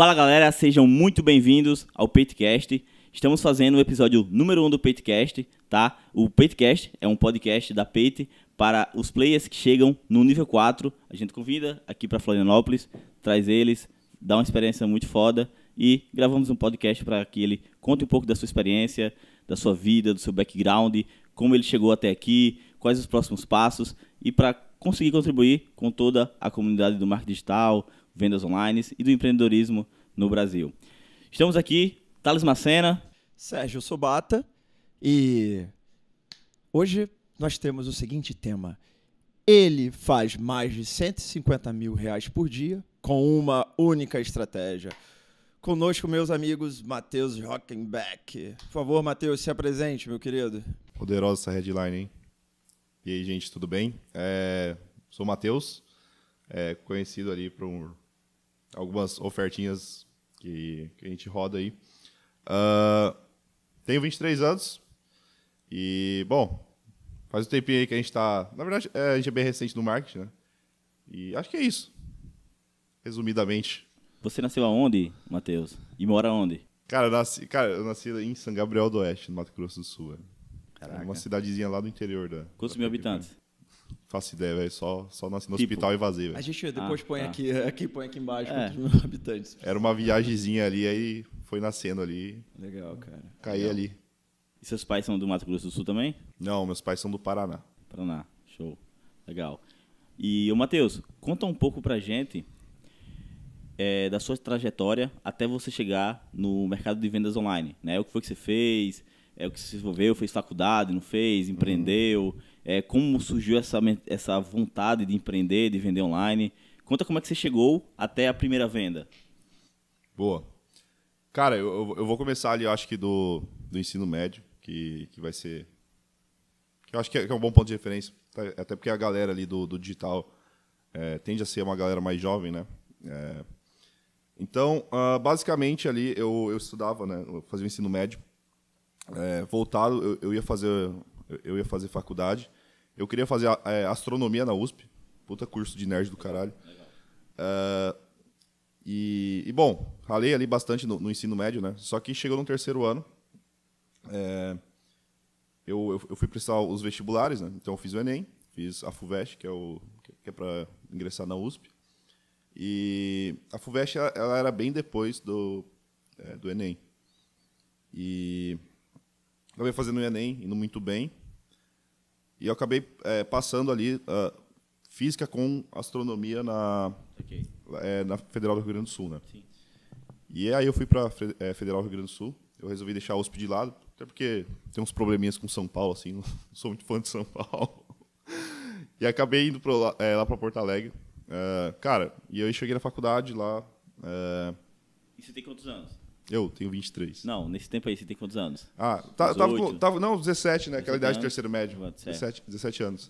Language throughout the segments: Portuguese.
Fala galera, sejam muito bem-vindos ao Peitcast. Estamos fazendo o episódio número 1 um do Peitcast, tá? O Peitcast é um podcast da Peit para os players que chegam no nível 4. A gente convida aqui para Florianópolis, traz eles, dá uma experiência muito foda e gravamos um podcast para que ele conte um pouco da sua experiência, da sua vida, do seu background, como ele chegou até aqui, quais os próximos passos e para conseguir contribuir com toda a comunidade do marketing digital, vendas online e do empreendedorismo no Brasil. Estamos aqui, Thales Macena. Sérgio Sobata. E hoje nós temos o seguinte tema. Ele faz mais de 150 mil reais por dia com uma única estratégia. Conosco, meus amigos, Matheus Rockenbeck. Por favor, Matheus, se apresente, meu querido. Poderosa essa headline, hein? E aí, gente, tudo bem? É... Sou o Matheus, é... conhecido ali por, algumas ofertinhas que, que a gente roda aí. Uh, tenho 23 anos e, bom, faz um tempinho aí que a gente está. Na verdade, é, a gente é bem recente no marketing, né? E acho que é isso. Resumidamente. Você nasceu aonde, Matheus? E mora onde? Cara, eu nasci, cara, eu nasci em São Gabriel do Oeste, no Mato Grosso do Sul. Velho. É Caraca. Uma cidadezinha lá do interior da. Quantos mil habitantes? Faço ideia, velho. Só, só nasci no tipo, hospital e vazio velho. A gente depois ah, põe, tá. aqui, aqui, põe aqui embaixo é. habitantes. Era uma viagemzinha ali, aí foi nascendo ali. Legal, cara. Caí Legal. ali. E seus pais são do Mato Grosso do Sul também? Não, meus pais são do Paraná. Paraná, show. Legal. E o Matheus, conta um pouco pra gente é, da sua trajetória até você chegar no mercado de vendas online, né? O que foi que você fez? É o que você se envolveu? Fez faculdade, não fez? Uhum. Empreendeu? Uhum é, como surgiu essa, essa vontade de empreender, de vender online. Conta como é que você chegou até a primeira venda. Boa. Cara, eu, eu vou começar ali, eu acho que do, do ensino médio, que, que vai ser. Que eu acho que é, que é um bom ponto de referência, tá? até porque a galera ali do, do digital é, tende a ser uma galera mais jovem, né? É, então, uh, basicamente ali eu, eu estudava, né? Eu fazia o ensino médio. É, voltado, eu, eu, ia fazer eu ia fazer faculdade. Eu queria fazer é, astronomia na USP. Puta curso de nerd do caralho. Uh, e, e, bom, ralei ali bastante no, no, ensino médio, né? Só que chegou no terceiro ano. É, eu, eu, eu, fui prestar os vestibulares, né? Então eu fiz o Enem, fiz a FUVEST, que é, o, que é para ingressar na USP. E a FUVEST ela, ela era bem depois do, é, do Enem. E acabei fazendo o Enem, indo muito bem. E eu acabei é, passando ali uh, física com astronomia na, okay. é, na Federal do Rio Grande do Sul, né? Sim. E aí eu fui para é, Federal do Rio Grande do Sul. Eu resolvi deixar a USP de lado, até porque tem uns probleminhas com São Paulo, assim. Não sou muito fã de São Paulo. e acabei indo pro, é, lá para Porto Alegre. Uh, cara, e eu cheguei na faculdade lá. Uh, e você tem quantos anos? Eu tenho 23. Não, nesse tempo aí, você tem quantos anos? Ah, tá, tava, com, tava, não, 17, né? aquela idade de terceiro médio. 17, 17 anos.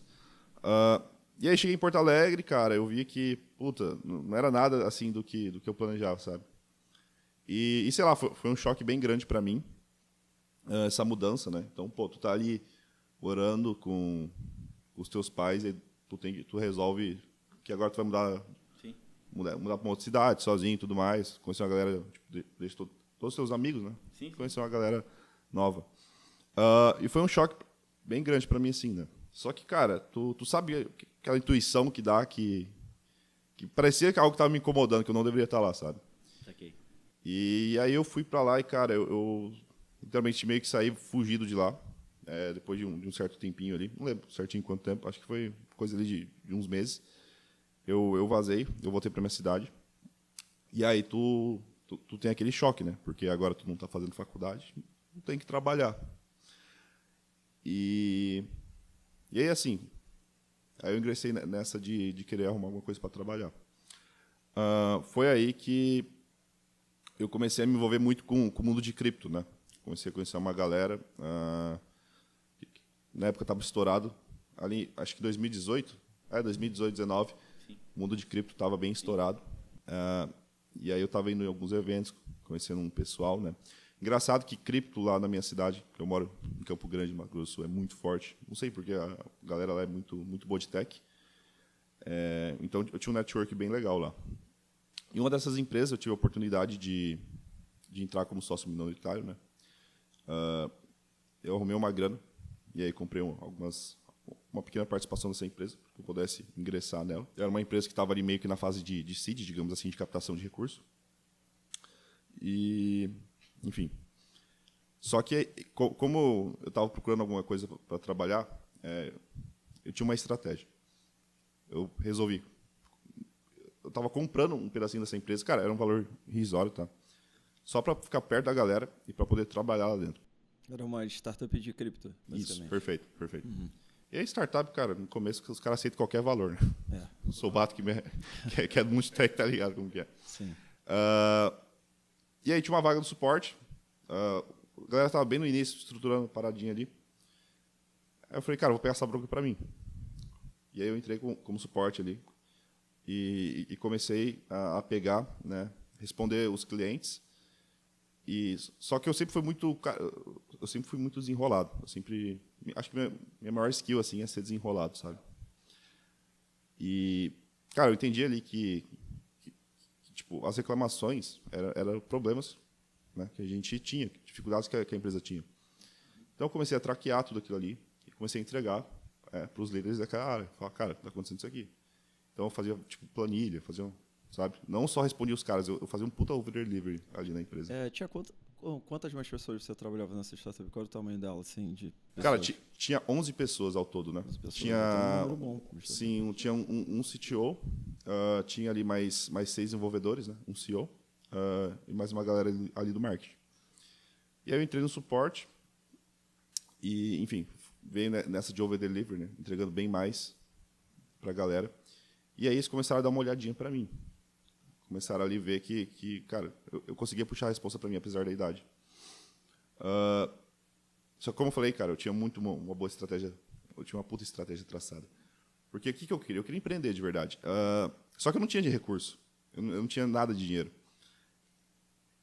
Uh, e aí cheguei em Porto Alegre, cara, eu vi que, puta, não era nada assim do que, do que eu planejava, sabe? E, e sei lá, foi, foi, um choque bem grande para mim, uh, essa mudança, né? Então, pô, tu tá ali orando com os teus pais e tu, tem, tu resolve que agora tu vai mudar, Sim. mudar, mudar pra uma outra cidade, sozinho e tudo mais, conhecer uma galera tipo, deixa todo todos seus amigos, né? Sim. Conheceu uma galera nova. Uh, e foi um choque bem grande para mim, assim, né? Só que, cara, tu, tu sabia aquela intuição que dá que, que parecia que algo estava me incomodando, que eu não deveria estar lá, sabe? Saquei. E aí eu fui para lá e, cara, eu, eu literalmente meio que saí fugido de lá, é, depois de um, de um, certo tempinho ali, não lembro certinho quanto tempo, acho que foi coisa ali de, de uns meses. Eu, eu vazei, eu voltei para minha cidade. E aí tu tu, tu tem aquele choque, né? Porque agora tu não está fazendo faculdade, não tem que trabalhar. E, e aí, assim, aí eu ingressei nessa de, de querer arrumar alguma coisa para trabalhar. Uh, foi aí que eu comecei a me envolver muito com, com o mundo de cripto, né? Comecei a conhecer uma galera. Uh, que, na época estava estourado. Ali, acho que 2018, é, 2018, 2019, o mundo de cripto estava bem estourado. Uh, e aí eu estava indo em alguns eventos, conhecendo um pessoal, né? Engraçado que cripto lá na minha cidade, que eu moro em Campo Grande, Mato Grosso, é muito forte. Não sei porque a galera lá é muito, muito boa de tech. É, então eu tinha um network bem legal lá. Em uma dessas empresas eu tive a oportunidade de, de entrar como sócio minoritário, né? Uh, eu arrumei uma grana e aí comprei algumas uma pequena participação dessa empresa, que eu pudesse ingressar nela. Era uma empresa que estava ali meio que na fase de, de seed, digamos assim, de captação de recurso. E, enfim. Só que, como eu estava procurando alguma coisa para trabalhar, é, eu tinha uma estratégia. Eu resolvi. Eu estava comprando um pedacinho dessa empresa, cara, era um valor risório, tá? Só para ficar perto da galera e para poder trabalhar lá dentro. Era uma startup de cripto, Isso, perfeito, perfeito. Uhum. E a startup, cara, no começo os caras aceitam qualquer valor, né? É. O Sobato que, me, é, que, é, que é do Multitech, tá ligado como que é. Sim. Uh, e aí tinha uma vaga do suporte. Uh, a galera estava bem no início, estruturando paradinha ali. Aí eu falei, cara, vou pegar essa bronca para mim. E aí eu entrei como, como suporte ali. E, e comecei a, a, pegar, né? Responder os clientes. E, só que eu sempre fui muito eu sempre fui muito desenrolado eu sempre acho que minha, minha maior skill assim é ser desenrolado, sabe? E cara, eu entendi ali que, que, que tipo, as reclamações eram problemas né, que a gente tinha, dificuldades que a, que a, empresa tinha. Então eu comecei a traquear tudo aquilo ali e comecei a entregar é, para os líderes daquela área. Falar, cara, está acontecendo isso aqui. Então eu fazia tipo planilha, fazia um, sabe? Não só respondia os caras, eu, eu fazia um puta over delivery ali na empresa. É, tinha conta, Quantas mais pessoas você trabalhava nessa startup? Qual era o tamanho dela, assim, de Cara, tinha 11 pessoas ao todo, né? Pessoas, tinha, então, um bom, sim, um, tinha um, um CTO, uh, ah, tinha ali mais, mais seis envolvedores, né? Um CEO uh, ah, e mais uma galera ali, ali, do marketing. E aí eu entrei no suporte e, enfim, veio nessa de over delivery, né? Entregando bem mais para a galera. E aí eles começaram a dar uma olhadinha para mim começaram ali a ver que, que cara, eu, eu conseguia puxar a resposta para mim, apesar da idade. Uh, só que, como eu falei, cara, eu tinha muito uma, uma, boa estratégia, eu tinha uma puta estratégia traçada. Porque o que, que eu queria? Eu queria empreender de verdade. Uh, só que eu não tinha de recurso, eu não, eu não tinha nada de dinheiro.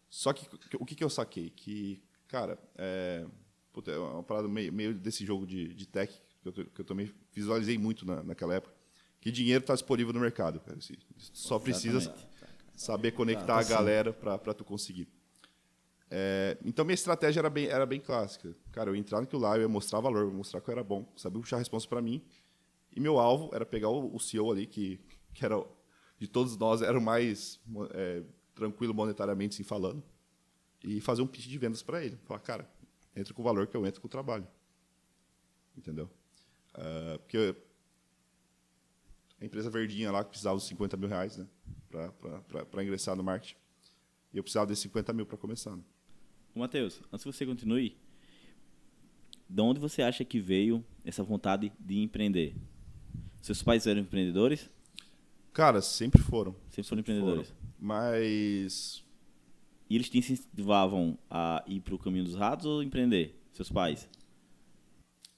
Só que o que, que eu saquei? Que, cara, é, puta, é uma parada meio, meio desse jogo de, de tech que eu, que eu, também visualizei muito na, naquela época. Que dinheiro está disponível no mercado, cara. Assim, só Exatamente. precisa saber conectar ah, tá a galera para tu conseguir. É, então minha estratégia era bem, era bem clássica. Cara, eu ia entrar que lá, eu ia mostrar valor, eu ia mostrar que eu era bom, sabia puxar a resposta para mim. E meu alvo era pegar o, o CEO ali, que, que era de todos nós, era o mais é, tranquilo monetariamente, assim, falando, e fazer um pitch de vendas para ele. Falar, cara, entra com o valor que eu entro com o trabalho. Entendeu? Uh, porque a empresa verdinha lá, que precisava de 50 mil reais, né? para ingressar no marketing. E eu precisava de 50 mil para começar. Né? Matheus, antes que você continue, de onde você acha que veio essa vontade de empreender? Seus pais eram empreendedores? Cara, sempre foram. Sempre foram empreendedores. Foram. Mas. E eles te incentivavam a ir para o caminho dos ratos ou empreender? Seus pais?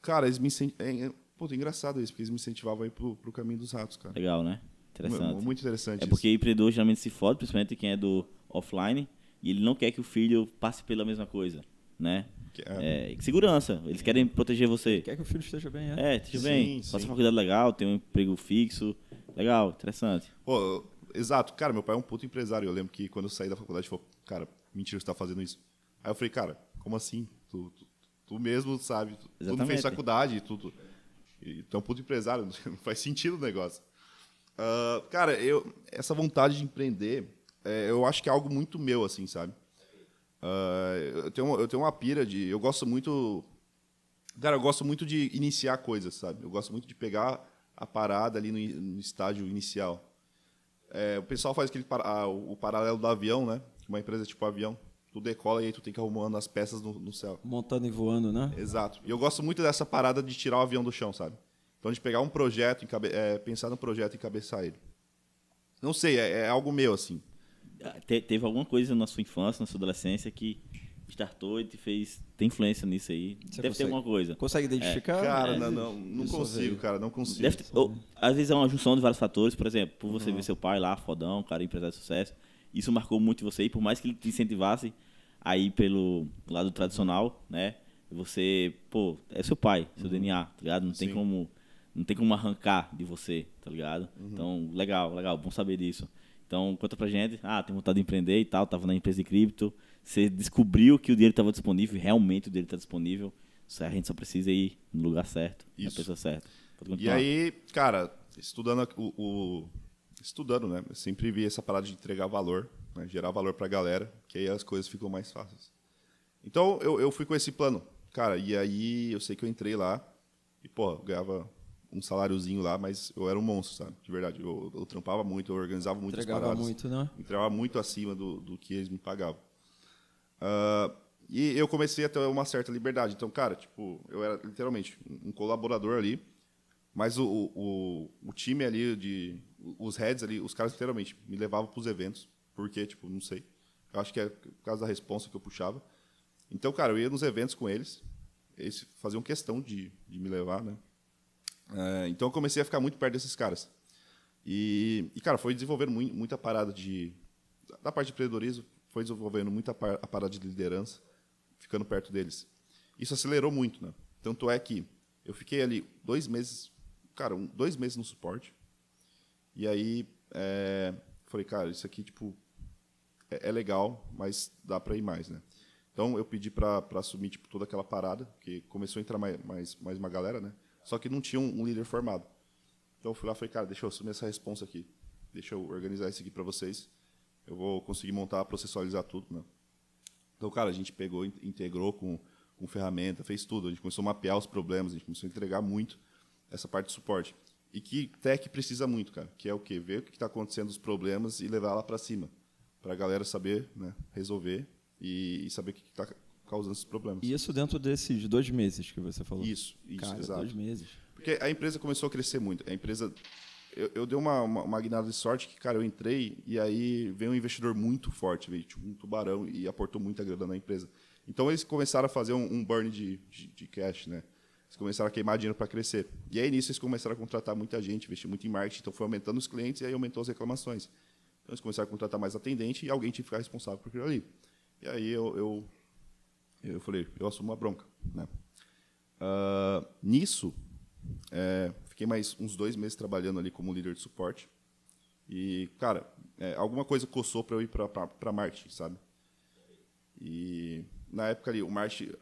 Cara, eles me incentivavam. É, é, pô, é engraçado isso, porque eles me incentivavam a ir para o caminho dos ratos, cara. Legal, né? Interessante. Muito interessante. É isso. porque empreendedor geralmente se foda, principalmente quem é do offline, e ele não quer que o filho passe pela mesma coisa, né? É. é, segurança, eles querem proteger você. Quer que o filho esteja bem, é? É, esteja sim, bem. Sim. Faça faculdade legal, tem um emprego fixo. Legal, interessante. Pô, exato. Cara, meu pai é um puto empresário. Eu lembro que quando eu saí da faculdade, ele falou, cara, mentira, você tá fazendo isso. Aí eu falei, cara, como assim? Tu, tu, tu mesmo sabe, tu, tu não fez faculdade, tu, tu, tu é um puto empresário, não faz sentido o negócio. Uh, cara, eu essa vontade de empreender, é, eu acho que é algo muito meu, assim, sabe? Uh, eu, tenho, eu tenho uma pira de... Eu gosto muito... Cara, eu gosto muito de iniciar coisas, sabe? Eu gosto muito de pegar a parada ali no, no estágio inicial. É, o pessoal faz aquele ah, o paralelo do avião, né? Uma empresa tipo avião. Tu decola e aí tu tem que ir arrumando as peças no, no céu. Montando e voando, né? Exato. E eu gosto muito dessa parada de tirar o avião do chão, sabe? Então, de pegar um projeto, é, pensar num projeto e encabeçar ele. Não sei, é, é algo meu, assim. Ah, te, teve alguma coisa na sua infância, na sua adolescência, que startou e te fez tem influência nisso aí? Você Deve consegue, ter alguma coisa. Consegue é. identificar? É, cara, não, não, não consigo, cara, não consigo. Deve, ou, às vezes é uma junção de vários fatores, por exemplo, por você uhum. ver seu pai lá, fodão, cara, empresário de sucesso, isso marcou muito você e por mais que ele te incentivasse aí pelo lado tradicional, né? Você, pô, é seu pai, seu uhum. DNA, tá ligado? Não Sim. tem como não tem como arrancar de você, tá ligado? Uhum. Então, legal, legal, bom saber disso. Então, conta pra gente, ah, tem vontade de empreender e tal, tava na empresa de cripto, você descobriu que o dinheiro estava disponível, realmente o dinheiro está disponível, a gente só precisa ir no lugar certo, Isso. na pessoa certa. E aí, cara, estudando o, o, estudando, né? Eu sempre vi essa parada de entregar valor, né? gerar valor para a galera, que aí as coisas ficam mais fáceis. Então eu, eu fui com esse plano, cara. E aí eu sei que eu entrei lá e pô, eu ganhava um saláriozinho lá, mas eu era um monstro, sabe? De verdade. Eu, eu trampava muito, eu organizava muito Entregava paradas. muito, né? Entregava muito acima do, do que eles me pagavam. Uh, e eu comecei a ter uma certa liberdade. Então, cara, tipo, eu era literalmente um colaborador ali, mas o, o, o time ali, de, os heads ali, os caras literalmente me levavam para os eventos, porque, tipo, não sei. Eu acho que é por causa da responsa que eu puxava. Então, cara, eu ia nos eventos com eles, eles faziam questão de, de me levar, né? É, então eu comecei a ficar muito perto desses caras. E, e cara, foi desenvolvendo muito, muita parada de. Da parte de empreendedorismo, foi desenvolvendo muita par, a parada de liderança, ficando perto deles. Isso acelerou muito, né? Tanto é que eu fiquei ali dois meses, cara, um, dois meses no suporte. E aí é, falei, cara, isso aqui, tipo, é, é legal, mas dá para ir mais, né? Então eu pedi para assumir tipo toda aquela parada, que começou a entrar mais, mais, mais uma galera, né? Só que não tinha um, um líder formado. Então eu fui lá e falei, cara, deixa eu assumir essa responsa aqui. Deixa eu organizar isso aqui para vocês. Eu vou conseguir montar, processualizar tudo, né? Então, cara, a gente pegou, integrou com, com ferramenta, fez tudo. A gente começou a mapear os problemas, a gente começou a entregar muito essa parte de suporte. E que tech precisa muito, cara, que é o quê? Ver o que está acontecendo, os problemas e levar lá para cima. Para a galera saber né, resolver e, e saber o que está causando esses problemas. E isso dentro desses dois meses que você falou? Isso, isso, Cara, exato. dois meses. Porque a empresa começou a crescer muito. A empresa... Eu, eu dei uma, uma, uma guinada de sorte que, cara, eu entrei e aí veio um investidor muito forte, veio tipo um tubarão e aportou muita grana na empresa. Então, eles começaram a fazer um, um burn de, de, de cash, né? Eles começaram a queimar dinheiro para crescer. E aí, nisso, eles começaram a contratar muita gente, investir muito em marketing, então foi aumentando os clientes e aí aumentou as reclamações. Então, eles começaram a contratar mais atendente e alguém tinha que ficar responsável por aquilo ali. E aí, eu, eu eu falei, eu assumo a bronca. Né? Uh, nisso, é, fiquei mais uns dois meses trabalhando ali como líder de suporte. E, cara, é, alguma coisa coçou para eu ir para marketing, sabe? E na época ali, o marketing,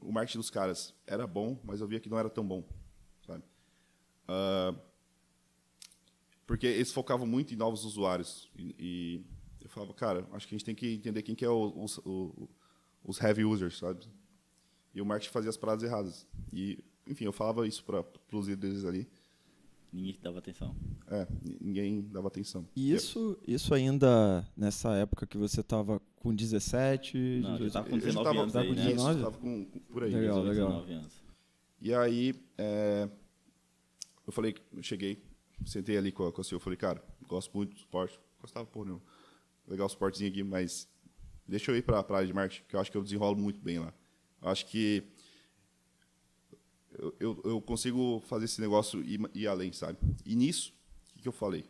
o marketing dos caras era bom, mas eu via que não era tão bom, sabe? Uh, porque eles focavam muito em novos usuários. E, e, eu falava, cara, acho que a gente tem que entender quem que é o, o, o os heavy users, sabe? E o marketing fazia as paradas erradas. E, enfim, eu falava isso para os líderes ali. Ninguém dava atenção. É, ninguém dava atenção. E isso, isso ainda nessa época que você estava com 17? Não, eu estava com 19 tava, anos. Tava aí, com 19? Né? Isso, tava com, por aí. Legal, 18, legal. anos. E aí, é, eu falei, eu cheguei, sentei ali com a, com a senhora, falei, cara, gosto muito do esporte, gostava, pô, não. Legal o esportezinho aqui, mas Deixa eu ir para a praia de marketing, que eu acho que eu desenrolo muito bem lá. Eu acho que eu, eu, eu, consigo fazer esse negócio ir, ir além, sabe? E nisso, o que, que, eu falei?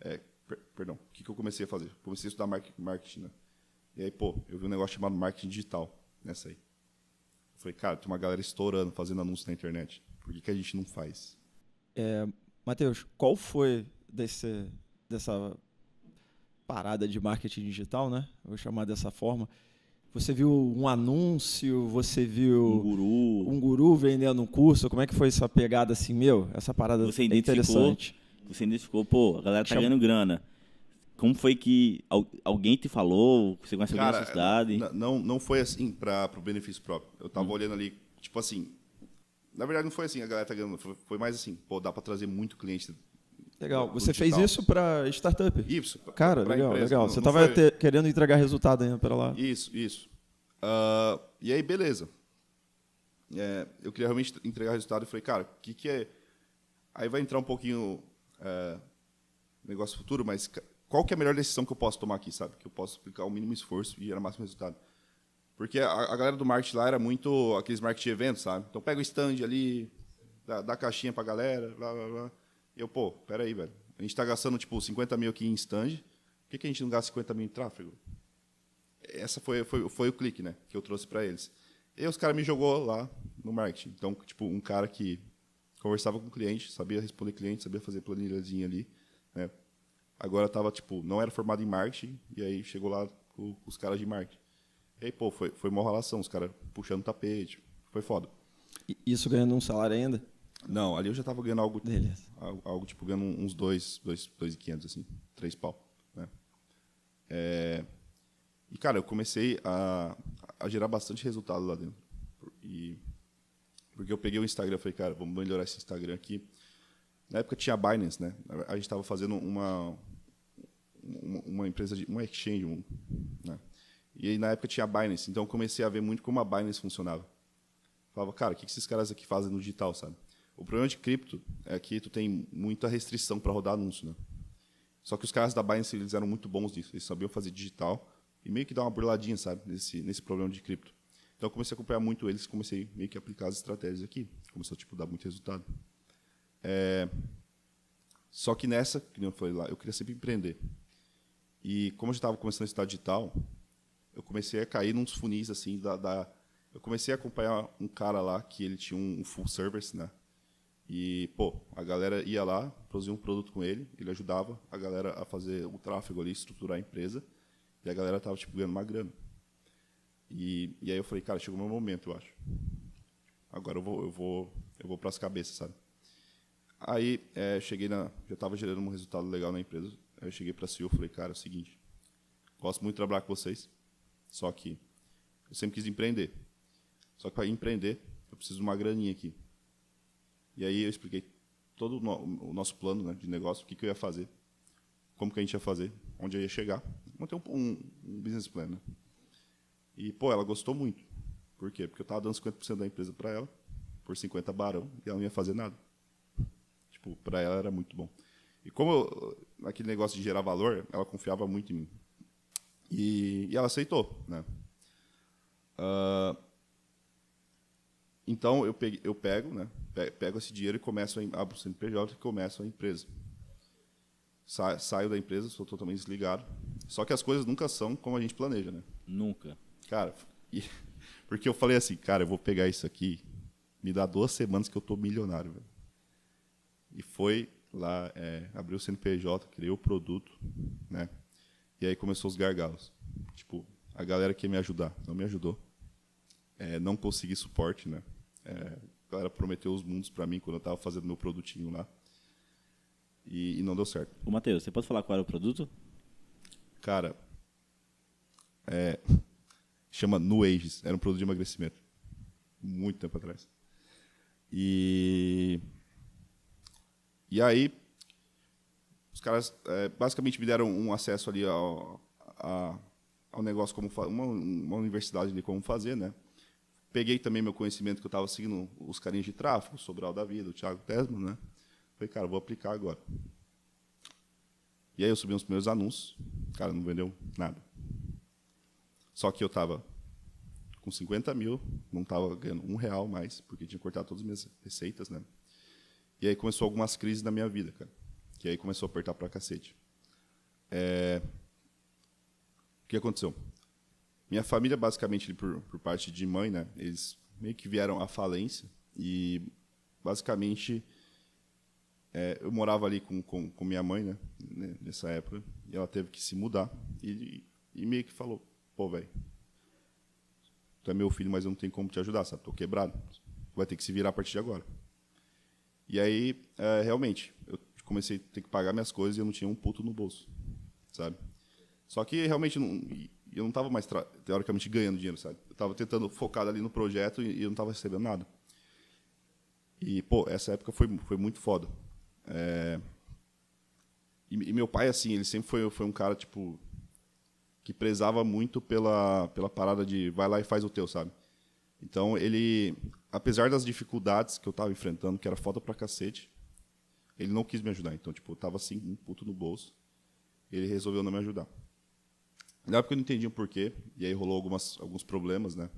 É, per, perdão, o que, que, eu comecei a fazer? Comecei a estudar marketing, né? E aí, pô, eu vi um negócio chamado marketing digital nessa aí. Eu falei, cara, tem uma galera estourando, fazendo anúncios na internet. Por que, que a gente não faz? É, Matheus, qual foi desse, dessa parada de marketing digital, né? Vou chamar dessa forma. Você viu um anúncio, você viu um guru, um guru vendendo um curso. Como é que foi essa pegada assim, meu? Essa parada você é interessante. Você identificou, pô, a galera tá Chama... ganhando grana. Como foi que alguém te falou? Você conhece alguém na cidade? Não, não foi assim para o benefício próprio. Eu tava hum. olhando ali, tipo assim. Na verdade, não foi assim, a galera tá ganhando. Foi, mais assim, pô, dá para trazer muito cliente Legal. Do, Você do fez isso para startup? Isso. Pra, Cara, pra legal, legal. Não, Você estava foi... querendo entregar resultado ainda para lá. Isso, isso. Uh, e aí, beleza. É, eu queria realmente entregar resultado e falei, cara, o que, que é. Aí vai entrar um pouquinho é, negócio futuro, mas qual que é a melhor decisão que eu posso tomar aqui, sabe? Que eu posso aplicar o mínimo esforço e gerar o máximo resultado. Porque a, a, galera do marketing lá era muito aqueles marketing eventos, sabe? Então pega o stand ali, dá, dá caixinha pra galera, blá blá blá. E eu, pô, peraí, velho. A gente está gastando, tipo, 50 mil aqui em stand. Por que, que a gente não gasta 50 mil em tráfego? Essa foi, foi, foi o clique, né? Que eu trouxe para eles. E os caras me jogou lá no marketing. Então, tipo, um cara que conversava com o cliente, sabia responder cliente, sabia fazer planilhazinha ali, né? Agora tava, tipo, não era formado em marketing, e aí chegou lá com os caras de marketing. E aí, pô, foi, foi uma relação, os caras puxando tapete, foi foda. E isso ganhando um salário ainda? Não, ali eu já estava ganhando algo, Beleza. algo, tipo ganhando uns dois, dois, dois e quinhentos assim, três pau, né? É, e cara, eu comecei a, a gerar bastante resultado lá dentro. E porque eu peguei o Instagram, falei, cara, vamos melhorar esse Instagram aqui. Na época tinha a Binance, né? A gente estava fazendo uma, uma, uma empresa de uma exchange, um, né? E aí, na época tinha a Binance, então eu comecei a ver muito como a Binance funcionava. falava, cara, o que esses caras aqui fazem no digital, sabe? O problema de cripto é que tu tem muita restrição para rodar anúncio, né? Só que os caras da Binance eles eram muito bons nisso, eles sabiam fazer digital e meio que dar uma burladinha, sabe, nesse nesse problema de cripto. Então eu comecei a acompanhar muito eles, comecei meio que a aplicar as estratégias aqui, começou tipo dar muito resultado. É... Só que nessa, que eu falei lá, eu queria sempre empreender. E como eu já estava começando a estudar digital, eu comecei a cair nos funis assim da, da, eu comecei a acompanhar um cara lá que ele tinha um, um full service, né? E, pô, a galera ia lá, produzia um produto com ele, ele ajudava a galera a fazer o tráfego ali, estruturar a empresa, e a galera tava, tipo, ganhando uma grana. E, e aí eu falei, cara, chegou o meu momento, eu acho. Agora eu vou, eu vou, eu vou pras cabeças, sabe? Aí é, cheguei na. Já estava gerando um resultado legal na empresa. Aí eu cheguei para a CEO e falei, cara, é o seguinte. Gosto muito de trabalhar com vocês. Só que eu sempre quis empreender. Só que para empreender, eu preciso de uma graninha aqui. E aí eu expliquei todo o, no, o nosso plano né, de negócio, o que, que, eu ia fazer, como que a gente ia fazer, onde eu ia chegar. Montei um, um, um business plan. Né? E, pô, ela gostou muito. Por quê? Porque eu estava dando 50% da empresa para ela, por 50 barão, e ela não ia fazer nada. Tipo, para ela era muito bom. E como eu, aquele negócio de gerar valor, ela confiava muito em mim. E, e ela aceitou, né? Uh, então, eu, eu pego, né, pego esse dinheiro e começo a, abro o CNPJ e começo a empresa. Sa, saio da empresa, sou totalmente desligado. Só que as coisas nunca são como a gente planeja, né? Nunca. Cara, porque eu falei assim, cara, eu vou pegar isso aqui, me dá duas semanas que eu tô milionário, velho. E foi lá, é, abriu o CNPJ, criei o produto, né? E aí começou os gargalos. Tipo, a galera que me ajudar não me ajudou é, não consegui suporte, né? É, a galera prometeu os mundos para mim quando eu estava fazendo meu produtinho lá. E, e não deu certo. O Matheus, você pode falar qual era o produto? Cara, é, chama New Ages. Era um produto de emagrecimento. Muito tempo atrás. E, e aí, os caras é, basicamente me deram um acesso ali ao, a, ao negócio, como uma, uma universidade ali como fazer, né? peguei também meu conhecimento que eu estava seguindo os carinhos de tráfego, o Sobral da Vida, o Thiago Tesman, né? Falei, cara, vou aplicar agora. E aí eu subi os primeiros anúncios, cara, não vendeu nada. Só que eu estava com 50 mil, não estava ganhando um real mais, porque tinha cortado todas as minhas receitas, né? E aí começou algumas crises na minha vida, cara. Que aí começou a apertar pra cacete. É... O que aconteceu? Minha família, basicamente, por, por parte de mãe, né? Eles meio que vieram à falência e, basicamente, é, eu morava ali com, com, com, minha mãe, né, né? Nessa época. E ela teve que se mudar. E, e meio que falou, pô, velho, tu é meu filho, mas eu não tenho como te ajudar, sabe? Tô quebrado. vai ter que se virar a partir de agora. E aí, é, realmente, eu comecei a ter que pagar minhas coisas e eu não tinha um puto no bolso, sabe? Só que realmente não, e eu não estava mais, teoricamente, ganhando dinheiro, sabe? Eu estava tentando focar ali no projeto e, e eu não estava recebendo nada. E, pô, essa época foi, foi muito foda. É... E, e, meu pai, assim, ele sempre foi, foi um cara, tipo, que prezava muito pela, pela parada de vai lá e faz o teu, sabe? Então, ele, apesar das dificuldades que eu estava enfrentando, que era foda pra cacete, ele não quis me ajudar. Então, tipo, eu tava assim, um puto no bolso. Ele resolveu não me ajudar. Na época eu não entendi o porquê, e aí rolou algumas, alguns problemas, né?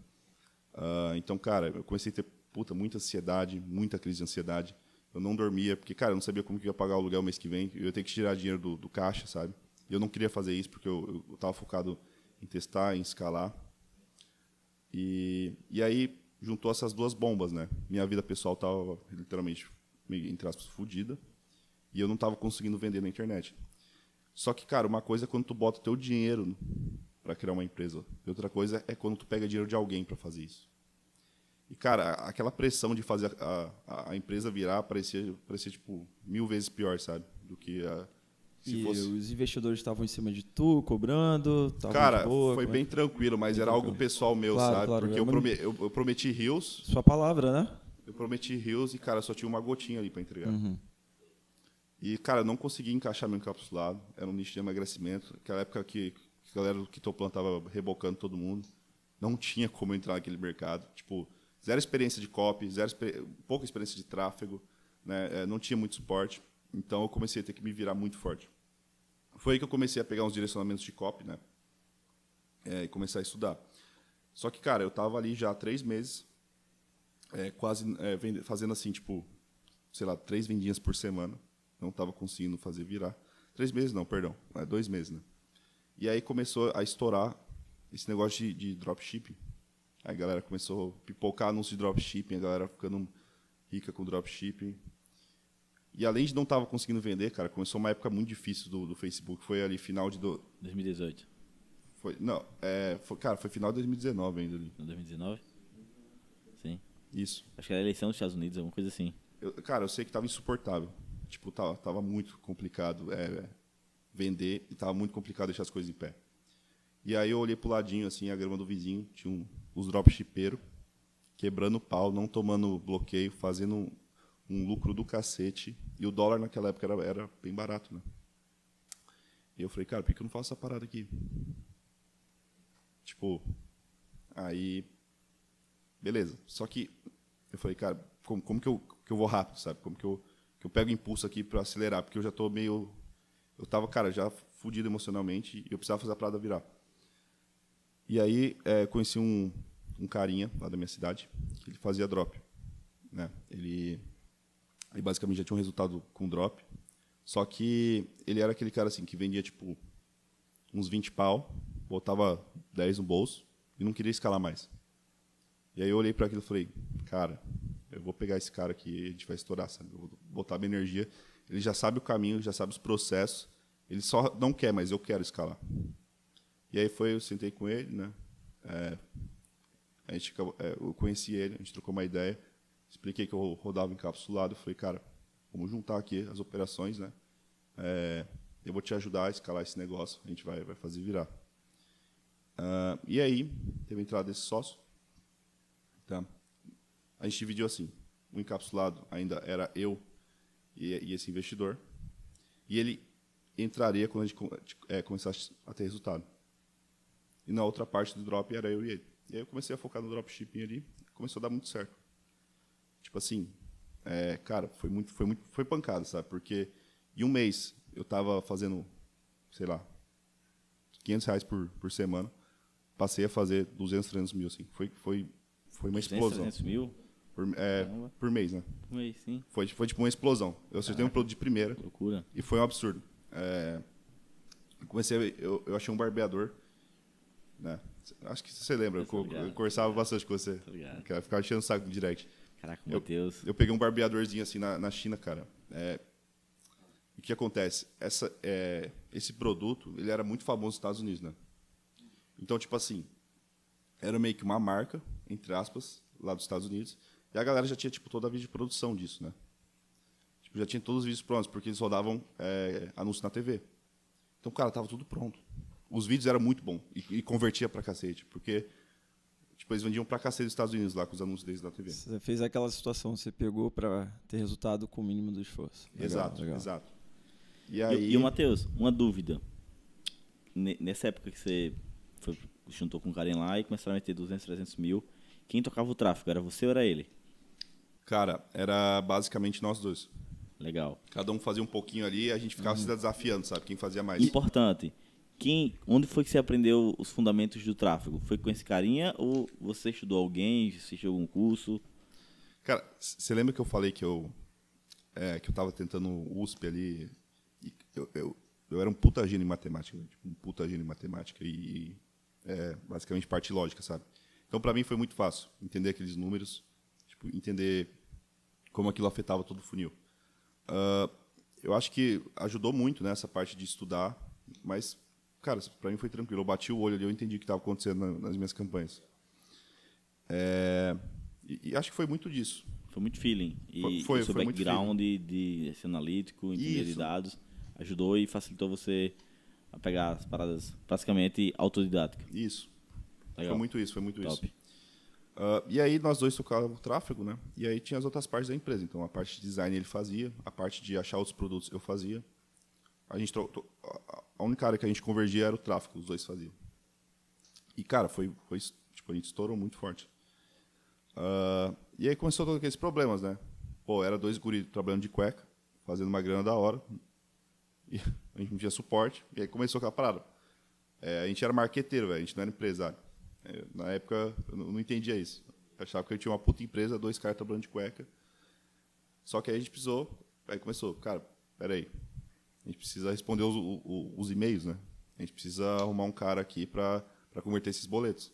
Uh, então, cara, eu comecei a ter puta, muita ansiedade, muita crise de ansiedade. Eu não dormia, porque, cara, eu não sabia como que ia pagar o aluguel mês que vem. Eu ia ter que tirar dinheiro do, do caixa, sabe? E eu não queria fazer isso, porque eu estava focado em testar, em escalar. E, e aí juntou essas duas bombas, né? Minha vida pessoal estava literalmente, entre aspas, fodida. E eu não estava conseguindo vender na internet. Só que, cara, uma coisa é quando tu bota teu dinheiro para criar uma empresa. E outra coisa é quando tu pega dinheiro de alguém para fazer isso. E, cara, aquela pressão de fazer a, a, a, empresa virar parecia, parecia, tipo, mil vezes pior, sabe? Do que a, se e fosse... os investidores estavam em cima de tu, cobrando? Cara, boa, foi é bem é? tranquilo, mas bem era tranquilo. algo pessoal meu, claro, sabe? Claro, Porque eu, prome eu, eu, prometi rios. Sua palavra, né? Eu prometi rios e, cara, só tinha uma gotinha ali para entregar. Uhum. E, cara, não consegui encaixar meu encapsulado. Era um nicho de emagrecimento. Aquela época que, que a galera do Kitoplan tava rebocando todo mundo. Não tinha como entrar naquele mercado. Tipo, zero experiência de copy, zero experiência, pouca experiência de tráfego. Né? É, não tinha muito suporte. Então, eu comecei a ter que me virar muito forte. Foi aí que eu comecei a pegar uns direcionamentos de copy, né? É, e começar a estudar. Só que, cara, eu tava ali já há três meses, é, quase é, fazendo assim, tipo, sei lá, três vendinhas por semana não estava conseguindo fazer virar. Três meses não, perdão, é dois meses, né? E aí começou a estourar esse negócio de, de dropshipping. Aí a galera começou a pipocar anúncios de dropshipping, a galera ficando rica com dropshipping. E além de não estava conseguindo vender, cara, começou uma época muito difícil do, do Facebook. Foi ali final de. Do... 2018. Foi, não, é, foi, cara, foi final de 2019 ainda ali. 2019? Sim. Isso. Acho que era a eleição dos Estados Unidos, alguma coisa assim. Eu, cara, eu sei que estava insuportável tipo, tava, tá, tava muito complicado é, é, vender e tava muito complicado deixar as coisas em pé. E aí eu olhei pro ladinho, assim, a grama do vizinho, tinha um, os dropshippeiros quebrando pau, não tomando bloqueio, fazendo um, um, lucro do cacete. E o dólar naquela época era, era bem barato, né? E eu falei, cara, por que eu não faço essa parada aqui? Tipo, aí, beleza. Só que eu falei, cara, como, como que, eu, que eu vou rápido, sabe? Como que eu que eu pego impulso aqui para acelerar, porque eu já estou meio. Eu estava, cara, já fudido emocionalmente e eu precisava fazer a parada virar. E aí é, conheci um, um carinha lá da minha cidade, que ele fazia drop. Né? Ele, ele basicamente já tinha um resultado com drop, só que ele era aquele cara assim que vendia tipo uns 20 pau, botava 10 no bolso e não queria escalar mais. E aí eu olhei para aquilo e falei, cara, eu vou pegar esse cara aqui, a gente vai estourar, sabe? Eu vou botar minha energia. Ele já sabe o caminho, já sabe os processos. Ele só não quer, mas eu quero escalar. E aí foi, eu sentei com ele, né? É, a gente, é, eu conheci ele, a gente trocou uma ideia. Expliquei que eu rodava encapsulado. Falei, cara, vamos juntar aqui as operações, né? É, eu vou te ajudar a escalar esse negócio. A gente vai, vai fazer virar. Uh, e aí, teve a entrada desse sócio. Tá? a gente dividiu assim. O encapsulado ainda era eu e, e esse investidor. E ele entraria quando a gente é, começasse a ter resultado. E na outra parte do drop era eu e ele. E aí eu comecei a focar no dropshipping ali, começou a dar muito certo. Tipo assim, é, cara, foi muito, foi muito, foi pancada, sabe? Porque em um mês eu estava fazendo, sei lá, 500 reais por, por semana, passei a fazer 200, 300 mil, assim. Foi, foi, foi uma 200, explosão. 300 mil? Por, é, por mês, né? Por mês, sim. Foi, foi tipo uma explosão. Eu acertei um produto de primeira. Loucura. E foi um absurdo. É, eu comecei, eu, eu achei um barbeador, né? Acho que você lembra, eu, eu, eu conversava bastante com você. Eu ficava enchendo o saco direto. direct. Caraca, meu eu, Deus. Eu peguei um barbeadorzinho assim na, na China, cara. É, o que acontece? Essa, é, esse produto, ele era muito famoso nos Estados Unidos, né? Então, tipo assim, era meio que uma marca, entre aspas, lá dos Estados Unidos, e a galera já tinha tipo toda a vídeo produção disso, né? Tipo, já tinha todos os vídeos prontos, porque eles rodavam é, na TV. Então, cara, tava tudo pronto. Os vídeos eram muito bom e, e convertia pra cacete, porque tipo, eles vendiam pra cacete dos Estados Unidos lá com os anúncios deles na TV. Você fez aquela situação, você pegou pra ter resultado com o mínimo do esforço. Legal, exato, legal. exato. E, aí... e, e o Matheus, uma dúvida. Nessa época que você foi, juntou com o Karen lá e começaram a meter 200, 300 mil, quem tocava o tráfego? Era você ou era ele? Cara, era basicamente nós dois. Legal. Cada um fazia um pouquinho ali e a gente ficava uhum. se desafiando, sabe? Quem fazia mais. Importante. Quem, onde foi que você aprendeu os fundamentos do tráfego? Foi com esse carinha ou você estudou alguém, assistiu algum curso? Cara, você lembra que eu falei que eu é, que eu tava tentando USP ali eu, eu, eu, era um puta gênio em matemática, né? tipo, um puta gênio em matemática e é, basicamente parte lógica, sabe? Então para mim foi muito fácil entender aqueles números, Tipo, entender como aquilo afetava todo o funil. Uh, eu acho que ajudou muito nessa né, parte de estudar, mas, cara, para mim foi tranquilo. Eu bati o olho ali, eu entendi o que estava acontecendo nas minhas campanhas. É, e, e, acho que foi muito disso. Foi muito feeling. E foi, o seu background de, de ser analítico, entender de dados, ajudou e facilitou você a pegar as paradas basicamente autodidática. Isso. Legal. Foi muito isso, foi muito Top. isso. Uh, e aí nós dois tocávamos tráfego, né? E aí tinha as outras partes da empresa. Então a parte de design ele fazia, a parte de achar outros produtos eu fazia. A gente a única área que a gente convergia era o tráfego, os dois faziam. E cara, foi, foi tipo a gente estourou muito forte. Uh, e aí começou todos aqueles problemas, né? Pô, era dois guris trabalhando de cueca, fazendo uma grana da hora. E a gente não tinha suporte. E aí começou aquela parada. É, a gente era marqueteiro, velho. A gente não era empresário. É, na época, eu não entendia isso. Eu achava que eu tinha uma puta empresa, dois caras trabalhando de cueca. Só que aí a gente precisou, aí começou, cara, peraí, a gente precisa responder os, os, os e-mails, né? A gente precisa arrumar um cara aqui para converter esses boletos.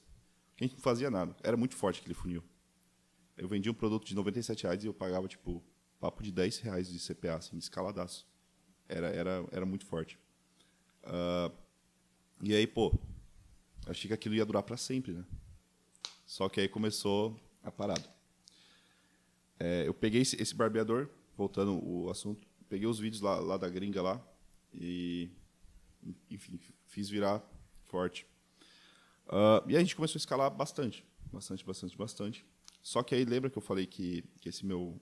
Porque a gente não fazia nada. Era muito forte aquele funil. Eu vendia um produto de 97 reais e eu pagava, tipo, papo de 10 reais de CPA, assim, escaladaço. Era, era, era muito forte. Uh, e aí, pô, eu achei que aquilo ia durar para sempre, né? Só que aí começou a parada. É, eu peguei esse, barbeador, voltando o assunto, peguei os vídeos lá, lá da gringa lá e, enfim, fiz virar forte. Uh, e a gente começou a escalar bastante, bastante, bastante, bastante. Só que aí lembra que eu falei que, que esse meu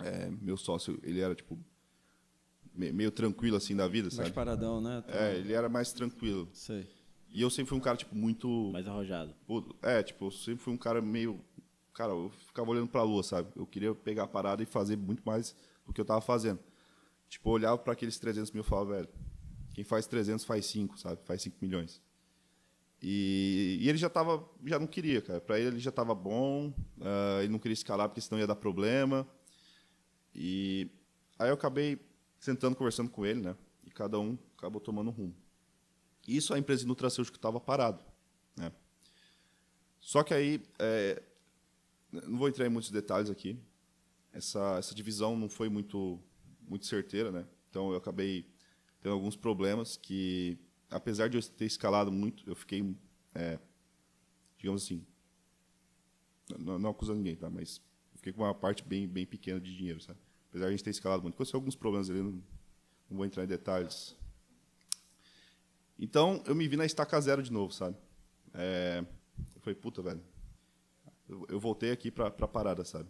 é, meu sócio ele era tipo meio tranquilo assim da vida, sabe? Mais paradão, né? É, ele era mais tranquilo. Sei. E eu sempre fui um cara, tipo, muito. Mais arrojado. É, tipo, eu sempre fui um cara meio. Cara, eu ficava olhando pra lua, sabe? Eu queria pegar a parada e fazer muito mais do que eu tava fazendo. Tipo, eu olhava para aqueles 300 mil e falava, velho, quem faz 300 faz 5, sabe? Faz 5 milhões. E, e, ele já tava, já não queria, cara. Para ele, ele já tava bom, uh, ele não queria escalar porque senão ia dar problema. E aí eu acabei sentando, conversando com ele, né? E cada um acabou tomando um rumo. Isso a empresa de nutracêutico estava parado. Né? Só que aí, é, não vou entrar em muitos detalhes aqui, essa, essa divisão não foi muito, muito certeira, né? então eu acabei tendo alguns problemas que, apesar de eu ter escalado muito, eu fiquei, é, digamos assim, não, não acusando ninguém, tá? mas fiquei com uma parte bem, bem pequena de dinheiro, sabe? apesar de a gente ter escalado muito. Aconteceu alguns problemas ali, não, não vou entrar em detalhes então, eu me vi na estaca zero de novo, sabe? É, puta, velho. Eu, eu voltei aqui para a parada, sabe?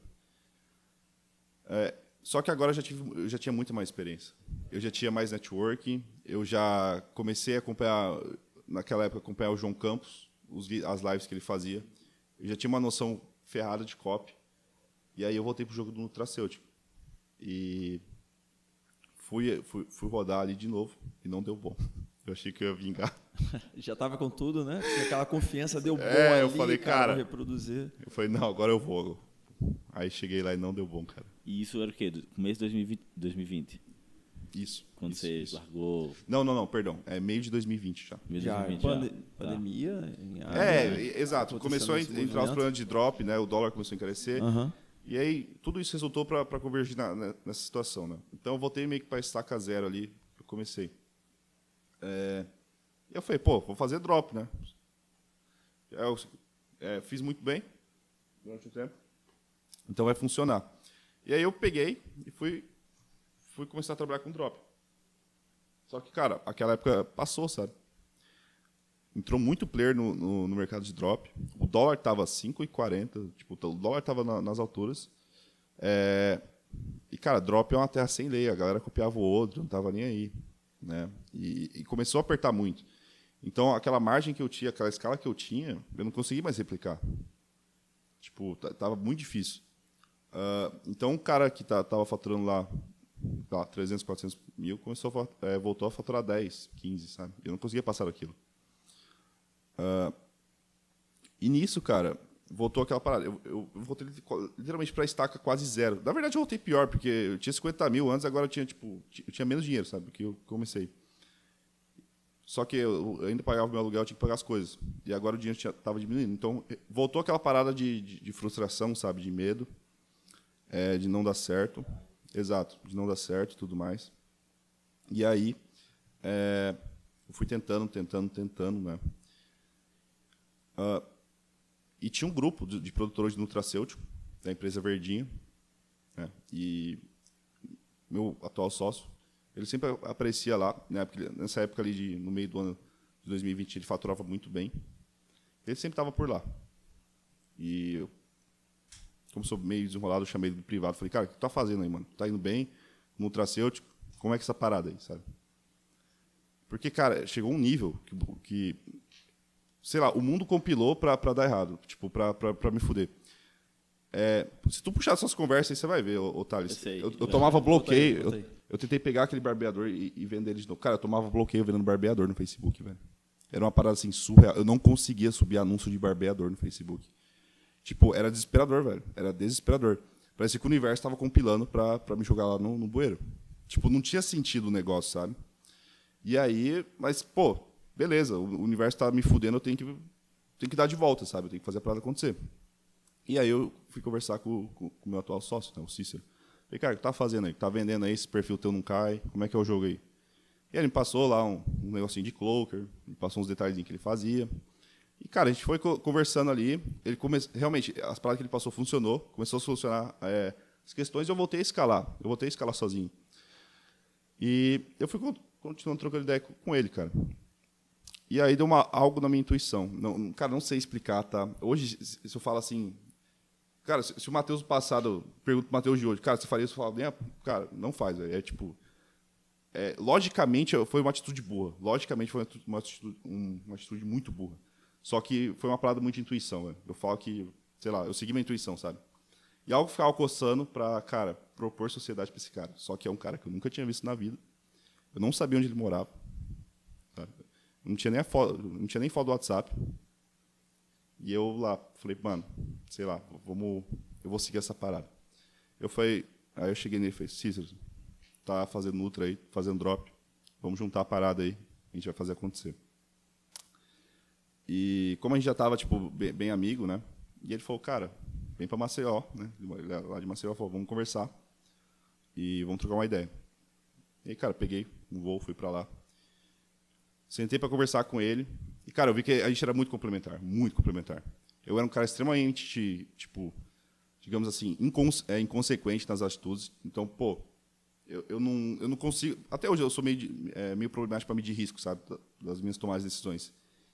É, só que agora eu já, tive, eu já tinha muito mais experiência. Eu já tinha mais networking, eu já comecei a acompanhar, naquela época, acompanhar o João Campos, os, as lives que ele fazia. Eu já tinha uma noção ferrada de copy. E aí eu voltei pro jogo do Nutracêutico. E fui, fui, fui rodar ali de novo e não deu bom. Eu achei que eu ia vingar. Já estava com tudo, né? Porque aquela confiança deu é, bom. É, ali, eu falei, cara, cara reproduzir. Eu falei, não, agora eu vou. Aí cheguei lá e não deu bom, cara. E isso era o quê? Começo de 2020? 2020? Isso. Quando isso, você isso. largou. Não, não, não, perdão. É meio de 2020 já. Meio de 2020 já. Pande já. Tá. Pandemia. Tá. É, área, é, exato. Começou a entrar movimento. os problemas de drop, né? O dólar começou a encarecer. Uh -huh. E aí tudo isso resultou para convergir na, né, nessa situação, né? Então eu voltei meio que para estaca zero ali. Eu comecei. É, eu falei, pô, vou fazer drop, né? É, eu é, fiz muito bem durante o tempo, então vai funcionar. E aí eu peguei e fui, fui começar a trabalhar com drop. Só que, cara, aquela época passou, sabe? Entrou muito player no, no, no mercado de drop. O dólar tava 5,40, tipo, o dólar tava na, nas alturas. É, e, cara, drop é uma terra sem lei, a galera copiava o outro, não tava nem aí né? E, e, começou a apertar muito. Então, aquela margem que eu tinha, aquela escala que eu tinha, eu não consegui mais replicar. Tipo, tava muito difícil. Uh, então, o cara que tá, tava faturando lá, lá 300, 400 mil, começou a, é, voltou a faturar 10, 15, sabe? Eu não conseguia passar aquilo. Uh, ah, e nisso, cara, voltou aquela parada. Eu, eu voltei literalmente para a estaca quase zero. Na verdade, eu voltei pior, porque eu tinha 50 mil antes, agora eu tinha, tipo, eu tinha menos dinheiro, sabe? Que eu comecei. Só que eu ainda pagava o meu aluguel, eu tinha que pagar as coisas. E agora o dinheiro estava diminuindo. Então, eh, voltou aquela parada de, de, de frustração, sabe? De medo, é, de não dar certo. Exato, de não dar certo e tudo mais. E aí, é, eu fui tentando, tentando, tentando, né? Uh, e tinha um grupo de, de produtores de nutracêutico, da empresa Verdinha, né? e meu atual sócio, ele sempre aparecia lá, né? Porque nessa época ali, de, no meio do ano de 2020, ele faturava muito bem. Ele sempre estava por lá. E eu, como sou meio desenrolado, eu chamei ele do privado. Falei, cara, o que tu tá fazendo aí, mano? Tá indo bem? Nutracêutico? Como é que é essa parada aí, sabe? Porque, cara, chegou um nível que, que sei lá, o mundo compilou pra, dar errado, tipo, pra, me fuder. É, se tu puxar essas conversas aí, você vai ver, ô, Thales. Eu, eu, eu, tomava bloqueio. Eu, eu, tentei pegar aquele barbeador e, e vender ele de novo. Cara, eu tomava bloqueio vendendo barbeador no Facebook, velho. Era uma parada assim surreal. Eu não conseguia subir anúncio de barbeador no Facebook. Tipo, era desesperador, velho. Era desesperador. Parecia que o universo estava compilando pra, me jogar lá no, no bueiro. Tipo, não tinha sentido o negócio, sabe? E aí, mas, pô, beleza, o universo está me fudendo, eu tenho que, tenho que dar de volta, sabe? Eu tenho que fazer a parada acontecer. E aí eu fui conversar com o meu atual sócio, né, o Cícero. Falei, cara, o que tá fazendo aí? Tá vendendo aí, esse perfil teu não cai, como é que é o jogo aí? E ele me passou lá um, um negocinho de cloaker, me passou uns detalhezinhos que ele fazia. E, cara, a gente foi co conversando ali, ele come... realmente, as paradas que ele passou funcionou, começou a funcionar é, as questões e eu voltei a escalar, eu voltei a escalar sozinho. E eu fui continuando trocando ideia com ele, cara. E aí deu uma, algo na minha intuição. Não, cara, não sei explicar, tá? Hoje, se eu falo assim. Cara, se, se o Matheus do passado pergunta o Matheus de hoje, cara, você faria isso? Eu falo, cara, não faz. É, é tipo. É, logicamente, foi uma atitude boa Logicamente, foi uma atitude, uma atitude muito boa Só que foi uma parada muito de intuição. Véio. Eu falo que, sei lá, eu segui minha intuição, sabe? E algo ficava coçando para, cara, propor sociedade para esse cara. Só que é um cara que eu nunca tinha visto na vida. Eu não sabia onde ele morava. Não tinha nem foto, não tinha nem foto do WhatsApp. E eu lá, falei, mano, sei lá, vamos, eu vou seguir essa parada. Eu falei, aí eu cheguei nele e falei, Cícero, tá fazendo ultra aí, fazendo drop, vamos juntar a parada aí, a gente vai fazer acontecer. E como a gente já tava, tipo, bem, bem amigo, né? E ele falou, cara, vem para Maceió, né? Lá de Maceió, falou, vamos conversar e vamos trocar uma ideia. E aí, cara, peguei um voo, fui para lá, Sentei para conversar com ele. E, cara, eu vi que a gente era muito complementar. Muito complementar. Eu era um cara extremamente, tipo, digamos assim, é, inconsequente nas atitudes. Então, pô, eu, eu, não, eu não consigo. Até hoje eu sou meio, de, é, meio problemático para medir risco, sabe? Das minhas tomadas de decisões.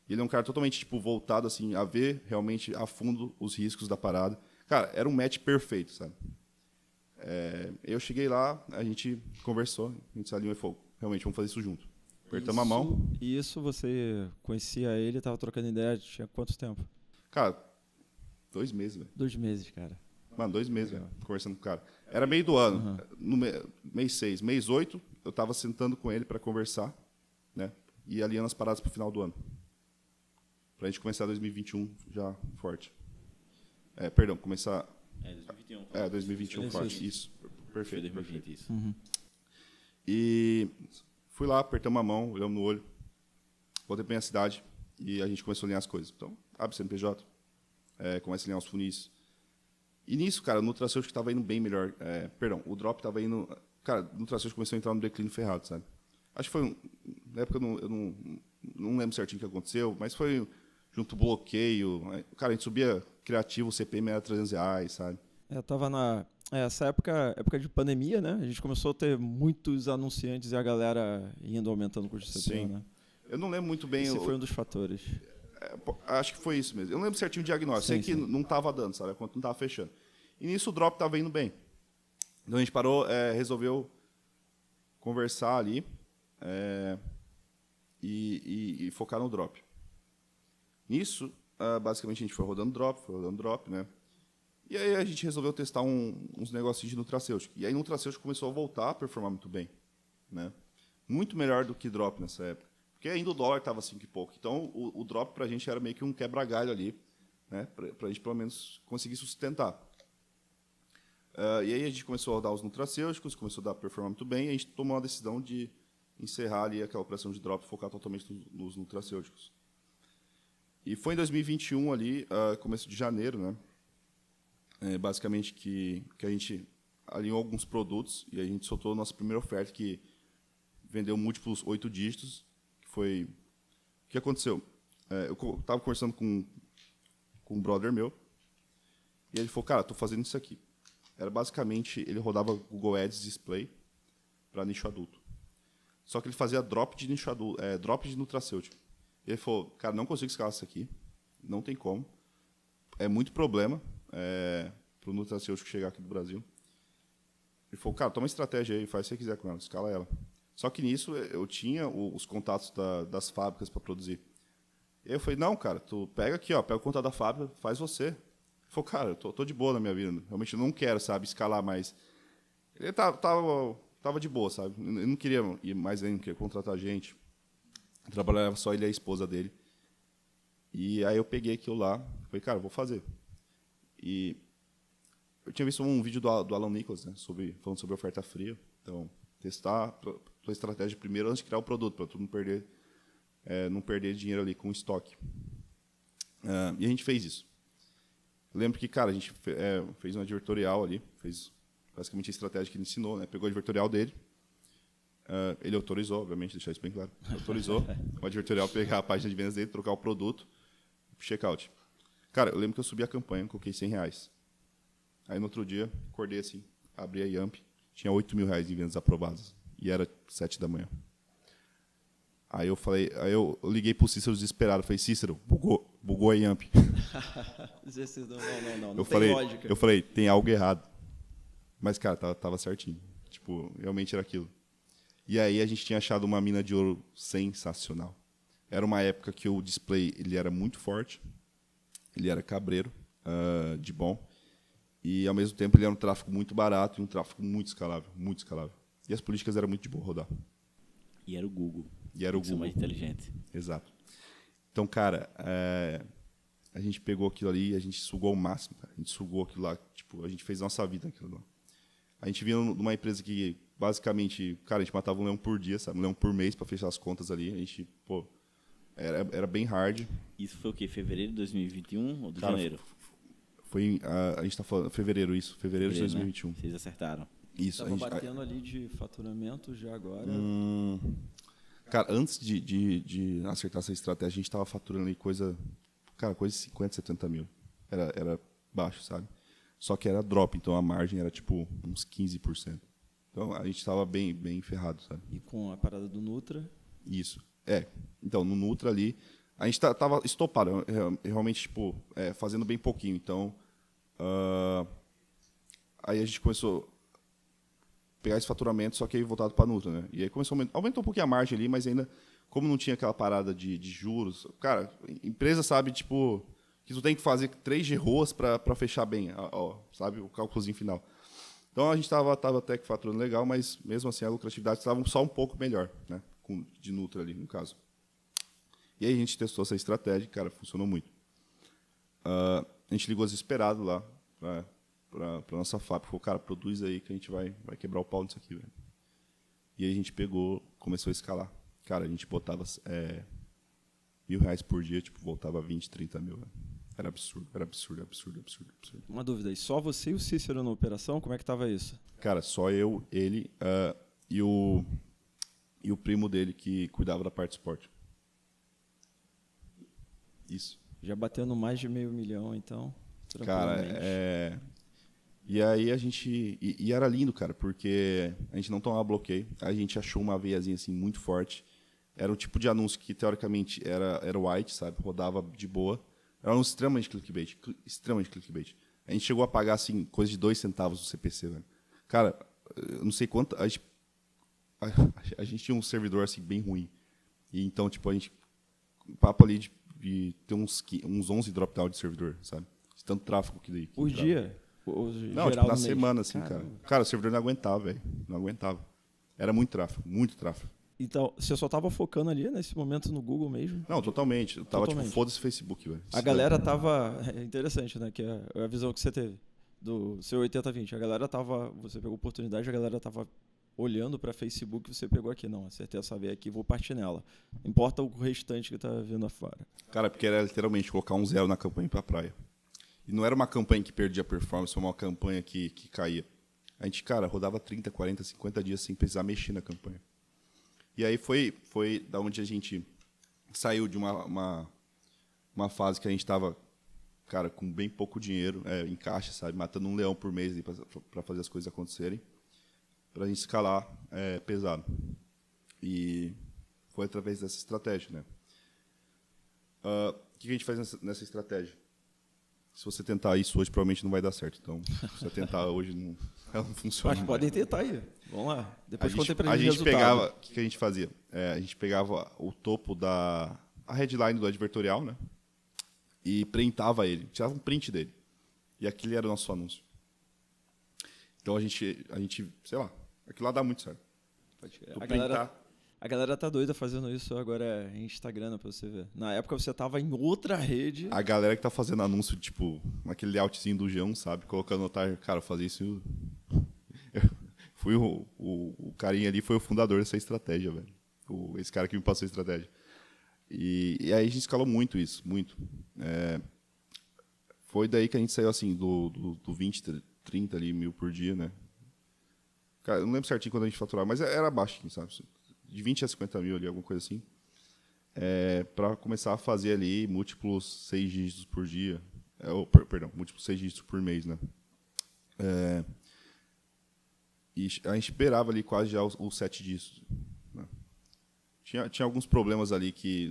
Ele é um cara totalmente tipo, voltado assim, a ver realmente a fundo os riscos da parada. Cara, era um match perfeito, sabe? É, eu cheguei lá, a gente conversou, a gente saiu e falou: realmente, vamos fazer isso junto. Apertamos isso, a mão. E isso você conhecia ele, tava trocando ideia, tinha quanto tempo? Cara, dois meses, velho. Dois meses, cara. Mano, dois meses, velho, conversando com o cara. Era meio do ano, uhum. no me, mês seis, mês oito, eu tava sentando com ele para conversar, né? E alinhando as paradas pro final do ano. Pra gente começar 2021 já forte. É, perdão, começar. É, 2021. É, 2021 forte, isso. Perfeito. 2020, perfeito. isso. Uhum. E Fui lá, apertamos a mão, olhamos no olho, voltei para minha cidade e a gente começou a alinhar as coisas. Então, abre o CNPJ, é, começa a alinhar os funis. E nisso, cara, o Nutracêutico estava indo bem melhor. É, perdão, o Drop estava indo... Cara, o Nutracêutico começou a entrar no declínio ferrado, sabe? Acho que foi... Um, na época, eu não, eu não, não lembro certinho o que aconteceu, mas foi junto bloqueio. Cara, a gente subia criativo, o CPM era 300 reais, sabe? É, eu tava na é, essa época, época de pandemia, né? A gente começou a ter muitos anunciantes e a galera indo aumentando o custo de CPO, Sim. né? Eu não lembro muito bem. Esse eu... foi um dos fatores. É, é acho que foi isso mesmo. Eu não lembro certinho o diagnóstico. Sim, Sei sim. que não estava dando, sabe? A conta não estava fechando. E nisso o drop estava indo bem. Então a gente parou, é, resolveu conversar ali é, e, e, e, focar no drop. Nisso, ah, basicamente a gente foi rodando drop, foi rodando drop, né? E aí a gente resolveu testar um, uns negocinhos de nutracêutico. E aí nutracêutico começou a voltar a performar muito bem. Né? Muito melhor do que drop nessa época. Porque ainda o dólar estava assim e pouco. Então o, o drop para a gente era meio que um quebra-galho ali, né? para a gente pelo menos conseguir sustentar. Uh, e aí a gente começou a dar os nutracêuticos, começou a dar performar muito bem, e a gente tomou a decisão de encerrar ali aquela operação de drop e focar totalmente nos, nos nutracêuticos. E foi em 2021 ali, uh, começo de janeiro, né? é, basicamente que, que a gente alinhou alguns produtos e a gente soltou a nossa primeira oferta que vendeu múltiplos oito dígitos, que foi... O que aconteceu? É, eu estava conversando com, com um brother meu e ele falou, cara, estou fazendo isso aqui. Era basicamente, ele rodava Google Ads Display para nicho adulto. Só que ele fazia drop de nicho adulto, é, drop de nutracêutico. ele falou, cara, não consigo escalar isso aqui, não tem como, é muito problema, é, para o nutracêutico chegar aqui do Brasil. Ele falou, cara, toma uma estratégia aí, faz o que você quiser com ela, escala ela. Só que nisso eu tinha os contatos da, das fábricas para produzir. Eu falei, não, cara, tu pega aqui, ó, pega o contato da fábrica, faz você. Ele falou, cara, eu tô, tô de boa na minha vida, realmente não quero, sabe, escalar mais. Ele tava, tá, tava, tava de boa, sabe, ele não queria ir mais ainda, queria contratar gente. Trabalhava só ele e a esposa dele. E aí eu peguei aquilo lá, falei, cara, vou fazer. E eu tinha visto um vídeo do, do Alan Nichols, né, sobre, falando sobre oferta fria. Então, testar a sua estratégia primeiro antes de criar o produto, para não perder, é, não perder dinheiro ali com o estoque. É, e a gente fez isso. Eu lembro que, cara, a gente é, fez uma advertorial ali, fez basicamente a estratégia que ele ensinou, né? Pegou o advertorial dele, uh, ele autorizou, obviamente, deixar isso bem claro, autorizou o advertorial pegar a página de vendas dele, trocar o produto, checkout. Cara, eu lembro que eu subi a campanha, coloquei 100 reais. Aí no outro dia, acordei assim, abri a Yamp, tinha 8 mil reais em vendas aprovadas. E era 7 da manhã. Aí eu falei, aí eu liguei pro Cícero desesperado, falei, Cícero, bugou, bugou a Yamp. não, não, não, não eu falei, lógica. Eu falei, tem algo errado. Mas, cara, tava, tava certinho. Tipo, realmente era aquilo. E aí a gente tinha achado uma mina de ouro sensacional. Era uma época que o display ele era muito forte, ele era cabreiro uh, de bom, e ao mesmo tempo ele era um tráfico muito barato e um tráfico muito escalável, muito escalável. E as políticas eram muito de boa rodar. E era o Google. E era o Google. mais inteligente. Exato. Então, cara, eh, a gente pegou aquilo ali e a gente sugou ao máximo. Cara. A gente sugou aquilo lá. Tipo, a gente fez nossa vida aquilo lá. A gente vinha numa empresa que, basicamente, cara, a gente matava um leão por dia, sabe? Um leão por mês para fechar as contas ali. A gente, pô, era, era bem hard. Isso foi o quê? Fevereiro de 2021 ou de Cara, janeiro? Foi, a, ah, a gente tá falando, fevereiro, isso. Fevereiro, fevereiro de 2021. Né? Vocês acertaram. Isso. Estava batendo a... ali de faturamento já agora. Hum... Cara, antes de, de, de, acertar essa estratégia, a gente estava faturando ali coisa. Cara, coisa de 50, 70 mil. Era, era baixo, sabe? Só que era drop, então a margem era tipo uns 15%. Então a gente estava bem, bem ferrado, sabe? E com a parada do Nutra? Isso. É, então, no Nutra ali, a gente estava tá, estopado, é, é, realmente, tipo, é, fazendo bem pouquinho. Então, uh, aí a gente começou a pegar esse faturamento, só que aí voltado para Nutra, né? E aí começou a aumentar, aumentou um pouquinho a margem ali, mas ainda, como não tinha aquela parada de, de juros, cara, empresa sabe, tipo, que tu tem que fazer três ruas para fechar bem, ó, sabe, o cálculozinho final. Então, a gente estava tava até que faturando legal, mas mesmo assim a lucratividade estava só um pouco melhor, né? de Nutra ali, no caso. E aí a gente testou essa estratégia, cara, funcionou muito. Uh, a gente ligou desesperado lá para a nossa FAP, falou, cara, produz aí que a gente vai, vai quebrar o pau nisso aqui, velho. E aí a gente pegou, começou a escalar. Cara, a gente botava é, mil reais por dia, tipo, voltava 20, 30 mil, velho. Era absurdo, era absurdo, absurdo, absurdo, absurdo. Uma dúvida, e só você e o Cícero na operação? Como é que estava isso? Cara, só eu, ele uh, e o e o primo dele que cuidava da parte de esporte. Isso. Já bateu no mais de meio milhão, então. Cara, é. E aí a gente. E, e, era lindo, cara, porque a gente não tomava bloqueio. A gente achou uma veiazinha assim muito forte. Era o tipo de anúncio que teoricamente era, era white, sabe? Rodava de boa. Era um extremamente clickbait. Cl extremamente clickbait. A gente chegou a pagar, assim, coisa de dois centavos no CPC, velho. Cara, eu não sei quanto. A gente a, a, gente tinha um servidor assim bem ruim. E então, tipo, a gente papo ali de, de ter uns uns 11 drop down de servidor, sabe? De tanto tráfego que daí. Que Por dia? não, tipo, na semana, assim, cara. Cara, o servidor não aguentava, velho. Não aguentava. Era muito tráfego, muito tráfego. Então, você só tava focando ali nesse momento no Google mesmo? Não, totalmente. Eu tava tipo, totalmente. tipo, foda-se Facebook, velho. A galera tava. É interessante, né? Que é a visão que você teve do seu 80-20. A galera tava. Você pegou oportunidade, a galera tava olhando para Facebook, você pegou aqui, não, acertei essa veia aqui, vou partir nela. Importa o restante que está vindo afora. Cara, porque era literalmente colocar um zero na campanha para a praia. E não era uma campanha que perdia performance, foi uma campanha que, que caía. A gente, cara, rodava 30, 40, 50 dias sem precisar mexer na campanha. E aí foi, foi da onde a gente saiu de uma, uma, uma fase que a gente estava, cara, com bem pouco dinheiro é, em caixa, sabe? Matando um leão por mês para fazer as coisas acontecerem para a gente escalar é, pesado. E foi através dessa estratégia, né? Uh, o que a gente faz nessa, nessa, estratégia? Se você tentar isso hoje, provavelmente não vai dar certo. Então, se você tentar hoje, não, ela não funciona. Mas podem tentar aí. Vamos lá. Depois a gente, a gente pegava, o que, que, a gente fazia? É, a gente pegava o topo da a headline do advertorial, né? E printava ele, tirava um print dele. E aquele era o nosso anúncio. Então a gente, a gente, sei lá, Aquilo lá dá muito certo. Tu a, galera, a galera tá doida fazendo isso agora é, em Instagram, né, pra você ver. Na época você tava em outra rede. A galera que tá fazendo anúncio, tipo, naquele layoutzinho do Jão, sabe? Colocando tarde, tá, cara, fazer isso. Eu fui o, o, o, carinha ali foi o fundador dessa estratégia, velho. O, esse cara que me passou a estratégia. E, e aí a gente escalou muito isso, muito. É, foi daí que a gente saiu assim, do, do, do 20, 30 ali, mil por dia, né? Cara, eu não lembro certinho quando a gente faturava, mas era baixo, sabe? De 20 a 50 mil ali, alguma coisa assim. É, para começar a fazer ali múltiplos seis dígitos por dia. É, per, perdão, múltiplos seis dígitos por mês, né? É, e a gente esperava ali quase já os, os sete dígitos. Né? Tinha, tinha alguns problemas ali que...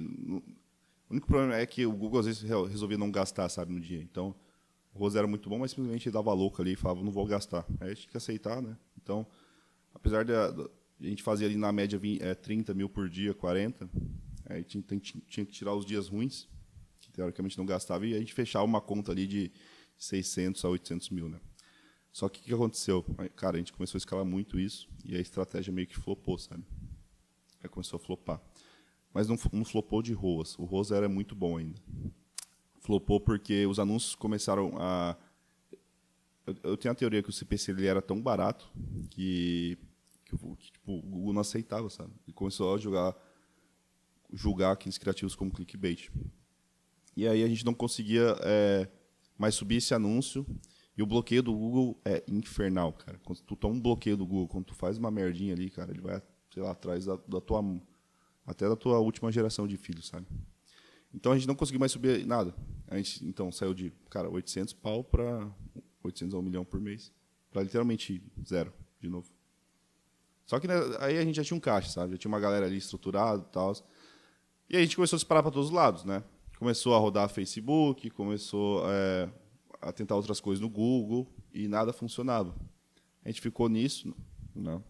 O único problema é que o Google às vezes resolvia não gastar, sabe, no dia. Então, o Rose era muito bom, mas simplesmente dava louco ali e falava, não vou gastar. Aí a gente tinha que aceitar, né? Então, apesar de a, a gente fazer ali na média 20, é, 30 mil por dia, 40, aí tinha, tinha, que tirar os dias ruins, que teoricamente não gastava, e a gente fechava uma conta ali de 600 a 800 mil, né? Só que o que aconteceu? Cara, a gente começou a escalar muito isso, e a estratégia meio que flopou, sabe? Aí começou a flopar. Mas não, não flopou de ROAS, o ROAS era muito bom ainda. Flopou porque os anúncios começaram a eu, tenho a teoria que o CPC ele era tão barato que, que, que tipo, o Google não aceitava, sabe? E começou a julgar, julgar aqueles criativos como clickbait. E aí a gente não conseguia é, mais subir esse anúncio. E o bloqueio do Google é infernal, cara. Quando tu toma um bloqueio do Google, quando tu faz uma merdinha ali, cara, ele vai, sei lá, atrás da, da tua. Até da tua última geração de filhos, sabe? Então a gente não conseguiu mais subir nada. A gente então saiu de, cara, 800 pau para 800 a 1 milhão por mês. Para literalmente zero, de novo. Só que né, aí a gente já tinha um caixa, sabe? Já tinha uma galera ali estruturada e tal. E a gente começou a se parar para todos os lados, né? Começou a rodar Facebook, começou é, a tentar outras coisas no Google e nada funcionava. A gente ficou nisso, né?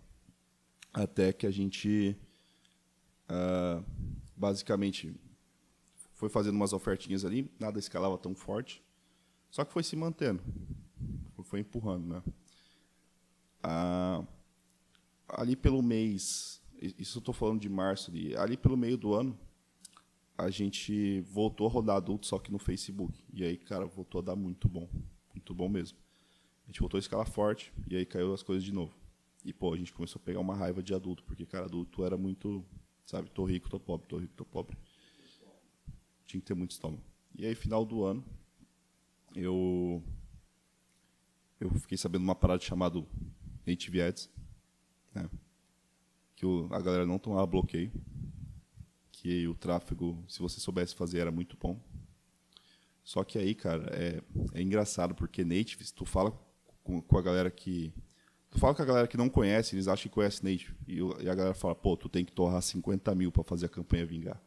Até que a gente uh, basicamente foi fazendo umas ofertinhas ali, nada escalava tão forte, só que foi se mantendo foi empurrando, né? Ah, ali pelo mês, isso eu estou falando de março, ali, ali pelo meio do ano, a gente voltou a rodar adulto, só que no Facebook. E aí, cara, voltou a dar muito bom. Muito bom mesmo. A gente voltou a escalar forte, e aí caiu as coisas de novo. E, pô, a gente começou a pegar uma raiva de adulto, porque, cara, adulto era muito, sabe, tô rico, tô pobre, tô rico, tô pobre. Tinha que ter muito estômago. E aí, final do ano, eu eu fiquei sabendo uma parada chamada Native Ads né? que o, a galera não tomava bloqueio, que o tráfego, se você soubesse fazer, era muito bom. Só que aí, cara, é, é engraçado, porque Native tu fala com, com, a galera que... Tu fala com a galera que não conhece, eles acham que conhece native. E, e a galera fala, pô, tu tem que torrar 50 mil para fazer a campanha vingar.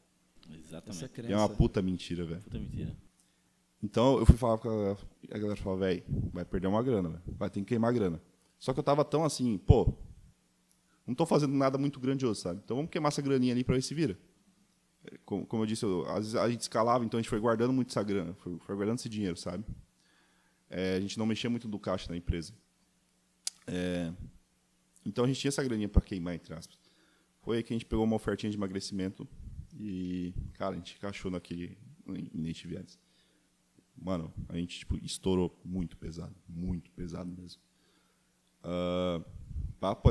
Exatamente. É, é uma puta mentira, velho. Puta mentira. Então eu fui falar com a, a galera falou, velho, vai perder uma grana, véio. vai ter que queimar grana. Só que eu tava tão assim, pô, não estou fazendo nada muito grandioso, sabe? Então vamos queimar essa graninha ali para ver se vira. Eh, como, como eu disse, eu, às vezes a gente escalava, então a gente foi guardando muito essa grana, foi, foi guardando esse dinheiro, sabe? É, a gente não mexia muito do caixa da empresa. É, então a gente tinha essa graninha para queimar, entre aspas. Foi aí que a gente pegou uma ofertinha de emagrecimento e, cara, a gente encaixou naquele em, em Viagens mano, a gente tipo, estourou muito pesado, muito pesado mesmo. Uh, papo,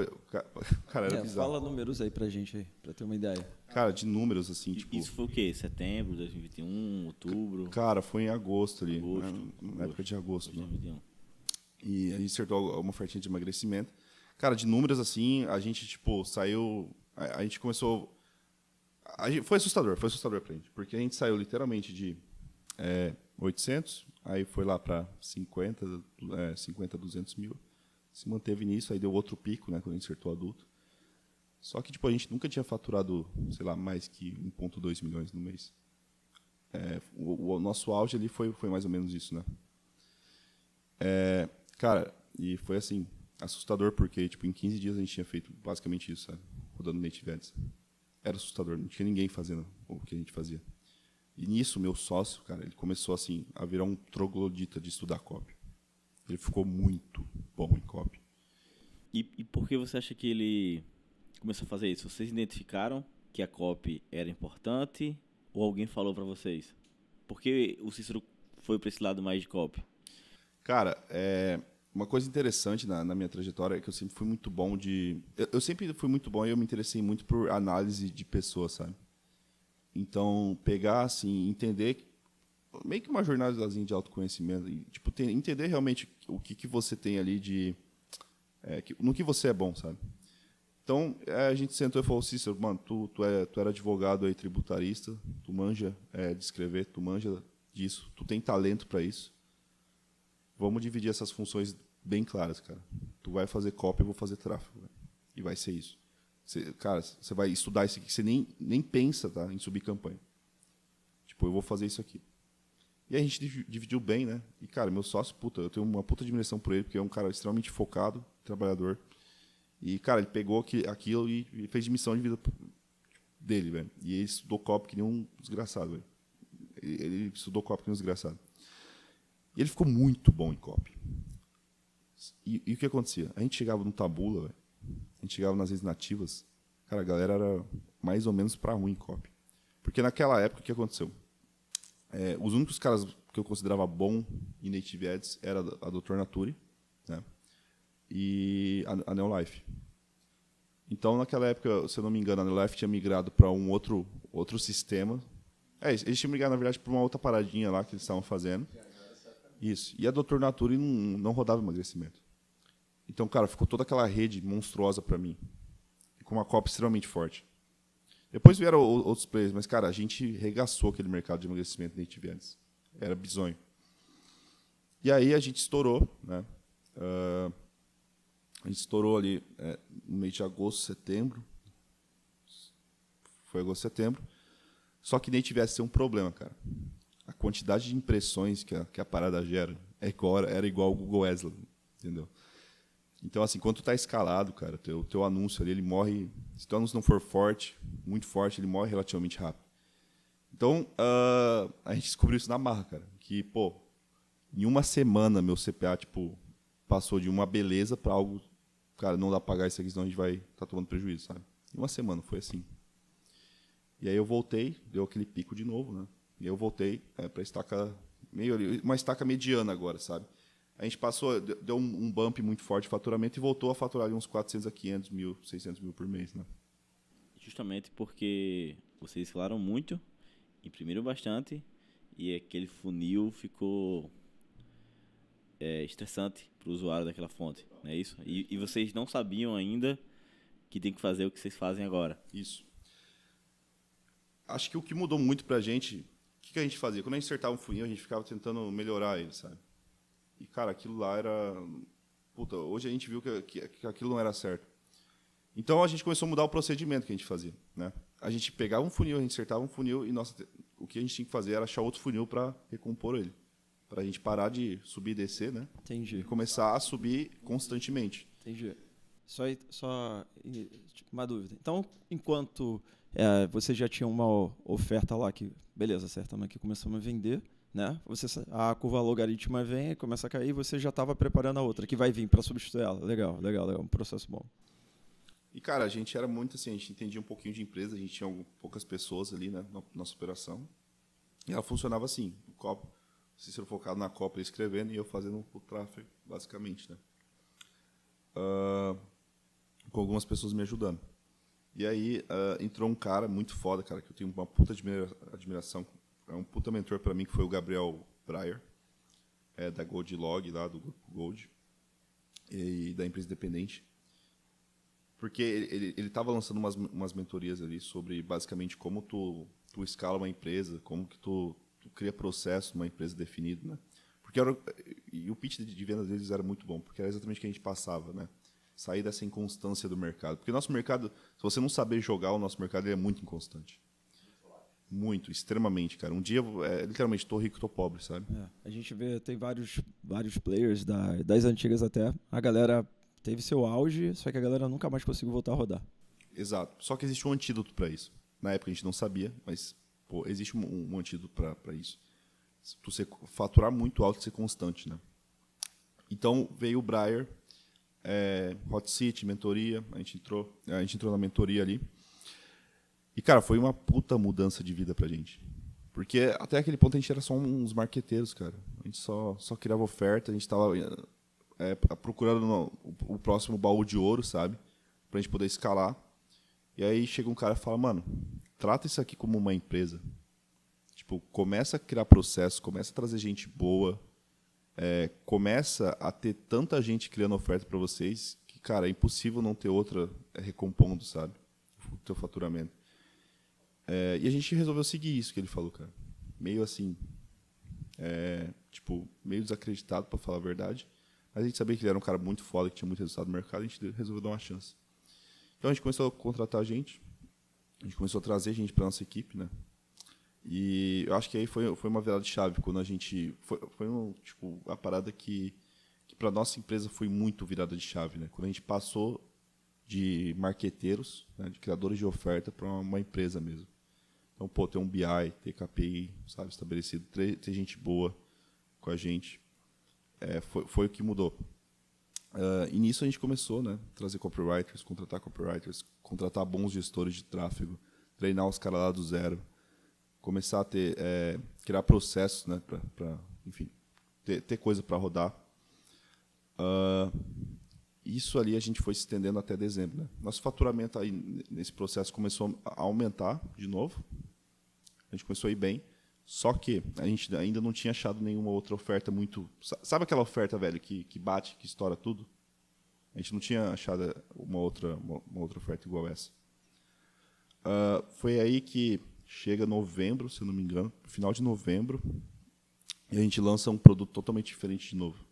cara, era é, bizarro. Fala números aí pra gente aí, pra ter uma ideia. Cara, de números, assim, tipo... Isso foi o quê? Setembro, 2021, outubro? Cara, foi em agosto ali, né? agosto, né? na agosto, época de agosto. 2021. Né? E E aí acertou uma ofertinha de emagrecimento. Cara, de números, assim, a gente, tipo, saiu... A, a gente começou... A gente, foi assustador, foi assustador pra gente, porque a gente saiu literalmente de... É, 800, aí foi lá para 50, é, 50, 200 mil. Se manteve nisso, aí deu outro pico, né, quando a gente acertou adulto. Só que tipo, a gente nunca tinha faturado, sei lá, mais que 1,2 milhões no mês. É, o, o, nosso auge ali foi, foi mais ou menos isso, né? É, cara, e foi assim, assustador, porque tipo, em 15 dias a gente tinha feito basicamente isso, sabe? rodando native ads. Era assustador, não tinha ninguém fazendo o que a gente fazia. E nisso, meu sócio, cara, ele começou assim a virar um troglodita de estudar cópia. Ele ficou muito bom em cópia. E, e por que você acha que ele começou a fazer isso? Vocês identificaram que a cópia era importante ou alguém falou para vocês? Por que o Cícero foi para esse lado mais de cópia? Cara, é, uma coisa interessante na, na, minha trajetória é que eu sempre fui muito bom de. Eu, eu sempre fui muito bom e eu me interessei muito por análise de pessoas, sabe? Então, pegar, assim, entender meio que uma jornada de autoconhecimento, e, tipo, ter, entender realmente o que, que você tem ali de. É, que, no que você é bom, sabe? Então, é, a gente sentou e falou, Cícero, mano, tu, tu, é, tu era advogado aí, tributarista, tu manja é, de escrever, tu manja disso, tu tem talento para isso. Vamos dividir essas funções bem claras, cara. Tu vai fazer cópia, eu vou fazer tráfego. Véio. E vai ser isso cara, você vai estudar isso aqui que você nem, nem pensa tá, em subir campanha. Tipo, eu vou fazer isso aqui. E a gente dividiu bem, né? E, cara, meu sócio, puta, eu tenho uma puta admiração por ele, porque é um cara extremamente focado, trabalhador. E, cara, ele pegou aquilo e fez missão de vida dele, velho. E ele estudou copo que nem um desgraçado, velho. Ele estudou copo que nem um desgraçado. E ele ficou muito bom em cop E, e, o que acontecia? A gente chegava no tabula, velho a gente chegava nas redes nativas, cara, a galera era mais ou menos para ruim copy. Porque naquela época, o que aconteceu? É, os únicos caras que eu considerava bom em Native Ads era a Dr. Nature né? e a, a Neolife. Então, naquela época, se eu não me engano, a Neolife tinha migrado para um outro, outro sistema. É, eles tinham migrado, na verdade, para uma outra paradinha lá que eles estavam fazendo. Isso. E a Dr. Nature não, não rodava emagrecimento. Então, cara, ficou toda aquela rede monstruosa para mim. Com uma Copa extremamente forte. Depois vieram outros players, mas, cara, a gente regaçou aquele mercado de emagrecimento native antes. Era bizonho. E aí a gente estourou, né? Uh, a gente estourou ali é, no mês de agosto, setembro. Foi agosto, setembro. Só que nem tivesse um problema, cara. A quantidade de impressões que a, que a parada gera é igual, era igual ao Google Ads, entendeu? Então, assim, quando tu tá escalado, cara, teu, teu anúncio ali, ele morre. Se teu anúncio não for forte, muito forte, ele morre relativamente rápido. Então, uh, a gente descobriu isso na marra, cara. Que, pô, em uma semana meu CPA, tipo, passou de uma beleza para algo, cara, não dá pra pagar isso aqui, senão a gente vai tá tomando prejuízo, sabe? Em uma semana, foi assim. E aí eu voltei, deu aquele pico de novo, né? E aí eu voltei é, pra estaca meio ali, uma estaca mediana agora, sabe? A gente passou, deu um bump muito forte de faturamento e voltou a faturar uns 400 a 500 mil, 600 mil por mês, né? Justamente porque vocês escalaram muito, imprimiram bastante e aquele funil ficou é, estressante para o usuário daquela fonte, não é isso? E, e vocês não sabiam ainda que tem que fazer o que vocês fazem agora. Isso. Acho que o que mudou muito para a gente, o que, que a gente fazia? Quando a gente acertava um funil, a gente ficava tentando melhorar ele, sabe? E, cara, aquilo lá era. Puta, hoje a gente viu que, que, que aquilo não era certo. Então a gente começou a mudar o procedimento que a gente fazia. Né? A gente pegava um funil, a gente acertava um funil e nossa, o que a gente tinha que fazer era achar outro funil para recompor ele. Para a gente parar de subir e descer, né? Entendi. E começar a subir constantemente. Entendi. Só, só tipo, uma dúvida. Então, enquanto é, você já tinha uma oferta lá que, beleza, acertamos aqui, começamos a vender né? Você a curva logarítmica vem, e começa a cair, você já estava preparando a outra que vai vir para substituir ela. Legal, legal, é um processo bom. E cara, a gente era muito assim, a gente entendia um pouquinho de empresa, a gente tinha poucas pessoas ali, né, na nossa operação. E ela funcionava assim, o copo, ser focado na Copa escrevendo e eu fazendo o tráfego, basicamente, né? Uh, com algumas pessoas me ajudando. E aí uh, entrou um cara muito foda, cara, que eu tenho uma puta admira admiração é um puta mentor para mim, que foi o Gabriel Breyer, é, da Gold Log, lá do grupo Gold, e da empresa independente. Porque ele estava lançando umas, umas mentorias ali sobre, basicamente, como tu, tu escala uma empresa, como que tu, tu cria processo numa empresa definida né? Porque era, e o pitch de vendas deles era muito bom, porque era exatamente o que a gente passava, né? Sair dessa inconstância do mercado. Porque nosso mercado, se você não saber jogar, o nosso mercado é muito inconstante. Muito, extremamente, cara. Um dia, é, literalmente, tô rico, tô pobre, sabe? É, a gente vê, tem vários, vários players da, das antigas até. A galera teve seu auge, só que a galera nunca mais conseguiu voltar a rodar. Exato. Só que existe um antídoto para isso. Na época a gente não sabia, mas pô, existe um, um antídoto para isso. Se tu ser, faturar muito alto e ser constante, né? Então veio o Briar, é, Hot City, mentoria, a gente entrou, a gente entrou na mentoria ali. E, cara, foi uma puta mudança de vida pra gente. Porque até aquele ponto a gente era só uns marqueteiros, cara. A gente só, só criava oferta, a gente tava eh, é, procurando no, o, próximo baú de ouro, sabe? Pra gente poder escalar. E aí chega um cara e fala, mano, trata isso aqui como uma empresa. Tipo, começa a criar processo, começa a trazer gente boa, é, começa a ter tanta gente criando oferta para vocês que, cara, é impossível não ter outra é, recompondo, sabe? O teu faturamento. É, e a gente resolveu seguir isso que ele falou, cara. Meio assim, é, tipo, meio desacreditado, para falar a verdade. Mas a gente sabia que ele era um cara muito foda, que tinha muito resultado no mercado, a gente resolveu dar uma chance. Então a gente começou a contratar gente, a gente começou a trazer gente para nossa equipe, né? E eu acho que aí foi, foi uma virada de chave, quando a gente. Foi, foi um, tipo, a parada que, que para nossa empresa foi muito virada de chave, né? Quando a gente passou de marqueteiros, né, de criadores de oferta, para uma empresa mesmo. Então, pô, ter um BI, ter KPI, sabe, estabelecido, ter, gente boa com a gente, é, foi, foi o que mudou. Uh, e nisso a gente começou, né, trazer copywriters, contratar copywriters, contratar bons gestores de tráfego, treinar os caras lá do zero, começar a ter, é, criar processos, né, para, enfim, ter, ter coisa para rodar. Uh, isso ali a gente foi se estendendo até dezembro. Né? Nosso faturamento aí nesse processo começou a aumentar de novo, a gente começou a ir bem. Só que a gente ainda não tinha achado nenhuma outra oferta muito. Sabe aquela oferta, velho, que, que bate, que estoura tudo? A gente não tinha achado uma outra, uma, outra oferta igual essa. Uh, foi aí que chega novembro, se eu não me engano, final de novembro, e a gente lança um produto totalmente diferente de novo.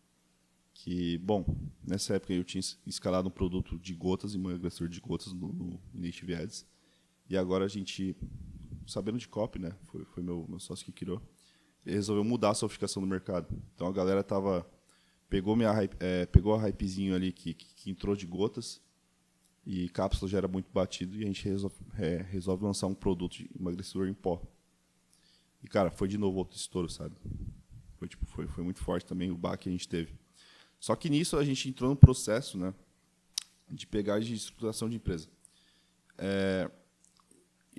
Que, bom, nessa época eu tinha escalado um produto de gotas, emagrecedor de gotas no, no Initiative Ads, e agora a gente sabendo de copy, né? Foi, foi meu, meu sócio que criou. Ele resolveu mudar a sofisticação do mercado. Então a galera tava pegou minha hype, é, pegou a hypezinho ali que, que, que, entrou de gotas e cápsula já era muito batido e a gente resolve, é, resolve lançar um produto de emagrecedor em pó. E cara, foi de novo outro estouro, sabe? Foi tipo, foi, foi muito forte também o baque que a gente teve. Só que nisso a gente entrou num processo, né, de pegagem de estruturação de empresa. É,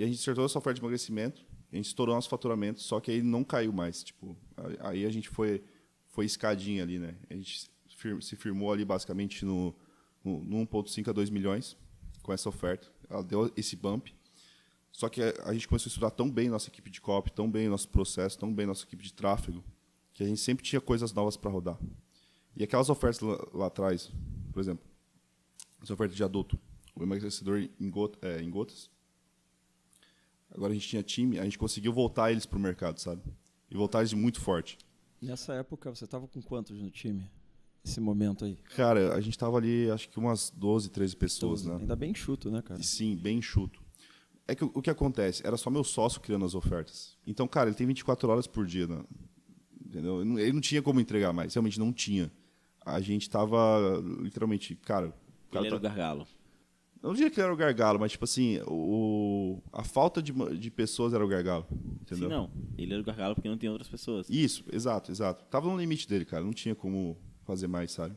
a gente acertou essa oferta de emagrecimento, a gente estourou nosso faturamento, só que aí não caiu mais. Tipo, aí a gente foi, foi escadinha ali, né? A gente se firmou ali basicamente no, no, no 1,5 a 2 milhões com essa oferta. Ela deu esse bump. Só que a gente começou a estudar tão bem nossa equipe de copy, tão bem nosso processo, tão bem nossa equipe de tráfego, que a gente sempre tinha coisas novas para rodar. E aquelas ofertas lá, lá, atrás, por exemplo, as ofertas de adulto, o emagrecedor em, got, é, em gotas, Agora a gente tinha time, a gente conseguiu voltar eles para o mercado, sabe? E voltar eles muito forte. Nessa época, você estava com quantos no time? Esse momento aí? Cara, a gente estava ali, acho que umas 12, 13 pessoas, né? Ainda bem chuto, né, cara? sim, bem chuto. É que o que acontece? Era só meu sócio criando as ofertas. Então, cara, ele tem 24 horas por dia, né? entendeu? Ele não tinha como entregar mais, realmente não tinha. A gente estava, literalmente, cara... cara ele era tá... o gargalo. Não diria que era o gargalo, mas tipo assim, o, a falta de, de pessoas era o gargalo. Entendeu? Sim, não. Ele era o gargalo porque não tem outras pessoas. Isso, exato, exato. Tava no limite dele, cara. Não tinha como fazer mais, sabe?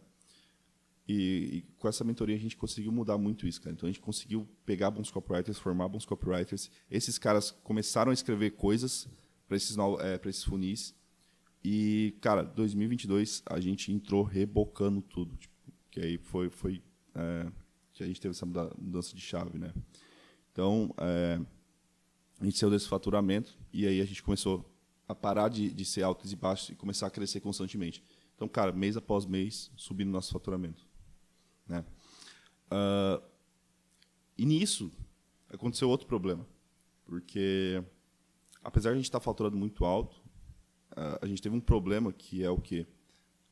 E, e com essa mentoria a gente conseguiu mudar muito isso, cara. Então a gente conseguiu pegar bons copywriters, formar bons copywriters. Esses caras começaram a escrever coisas para esses, é, esses funis. E, cara, 2022 a gente entrou rebocando tudo. Tipo, que aí foi. foi é, que a gente teve essa mudança de chave, né? Então, é, a gente saiu desse faturamento e aí a gente começou a parar de, de ser altos e baixos e começar a crescer constantemente. Então, cara, mês após mês, subindo nosso faturamento. Né? Uh, e nisso, aconteceu outro problema. Porque, apesar de a gente estar faturando muito alto, uh, a gente teve um problema que é o quê?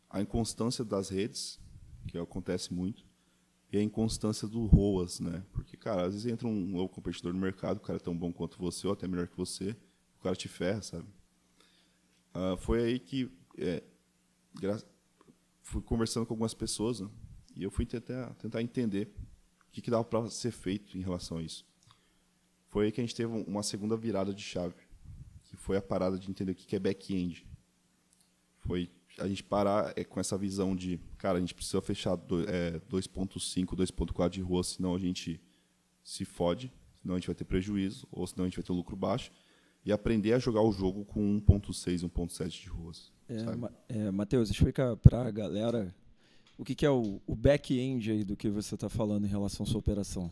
A inconstância das redes, que acontece muito, e a inconstância do ROAS, né? Porque, cara, às vezes entra um novo competidor no mercado, o cara é tão bom quanto você, ou até melhor que você, o cara te ferra, sabe? Ah, foi aí que é, fui conversando com algumas pessoas né? e eu fui tentar, tentar entender o que, que dava para ser feito em relação a isso. Foi aí que a gente teve uma segunda virada de chave, que foi a parada de entender o que, que é back-end. Foi a gente parar é, com essa visão de, cara, a gente precisa fechar é, 2.5, 2.4 de rua, senão a gente se fode, senão a gente vai ter prejuízo, ou senão a gente vai ter um lucro baixo, e aprender a jogar o jogo com 1.6, 1.7 de ruas. É, ma é, Matheus, explica para a galera o que, que é o, o back-end aí do que você está falando em relação à sua operação.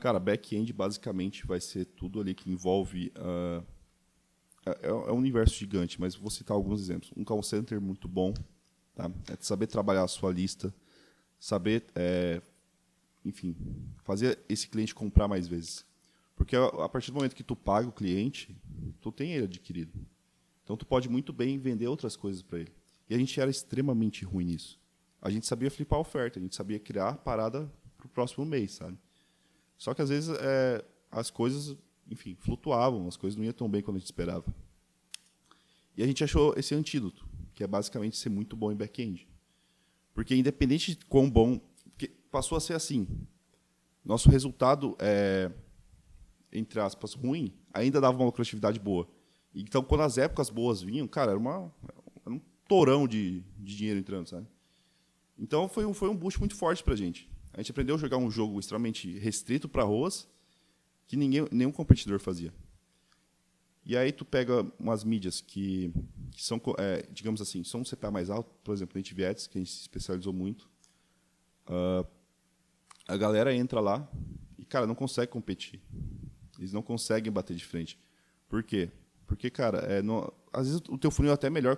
Cara, back-end basicamente vai ser tudo ali que envolve... Uh, é, é, é um universo gigante, mas vou citar alguns exemplos. Um call center muito bom, tá? É saber trabalhar a sua lista, saber, é, enfim, fazer esse cliente comprar mais vezes. Porque a partir do momento que tu paga o cliente, tu tem ele adquirido. Então tu pode muito bem vender outras coisas para ele. E a gente era extremamente ruim nisso. A gente sabia flipar a oferta, a gente sabia criar a parada para o próximo mês, sabe? Só que às vezes é, as coisas enfim, flutuavam, as coisas não iam tão bem quanto a gente esperava. E a gente achou esse antídoto, que é basicamente ser muito bom em back-end. Porque independente de quão bom, passou a ser assim. Nosso resultado é, entre aspas, ruim, ainda dava uma lucratividade boa. Então, quando as épocas boas vinham, cara, era, uma, era um torão de, de dinheiro entrando, sabe? Então, foi um, foi um boost muito forte para a gente. A gente aprendeu a jogar um jogo extremamente restrito para ruas que ninguém, nenhum competidor fazia. E aí tu pega umas mídias que, que são, é, digamos assim, são um CPA mais alto, por exemplo, a gente Ads, que a gente se especializou muito. Uh, a galera entra lá e, cara, não consegue competir. Eles não conseguem bater de frente. Por quê? Porque, cara, é, não, às vezes o teu funil é melhor,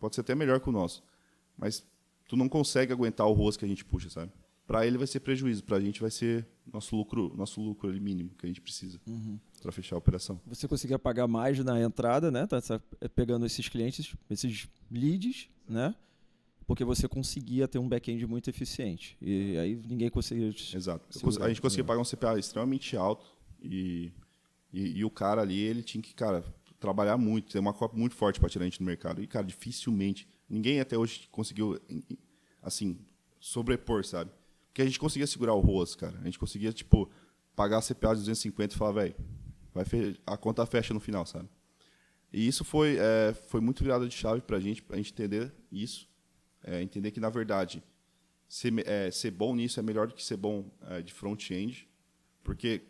pode ser até melhor que o nosso, mas tu não consegue aguentar o rosto que a gente puxa, sabe? para ele vai ser prejuízo, para a gente vai ser nosso lucro, nosso lucro ali mínimo que a gente precisa uhum. para fechar a operação. Você conseguia pagar mais na entrada, né? Tá é, pegando esses clientes, esses leads, né? Porque você conseguia ter um back-end muito eficiente. E aí ninguém conseguia. Exato. Segurar. A gente conseguia né? pagar um CPA extremamente alto e, e, e o cara ali, ele tinha que, cara, trabalhar muito, ter uma copa muito forte para tirar a gente do mercado. E, cara, dificilmente. Ninguém até hoje conseguiu, assim, sobrepor, sabe? Porque a gente conseguia segurar o ROAS, cara. A gente conseguia, tipo, pagar a CPA de 250 e falar, velho, a conta fecha no final, sabe? E isso foi, é, foi muito virada de chave para gente, a gente entender isso. É, entender que, na verdade, ser, é, ser bom nisso é melhor do que ser bom é, de front-end, porque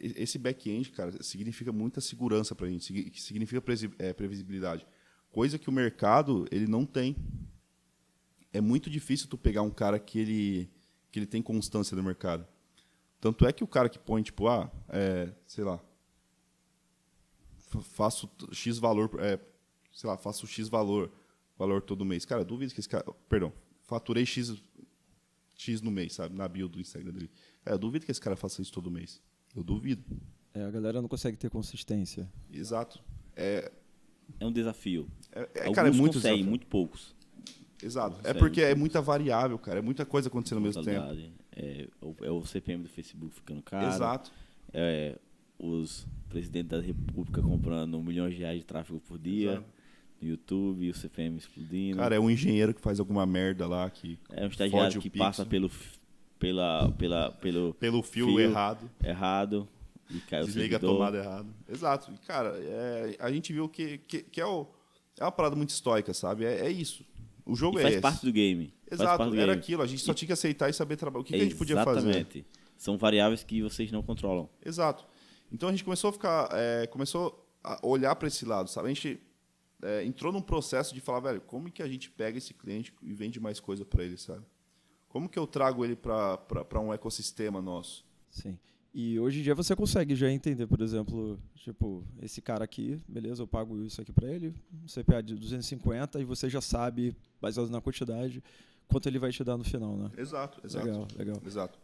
esse back-end, cara, significa muita segurança para a gente, significa é, previsibilidade. Coisa que o mercado, ele não tem. É muito difícil tu pegar um cara que ele que ele tem constância no mercado. Tanto é que o cara que põe, tipo, ah, é, sei lá, faço X valor, é, sei lá, faço X valor, valor todo mês. Cara, duvido que esse cara, perdão, faturei X, X no mês, sabe, na bio do Instagram dele. É eu duvido que esse cara faça isso todo mês. Eu duvido. É, a galera não consegue ter consistência. Exato. É, é um desafio. É, é, Alguns cara, é muito conseguem, muito poucos. Exato. é porque é muita variável, cara. É muita coisa acontecendo ao mesmo tempo. É, é o é CPM do Facebook ficando caro. Exato. É, os presidentes da República comprando milhões de reais de tráfego por dia. Exato. No YouTube, o CPM explodindo. Cara, é um engenheiro que faz alguma merda lá que. É um estagiário que passa pelo, pela, pela, pelo. Pelo fio, fio errado. Errado. E cai Desliga a tomada errada. Exato. E, cara, é, a gente viu que, que, que é, o, é uma parada muito estoica, sabe? É, é isso. O jogo e é faz esse. parte do game. Exato, do era game. aquilo. A gente só tinha que aceitar e saber trabalhar. O que, é que a gente podia fazer? Exatamente. São variáveis que vocês não controlam. Exato. Então a gente começou a ficar, é, começou a olhar para esse lado, sabe? A gente é, entrou num processo de falar, velho, como que a gente pega esse cliente e vende mais coisa para ele, sabe? Como que eu trago ele para um ecossistema nosso? Sim. E hoje em dia você consegue já entender, por exemplo, tipo, esse cara aqui, beleza, eu pago isso aqui para ele, um CPA de 250 e você já sabe, baseado na quantidade, quanto ele vai te dar no final, né? Exato, exato. Legal, legal. Exato.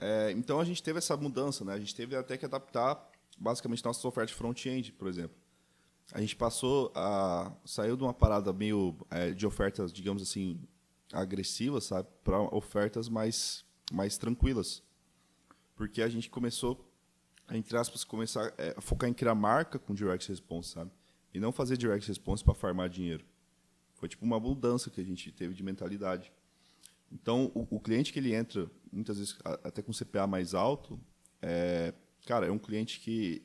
É, então a gente teve essa mudança, né? A gente teve até que adaptar basicamente nossa oferta de front-end, por exemplo. A gente passou a saiu de uma parada meio é, de ofertas, digamos assim, agressivas, sabe, para ofertas mais mais tranquilas porque a gente começou, a, entre aspas, começar é, a focar em criar marca com direct response, sabe? E não fazer direct response para farmar dinheiro. Foi tipo uma mudança que a gente teve de mentalidade. Então, o, o cliente que ele entra, muitas vezes até com CPA mais alto, é, cara, é um cliente que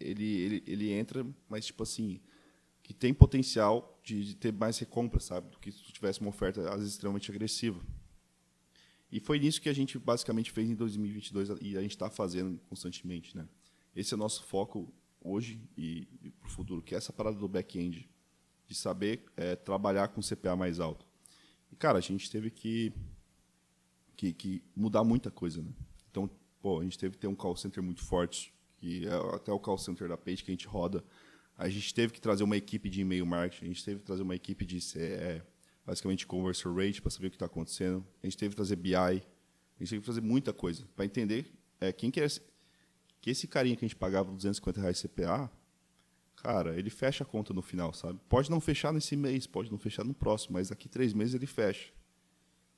ele, ele, ele entra, mas tipo assim, que tem potencial de, de ter mais recompra, sabe? Do que se tu tivesse uma oferta, às vezes, extremamente agressiva. E foi nisso que a gente basicamente fez em 2022 e a gente está fazendo constantemente, né? Esse é o nosso foco hoje e, e para o futuro, que é essa parada do back-end, de saber é, trabalhar com CPA mais alto. E, cara, a gente teve que, que, que mudar muita coisa, né? Então, pô, a gente teve que ter um call center muito forte, que é até o call center da Page que a gente roda. A gente teve que trazer uma equipe de e-mail marketing, a gente teve que trazer uma equipe de CEO, basicamente conversion rate, para saber o que está acontecendo. A gente teve que fazer BI, a gente teve que fazer muita coisa para entender é, quem quer que esse carinha que a gente pagava 250 reais CPA, cara, ele fecha a conta no final, sabe? Pode não fechar nesse mês, pode não fechar no próximo, mas daqui três meses ele fecha.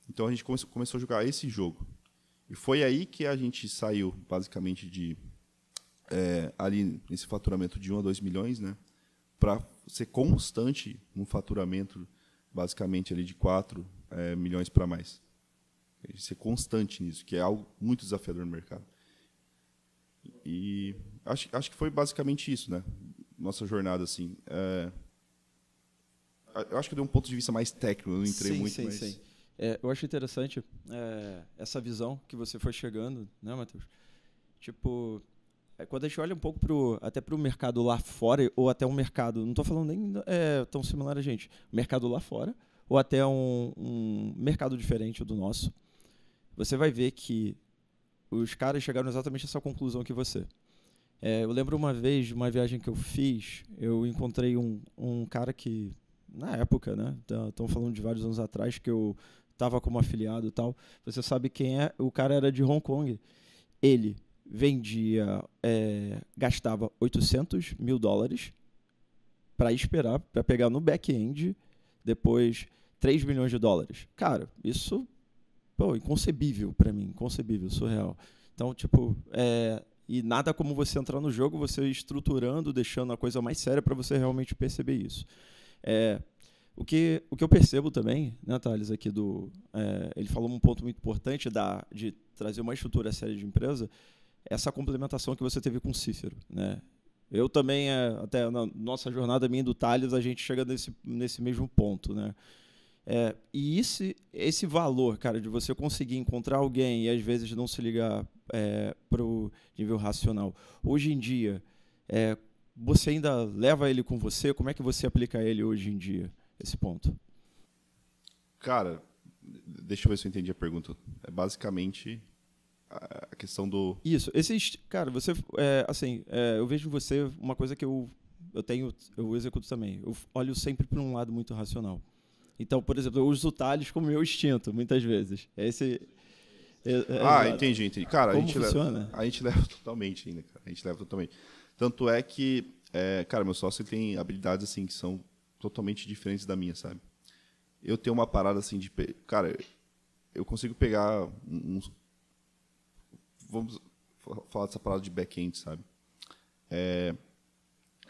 Então a gente começou começou a jogar esse jogo. E foi aí que a gente saiu, basicamente, de é, ali nesse faturamento de 1 a 2 milhões, né? Para ser constante no faturamento basicamente ali de 4 é, eh, milhões para mais. Ser constante nisso, que é algo muito desafiador no mercado. E acho, acho que foi basicamente isso, né? Nossa jornada, assim. É, eu acho que deu um ponto de vista mais técnico, eu não entrei sim, muito, sim, mas... Sim. É, eu acho interessante eh, essa visão que você foi chegando, né, Matheus? Tipo, é, quando a gente olha um pouco pro, até para o mercado lá fora, ou até um mercado, não estou falando nem é, tão similar a gente, mercado lá fora, ou até um, um mercado diferente do nosso, você vai ver que os caras chegaram exatamente a essa conclusão que você. É, eu lembro uma vez de uma viagem que eu fiz, eu encontrei um, um cara que, na época, né? Estão tá, falando de vários anos atrás, que eu estava como afiliado e tal. Você sabe quem é? O cara era de Hong Kong. Ele vendia, é, gastava 800 mil dólares para esperar, para pegar no back-end, depois 3 milhões de dólares. Cara, isso, pô, inconcebível para mim, inconcebível, surreal. Então, tipo, é, e nada como você entrar no jogo, você estruturando, deixando a coisa mais séria para você realmente perceber isso. É, o, que, o que eu percebo também, né, Thales, aqui do. É, ele falou um ponto muito importante da, de trazer uma estrutura séria de empresa, essa complementação que você teve com Cícero, né? Eu também, é, até na nossa jornada minha do Thales, a gente chega nesse, nesse mesmo ponto, né? É, e esse, esse valor, cara, de você conseguir encontrar alguém e às vezes não se ligar é, para o nível racional. Hoje em dia, é, você ainda leva ele com você? Como é que você aplica ele hoje em dia, esse ponto? Cara, deixa eu ver se eu entendi a pergunta. É basicamente a questão do. Isso. Esses. Cara, você. É, assim, é, eu vejo você uma coisa que eu, eu tenho. Eu executo também. Eu olho sempre para um lado muito racional. Então, por exemplo, eu uso o Thales como meu instinto, muitas vezes. É esse. É, é ah, entendi, entendi. Cara, como a gente, funciona? leva, a gente leva totalmente ainda, cara. A gente leva totalmente. Tanto é que, é, cara, meu sócio tem habilidades assim que são totalmente diferentes da minha, sabe? Eu tenho uma parada assim de. Cara, eu consigo pegar uns. um vamos falar dessa palavra de back-end, sabe? É,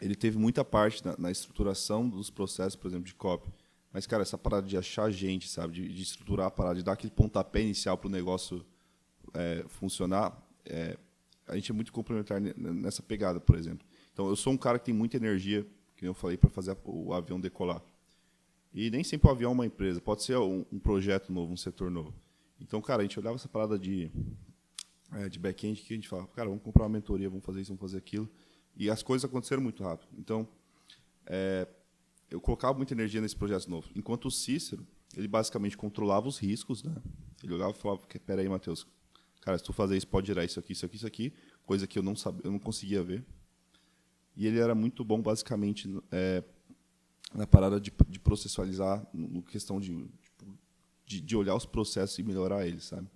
ele teve muita parte na, na, estruturação dos processos, por exemplo, de copy. Mas, cara, essa parada de achar gente, sabe? De, de estruturar a parada, de dar aquele pontapé inicial para o negócio é, funcionar, é, a gente é muito complementar nessa pegada, por exemplo. Então, eu sou um cara que tem muita energia, que eu falei, para fazer o avião decolar. E nem sempre o avião é uma empresa, pode ser um, um projeto novo, um setor novo. Então, cara, a gente olhava essa parada de é, de back-end que a gente fala, cara, vamos comprar uma mentoria, vamos fazer isso, vamos fazer aquilo. E as coisas aconteceram muito rápido. Então, é, eu colocava muita energia nesse projeto novo. Enquanto o Cícero, ele basicamente controlava os riscos, né? Ele olhava e falava, pera aí, Matheus, cara, se tu fazer isso, pode gerar isso aqui, isso aqui, isso aqui, coisa que eu não sabia, eu não conseguia ver. E ele era muito bom, basicamente, é, na parada de, de processualizar, no questão de, tipo, de, de, olhar os processos e melhorar eles, sabe?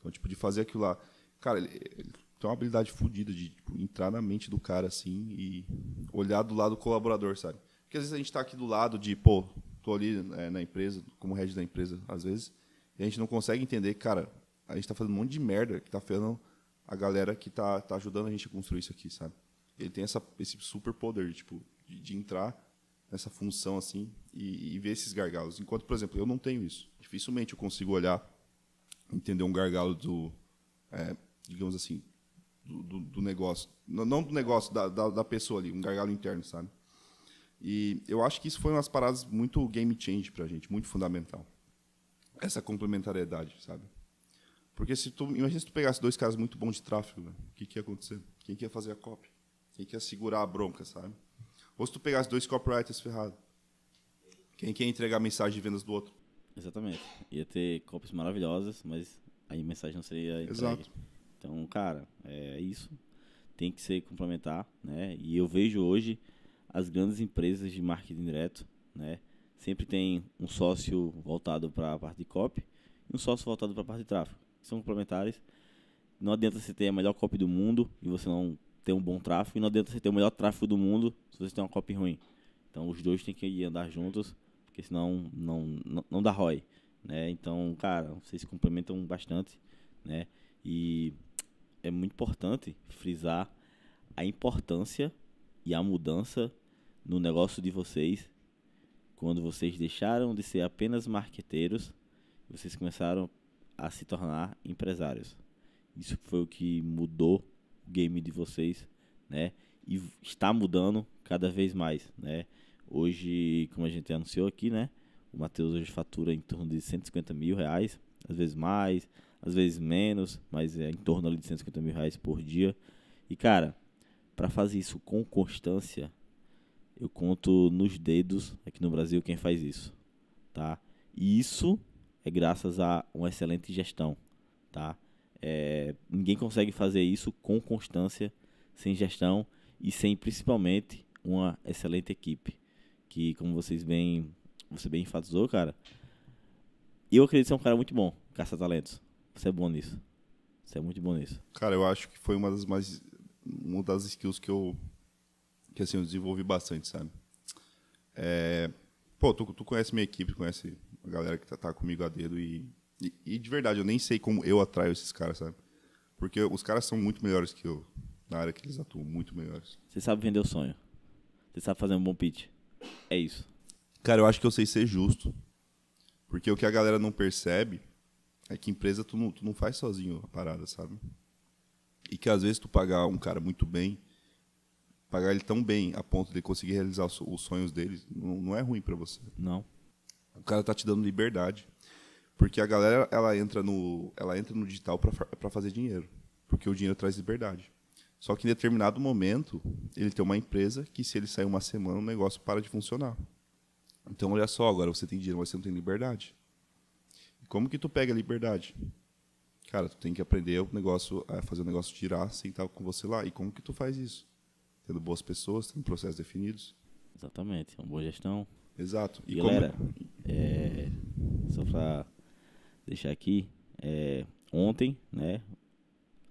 Então, tipo, de fazer aquilo lá. Cara, ele, ele tem uma habilidade fodida de tipo, entrar na mente do cara assim e olhar do lado do colaborador, sabe? Porque às vezes a gente está aqui do lado de, pô, tô ali é, na empresa, como head da empresa, às vezes, e a gente não consegue entender, cara, a gente está fazendo um monte de merda que está ferrando a galera que está tá ajudando a gente a construir isso aqui, sabe? Ele tem essa, esse super poder, de, tipo, de, de, entrar nessa função assim e, e ver esses gargalos. Enquanto, por exemplo, eu não tenho isso. Dificilmente eu consigo olhar, entender um gargalo do. É, digamos assim, do, do, do negócio. Não do negócio, da, da, da, pessoa ali, um gargalo interno, sabe? E eu acho que isso foi umas paradas muito game change para a gente, muito fundamental. Essa complementariedade, sabe? Porque se tu, imagina se tu pegasse dois caras muito bons de tráfego, o que, que ia acontecer? Quem que ia fazer a cópia? Quem que ia segurar a bronca, sabe? Ou se tu pegasse dois copywriters ferrados, quem que ia entregar a mensagem de vendas do outro? Exatamente. Ia ter cópias maravilhosas, mas aí a mensagem não seria entregue. Exato. Então, cara, é isso. Tem que ser complementar, né? E eu vejo hoje as grandes empresas de marketing direto, né? Sempre tem um sócio voltado para a parte de copy e um sócio voltado para a parte de tráfego. São complementares. Não adianta você ter a melhor copy do mundo e você não ter um bom tráfego. E não adianta você ter o melhor tráfego do mundo se você tem uma copy ruim. Então, os dois têm que andar juntos, porque senão não, não, não dá ROI. Né? Então, cara, vocês se complementam bastante, né? E é muito importante frisar a importância e a mudança no negócio de vocês quando vocês deixaram de ser apenas marqueteiros vocês começaram a se tornar empresários. Isso foi o que mudou o game de vocês, né? E está mudando cada vez mais, né? Hoje, como a gente anunciou aqui, né? O Matheus hoje fatura em torno de 150 mil reais, às vezes mais, às vezes menos, mas é em torno ali de 150 mil reais por dia. E cara, para fazer isso com constância, eu conto nos dedos aqui no Brasil quem faz isso, tá? E isso é graças a uma excelente gestão, tá? É, ninguém consegue fazer isso com constância, sem gestão e sem principalmente uma excelente equipe, que como vocês bem, você bem enfatizou, cara, eu acredito ser é um cara muito bom, caça talentos. Você é bom nisso. Você é muito bom nisso. Cara, eu acho que foi uma das mais. Uma das skills que eu. Que assim, eu desenvolvi bastante, sabe? É, pô, tu, tu conhece minha equipe, conhece a galera que tá, tá comigo a dedo e, e, e. de verdade, eu nem sei como eu atraio esses caras, sabe? Porque os caras são muito melhores que eu. Na área que eles atuam, muito melhores. Você sabe vender o sonho. Você sabe fazer um bom pitch. É isso. Cara, eu acho que eu sei ser justo. Porque o que a galera não percebe é que empresa tu não, tu não faz sozinho a parada, sabe? E que às vezes tu pagar um cara muito bem, pagar ele tão bem a ponto de conseguir realizar os sonhos dele, não, não é ruim para você. Não. O cara tá te dando liberdade. Porque a galera, ela entra no, ela entra no digital para fazer dinheiro. Porque o dinheiro traz liberdade. Só que em determinado momento, ele tem uma empresa que se ele sair uma semana, o negócio para de funcionar. Então, olha só, agora você tem dinheiro, mas você não tem liberdade. Como que tu pega a liberdade? Cara, tu tem que aprender o negócio, a fazer o negócio tirar sentar com você lá. E como que tu faz isso? Tendo boas pessoas, tendo processos definidos. Exatamente, é uma boa gestão. Exato. E Galera, como... é, só para deixar aqui, é, ontem, né,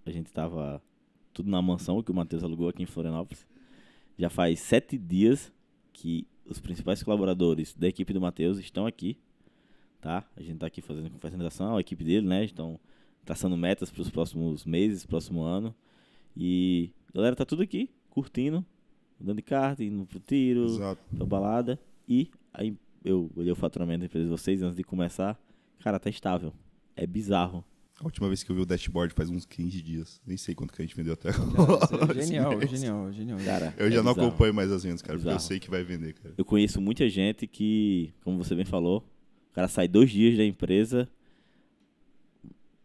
a gente estava tudo na mansão que o Matheus alugou aqui em Florianópolis. Já faz sete dias que os principais colaboradores da equipe do Matheus estão aqui tá? A gente está aqui fazendo confraternização, a equipe dele, né? Estão traçando metas para os próximos meses, próximo ano. E a galera tá tudo aqui, curtindo, andando de carta, indo pro tiro, Exato. pra balada. E aí eu olhei o faturamento da empresa de vocês antes de começar. Cara, tá estável. É bizarro. A última vez que eu vi o dashboard faz uns 15 dias. Nem sei quanto que a gente vendeu até agora. Cara, é genial, genial, genial. Cara, eu é já bizarro. não acompanho mais as vendas, cara, é porque eu sei que vai vender, cara. Eu conheço muita gente que, como você bem falou, o cara sai dois dias da empresa.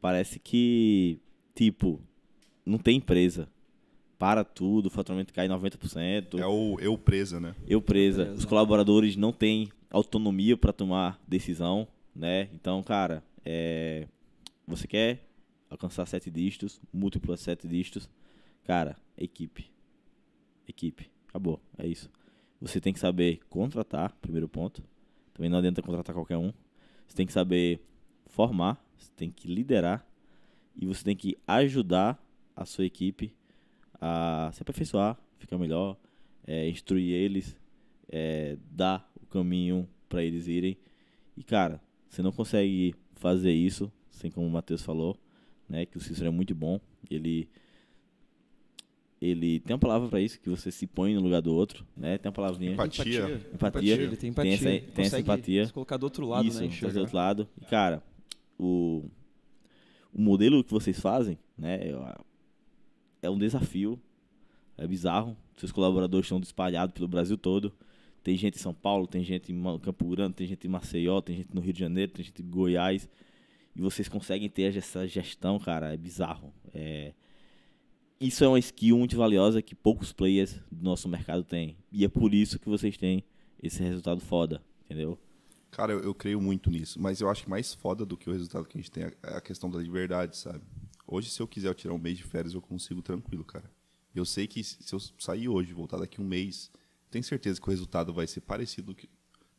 Parece que, tipo, não tem empresa. Para tudo, o faturamento cai 90%. É o eu presa, né? Eu presa. Os colaboradores não têm autonomia para tomar decisão, né? Então, cara, é... você quer alcançar sete dígitos, múltiplos sete dígitos, cara, equipe. Equipe. Acabou. É isso. Você tem que saber contratar, primeiro ponto também não adianta contratar qualquer um. Você tem que saber formar, você tem que liderar e você tem que ajudar a sua equipe a se aperfeiçoar, ficar melhor, é, instruir eles, é, dar o caminho para eles irem. E cara, você não consegue fazer isso, sem assim como o Matheus falou, né, que o Cícero é muito bom, ele ele tem uma palavra para isso, que você se põe no lugar do outro, né? Tem uma palavrinha. Empatia. Empatia. empatia. Ele tem empatia. Tem essa, empatia. Se colocar do outro lado, isso, né? Isso, tá do outro lado. E, cara, o, o modelo que vocês fazem, né? É, é um desafio. É bizarro. Seus colaboradores estão espalhados pelo Brasil todo. Tem gente em São Paulo, tem gente em Campo Grande, tem gente em Maceió, tem gente no Rio de Janeiro, tem gente em Goiás. E vocês conseguem ter essa gestão, cara, é bizarro. É, isso é uma skill muito valiosa que poucos players do nosso mercado têm. E é por isso que vocês têm esse resultado foda, entendeu? Cara, eu, eu, creio muito nisso, mas eu acho que mais foda do que o resultado que a gente tem é, é a questão da liberdade, sabe? Hoje, se eu quiser eu tirar um mês de férias, eu consigo tranquilo, cara. Eu sei que se eu sair hoje, voltar daqui um mês, tenho certeza que o resultado vai ser parecido. Que...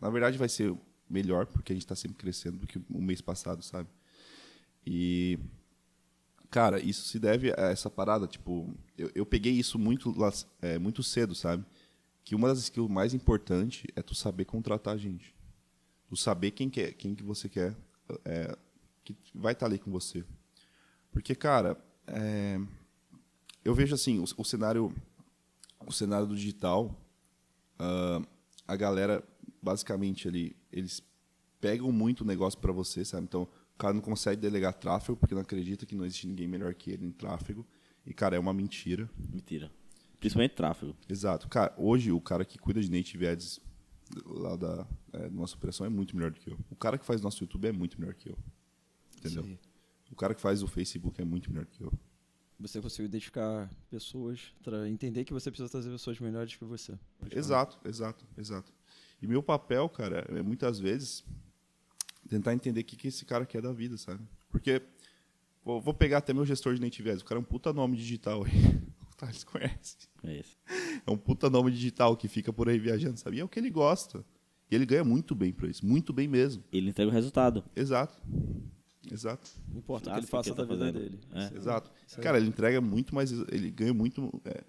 Na verdade, vai ser melhor, porque a gente está sempre crescendo do que o mês passado, sabe? E Cara, isso se deve a essa parada, tipo, eu, eu peguei isso muito, é, muito cedo, sabe? Que uma das skills mais importantes é tu saber contratar gente. Tu saber quem quer quem que você quer é, que vai estar tá ali com você. Porque, cara, é, eu vejo assim, o, o, cenário o cenário do digital, uh, a galera, basicamente, ali, eles pegam muito negócio para você, sabe? Então, o cara não consegue delegar tráfego porque não acredita que não existe ninguém melhor que ele em tráfego. E, cara, é uma mentira. Mentira. Principalmente tráfego. Exato. Cara, hoje o cara que cuida de native ads lá da é, nossa operação é muito melhor do que eu. O cara que faz nosso YouTube é muito melhor que eu. Entendeu? Sim. O cara que faz o Facebook é muito melhor que eu. Você conseguiu identificar pessoas, para entender que você precisa trazer pessoas melhores que você. Exato, exato, exato. E meu papel, cara, é muitas vezes tentar entender o que, que esse cara quer da vida, sabe? Porque, vou pegar até meu gestor de Nativies, o cara é um puta nome digital aí. O Thales conhece. É isso. É um puta nome digital que fica por aí viajando, sabe? E é o que ele gosta. E ele ganha muito bem por isso, muito bem mesmo. Ele entrega o resultado. Exato. Exato. Não importa o que ele faça da tá vida dele. É. é Exato. Cara, ele entrega muito mais, ele ganha muito, é,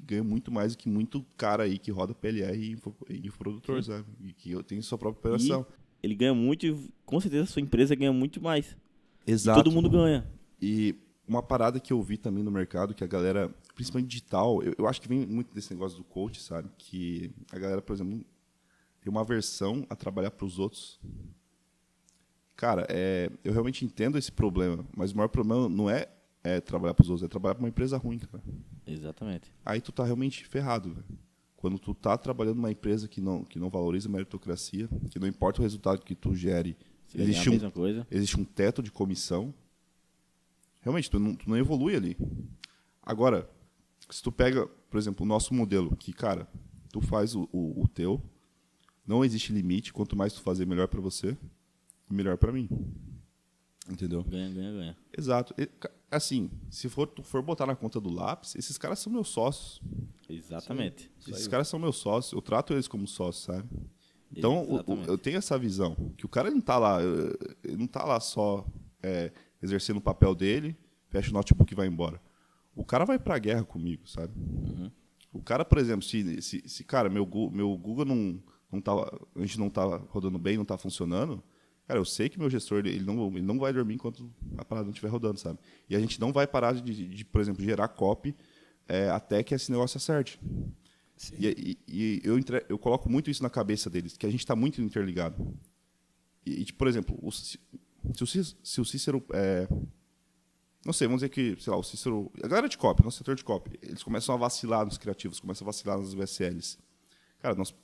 ganha muito mais do que muito cara aí que roda PLR e infoprodutor, sabe? E que tem sua própria operação. E ele ganha muito e com certeza a sua empresa ganha muito mais. Exato. E todo mundo ganha. E uma parada que eu vi também no mercado, que a galera, principalmente digital, eu, eu acho que vem muito desse negócio do coach, sabe? Que a galera, por exemplo, tem uma aversão a trabalhar para os outros. Cara, é, eu realmente entendo esse problema, mas o maior problema não é, é trabalhar para os outros, é trabalhar para uma empresa ruim, cara. Exatamente. Aí tu tá realmente ferrado, velho. Quando tu está trabalhando numa empresa que não, que não valoriza a meritocracia, que não importa o resultado que tu gere, Se existe um, existe um teto de comissão, realmente tu não, tu não evolui ali. Agora, se tu pega, por exemplo, o nosso modelo, que, cara, tu faz o, o, o teu, não existe limite, quanto mais tu fazer, melhor para você, melhor para mim. Entendeu? Ganha, ganha, ganha. Exato assim, se for, for botar na conta do lápis, esses caras são meus sócios. Exatamente. Sim, esses caras são meus sócios. Eu trato eles como sócios, sabe? Então, o, o, eu tenho essa visão. Que o cara não está lá, eh, ele não tá lá só é, exercendo o papel dele, fecha o notebook e vai embora. O cara vai para a guerra comigo, sabe? Uhum. O cara, por exemplo, se, se, se cara, meu, meu Google não, não tá, a gente não tá rodando bem, não tá funcionando, Cara, eu sei que meu gestor ele não, ele não vai dormir enquanto a parada não estiver rodando, sabe? E a gente não vai parar de, de, de por exemplo, gerar copy é, até que esse negócio acerte. E, e, e, eu, entre, eu coloco muito isso na cabeça deles, que a gente está muito interligado. E, e, tipo, por exemplo, o, se, o Cícero. Se eh, o Cícero é, não sei, vamos dizer que, sei lá, o Cícero. A galera de copy, nosso setor de copy, eles começam a vacilar nos criativos, começam a vacilar nas VSLs. Cara, nosso,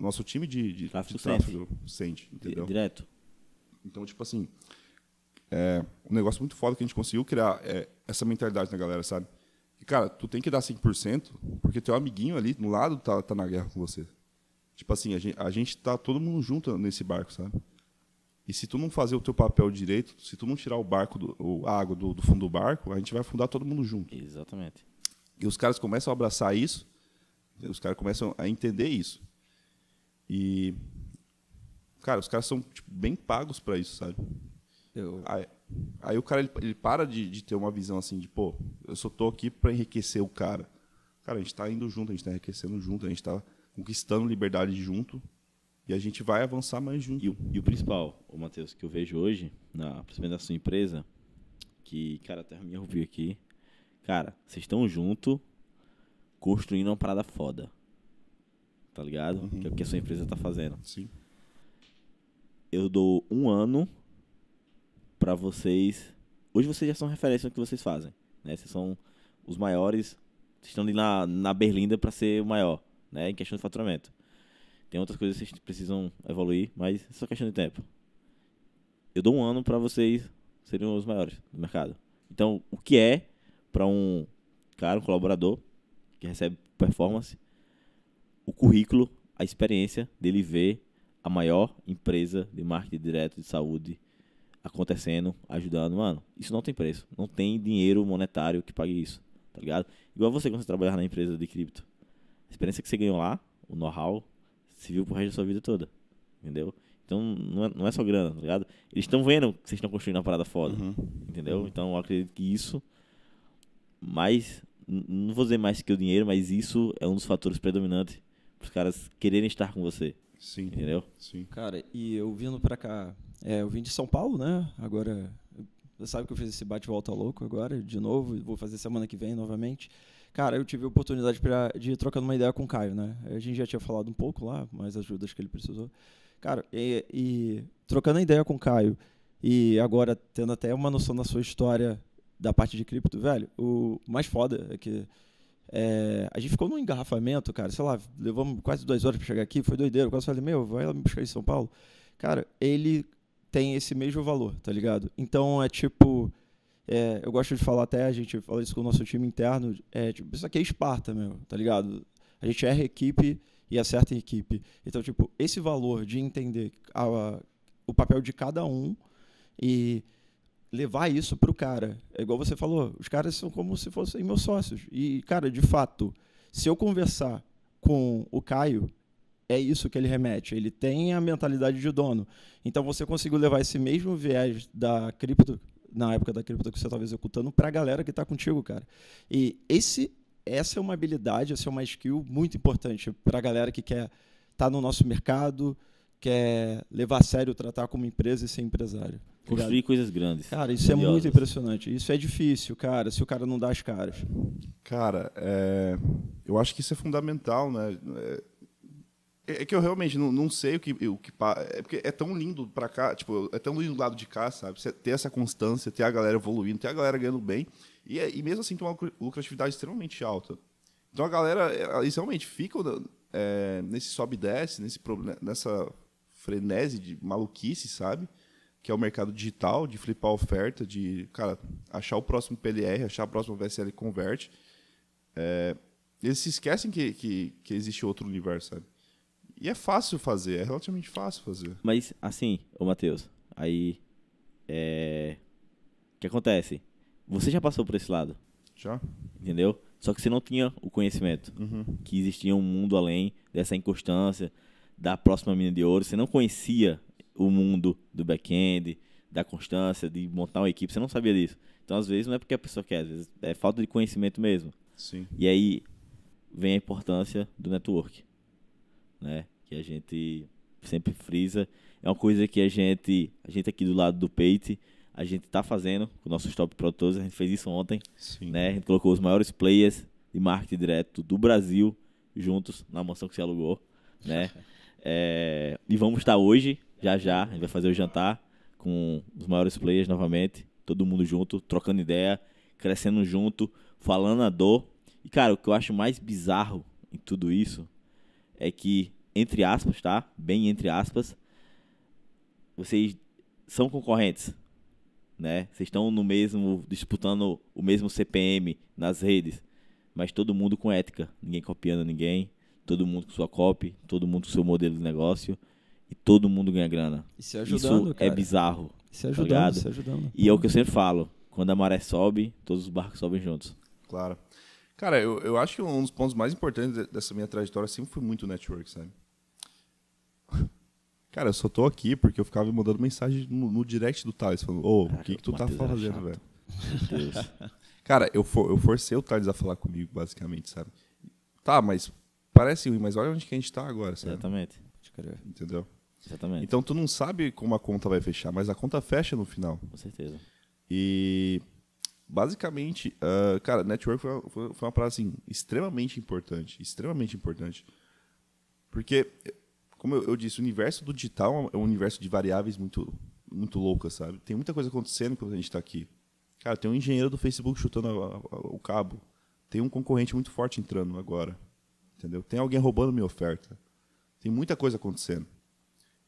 nosso time de, de de tráfego sente, entendeu? Direto. Então, tipo assim, é um negócio muito foda que a gente conseguiu criar é, essa mentalidade na galera, sabe? E, cara, tu tem que dar 5%, porque teu amiguinho ali no lado tá, tá na guerra com você. Tipo assim, a gente, a gente tá todo mundo junto nesse barco, sabe? E se tu não fazer o teu papel direito, se tu não tirar o barco, do, a água do, do fundo do barco, a gente vai afundar todo mundo junto. Exatamente. E os caras começam a abraçar isso, os caras começam a entender isso. E Cara, os caras são tipo, bem pagos para isso, sabe? Eu... Aí, aí, o cara ele, ele para de, de, ter uma visão assim de, pô, eu só tô aqui para enriquecer o cara. Cara, a gente está indo junto, a gente está enriquecendo junto, a gente está conquistando liberdade junto e a gente vai avançar mais junto. E o, e o principal, o Matheus, que eu vejo hoje, na, principalmente na sua empresa, que, cara, até me ouviu aqui, cara, vocês estão junto construindo uma parada foda. Tá ligado? Uhum. Que é o que a sua empresa tá fazendo. Sim eu dou um ano para vocês. Hoje vocês já são referência no que vocês fazem, né? Vocês são os maiores, vocês estão ali na, na berlinda para ser o maior, né? Em questão de faturamento. Tem outras coisas que vocês precisam evoluir, mas é só questão de tempo. Eu dou um ano para vocês serem os maiores do mercado. Então, o que é para um cara, um colaborador que recebe performance, o currículo, a experiência dele ver a maior empresa de marketing direto de saúde acontecendo, ajudando. Mano, isso não tem preço. Não tem dinheiro monetário que pague isso, tá ligado? Igual você quando você trabalhar na empresa de cripto. A experiência que você ganhou lá, o know-how, se viu pro resto da sua vida toda, entendeu? Então, não é, não é só grana, tá ligado? Eles estão vendo que vocês estão construindo uma parada foda, uhum. entendeu? Então, eu acredito que isso, mais, não vou dizer mais que o dinheiro, mas isso é um dos fatores predominantes para os caras quererem estar com você, Sim. Entendeu? Sim. Cara, e eu vindo pra cá, é, eu vim de São Paulo, né? Agora, você sabe que eu fiz esse bate-volta louco agora, de novo, vou fazer semana que vem novamente. Cara, eu tive a oportunidade pra, de trocar uma ideia com o Caio, né? A gente já tinha falado um pouco lá, mais ajudas que ele precisou. Cara, e, e trocando a ideia com o Caio, e agora tendo até uma noção da sua história da parte de cripto, velho, o mais foda é que é, a gente ficou num engarrafamento, cara, sei lá, levamos quase duas horas para chegar aqui, foi doideiro. Quase falei, meu, vai lá me buscar em São Paulo. Cara, ele tem esse mesmo valor, tá ligado? Então é tipo. É, eu gosto de falar até, a gente fala isso com o nosso time interno, é tipo, isso aqui é Esparta, meu, tá ligado? A gente erra equipe e acerta equipe. Então, tipo, esse valor de entender a, a, o papel de cada um e levar isso para o cara. É igual você falou, os caras são como se fossem meus sócios. E, cara, de fato, se eu conversar com o Caio, é isso que ele remete. Ele tem a mentalidade de dono. Então você conseguiu levar esse mesmo viés da cripto, na época da cripto que você estava executando, para a galera que está contigo, cara. E esse, essa é uma habilidade, essa é uma skill muito importante para a galera que quer estar tá no nosso mercado, quer levar a sério, tratar como empresa e ser empresário. Construir coisas grandes. Cara, isso é muito impressionante. Isso é difícil, cara, se o cara não dá as caras. Cara, é... eu acho que isso é fundamental, né? É, é que eu realmente não, não, sei o que. O que é porque é tão lindo para cá, tipo, é tão lindo do lado de cá, sabe? ter essa constância, ter a galera evoluindo, ter a galera ganhando bem. E, é, e mesmo assim, tem uma lucratividade extremamente alta. Então a galera, é, eles realmente ficam é, nesse sobe e desce, nesse, nessa frenesi de maluquice, sabe? que é o mercado digital, de flipar a oferta, de cara, achar o próximo PLR, achar a próxima VSL e converte. É, eles se esquecem que, que, que, existe outro universo, sabe? E é fácil fazer, é relativamente fácil fazer. Mas, assim, ô Matheus, aí. É. O que acontece? Você já passou por esse lado. Já. Entendeu? Só que você não tinha o conhecimento uhum. que existia um mundo além dessa inconstância, da próxima mina de ouro. Você não conhecia o mundo do back-end, da constância, de montar uma equipe. Você não sabia disso. Então, às vezes, não é porque a pessoa quer, às vezes é falta de conhecimento mesmo. Sim. E aí vem a importância do network, né? Que a gente sempre frisa. É uma coisa que a gente, a gente aqui do lado do Peite, a gente está fazendo com nossos top produtores. A gente fez isso ontem, Sim. né? A gente colocou os maiores players de marketing direto do Brasil juntos na mansão que se alugou, né? É, e vamos estar hoje já já. Ele vai fazer o jantar com os maiores players novamente, todo mundo junto, trocando ideia, crescendo junto, falando a dor. E cara, o que eu acho mais bizarro em tudo isso é que, entre aspas, tá? Bem entre aspas, vocês são concorrentes, né? Vocês estão no mesmo disputando o mesmo CPM nas redes, mas todo mundo com ética, ninguém copiando ninguém, todo mundo com sua copy, todo mundo com seu modelo de negócio e todo mundo ganha grana. Isso, ajudando, Isso é bizarro. Isso tá ajudando, tá se ajudando. E é o que eu sempre falo: quando a maré sobe, todos os barcos sobem juntos. Claro. Cara, eu, eu acho que um dos pontos mais importantes dessa minha trajetória sempre foi muito network, sabe? Cara, eu só tô aqui porque eu ficava mandando mensagem no, no direct do Thales, falando, ô, oh, o que, que tu tá fazendo, velho? Cara, eu, for, eu forcei o Thales a falar comigo, basicamente, sabe? Tá, mas parece ruim, mas olha onde que a gente tá agora, sabe? Exatamente. Entendeu? Exatamente. Então tu não sabe como a conta vai fechar, mas a conta fecha no final. Com certeza. E basicamente, uh, cara, network foi uma, foi uma parada assim, extremamente importante. Extremamente importante. Porque, como eu, eu disse, o universo do digital é um universo de variáveis muito, muito loucas, sabe? Tem muita coisa acontecendo quando a gente está aqui. Cara, tem um engenheiro do Facebook chutando a, a, o cabo. Tem um concorrente muito forte entrando agora. Entendeu? Tem alguém roubando minha oferta. Tem muita coisa acontecendo.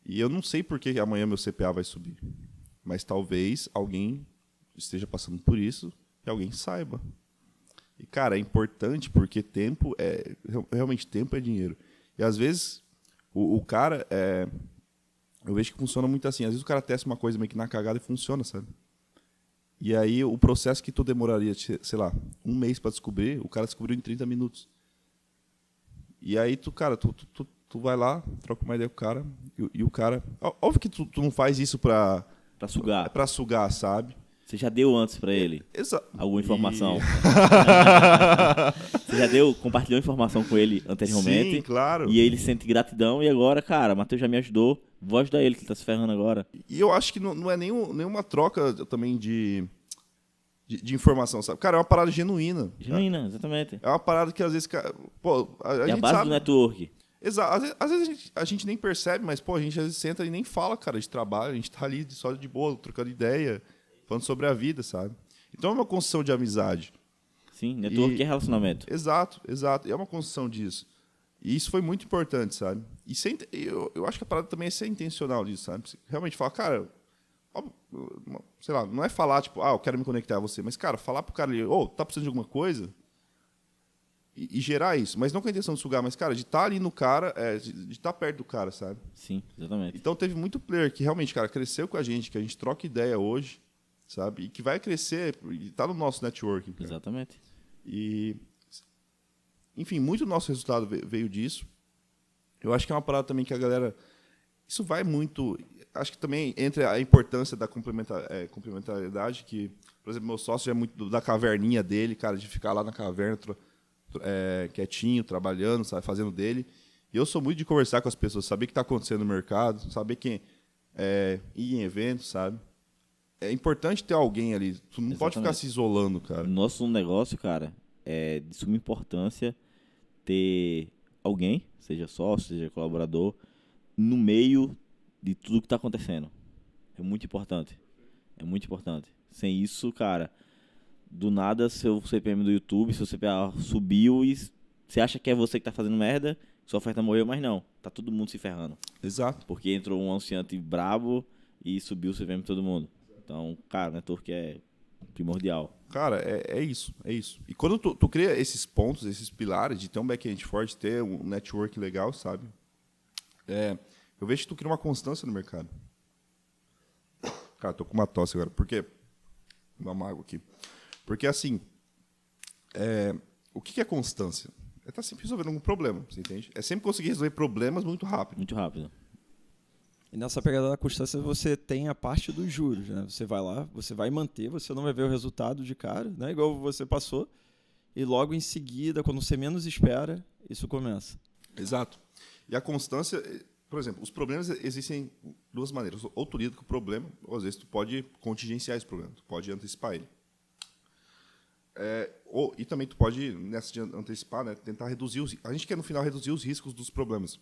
E eu não sei por que amanhã meu CPA vai subir. Mas talvez alguém esteja passando por isso e alguém saiba. E, cara, é importante porque tempo é. Realmente, tempo é dinheiro. E às vezes o, o cara. É, eu vejo que funciona muito assim. Às vezes o cara testa uma coisa meio que na cagada e funciona, sabe? E aí o processo que tu demoraria, sei lá, um mês para descobrir, o cara descobriu em 30 minutos. E aí tu, cara, tu, tu, tu Tu vai lá, troca uma ideia com o cara, e, e o cara. óbvio que tu, tu, não faz isso pra. Pra sugar. Pra sugar, sabe? Você já deu antes pra é, ele? Exa alguma informação? Você já deu, compartilhou informação com ele anteriormente. Sim, claro. E ele sente gratidão e agora, cara, Matheus já me ajudou, vou ajudar ele que ele tá se ferrando agora. E eu acho que não, não é nenhum, nenhuma troca também de, de, de, informação, sabe? Cara, é uma parada genuína. Genuína, exatamente. É uma parada que às vezes. Cara, pô, a, a é a base sabe... do network. Exato. Às, vezes a gente, a gente, nem percebe, mas, pô, a gente às vezes senta e nem fala, cara, de trabalho. A gente tá ali só de boa, trocando ideia, falando sobre a vida, sabe? Então é uma construção de amizade. Sim, network e... é relacionamento. Exato, exato. É uma construção disso. E isso foi muito importante, sabe? E sem, eu, eu acho que a parada também é ser intencional disso, sabe? Você realmente falar, cara, sei lá, não é falar, tipo, ah, eu quero me conectar a você, mas, cara, falar pro cara ali, ô, oh, tá precisando de alguma coisa? e, e, gerar isso. Mas não com a intenção de sugar, mas, cara, de estar tá ali no cara, é, de estar tá perto do cara, sabe? Sim, exatamente. Então teve muito player que realmente, cara, cresceu com a gente, que a gente troca ideia hoje, sabe? E que vai crescer e tá no nosso networking. Cara. Exatamente. E. Enfim, muito do nosso resultado veio disso. Eu acho que é uma parada também que a galera. Isso vai muito. Acho que também entre a importância da complementar, é, complementariedade, que, por exemplo, meu sócio já é muito da caverninha dele, cara, de ficar lá na caverna. Tro é, quietinho, trabalhando, sabe, fazendo dele. E eu sou muito de conversar com as pessoas, saber o que está acontecendo no mercado, saber quem é, ir em eventos, sabe? É importante ter alguém ali. Tu não Exatamente. pode ficar se isolando, cara. Nosso negócio, cara, é de suma importância ter alguém, seja sócio, seja colaborador, no meio de tudo que está acontecendo. É muito importante. É muito importante. Sem isso, cara, do nada seu CPM do YouTube, seu CPA subiu e você acha que é você que tá fazendo merda, sua oferta morreu, mas não. Tá todo mundo se ferrando. Exato. Porque entrou um anunciante brabo e subiu o CPM de todo mundo. Então, cara, network né, é primordial. Cara, é, é isso, é isso. E quando tu, tu cria esses pontos, esses pilares de ter um back-end forte, ter um network legal, sabe? É, eu vejo que tu cria uma constância no mercado. Cara, tô com uma tosse agora. Por quê? Uma mágoa aqui. Porque, assim, é, o que é constância? É estar tá sempre resolvendo algum problema, você entende? É sempre conseguir resolver problemas muito rápido. Muito rápido. E nessa pegada da constância você tem a parte dos juros, né? Você vai lá, você vai manter, você não vai ver o resultado de cara, né? Igual você passou. E logo em seguida, quando você menos espera, isso começa. Exato. E a constância, por exemplo, os problemas existem duas maneiras. Ou tu lida com o problema, ou às vezes tu pode contingenciar esse problema, tu pode antecipar ele. É, ou, e também tu pode, nessa de antecipar, né, tentar reduzir os... A gente quer, no final, reduzir os riscos dos problemas.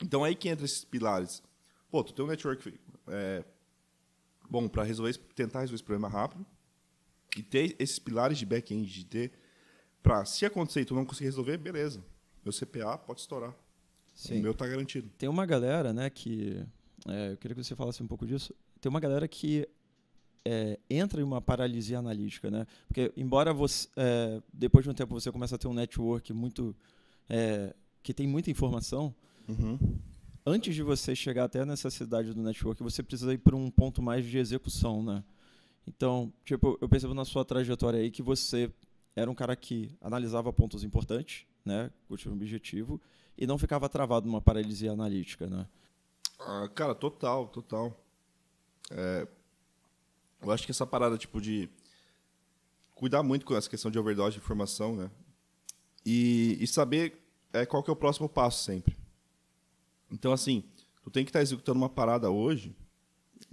Então, é aí que entra esses pilares. Pô, tu tem um network é, bom para resolver, tentar resolver esse problema rápido e ter esses pilares de back-end, de ter para se acontecer e tu não conseguir resolver, beleza. Meu CPA pode estourar. Sim. O meu tá garantido. Tem uma galera, né, que é, eu queria que você falasse um pouco disso. Tem uma galera que é, entra em uma paralisia analítica, né? Porque embora você, é, depois de um tempo você começa a ter um network muito é, que tem muita informação, uhum. antes de você chegar até a necessidade do network, você precisa ir para um ponto mais de execução, né? Então, tipo, eu percebo na sua trajetória aí que você era um cara que analisava pontos importantes, né? Curtia um objetivo e não ficava travado numa paralisia analítica, né? Ah, cara, total, total. É, eu acho que essa parada, tipo, de cuidar muito com essa questão de overdose de informação, né? E, e saber é, qual que é o próximo passo sempre. Então, assim, tu tem que estar tá executando uma parada hoje,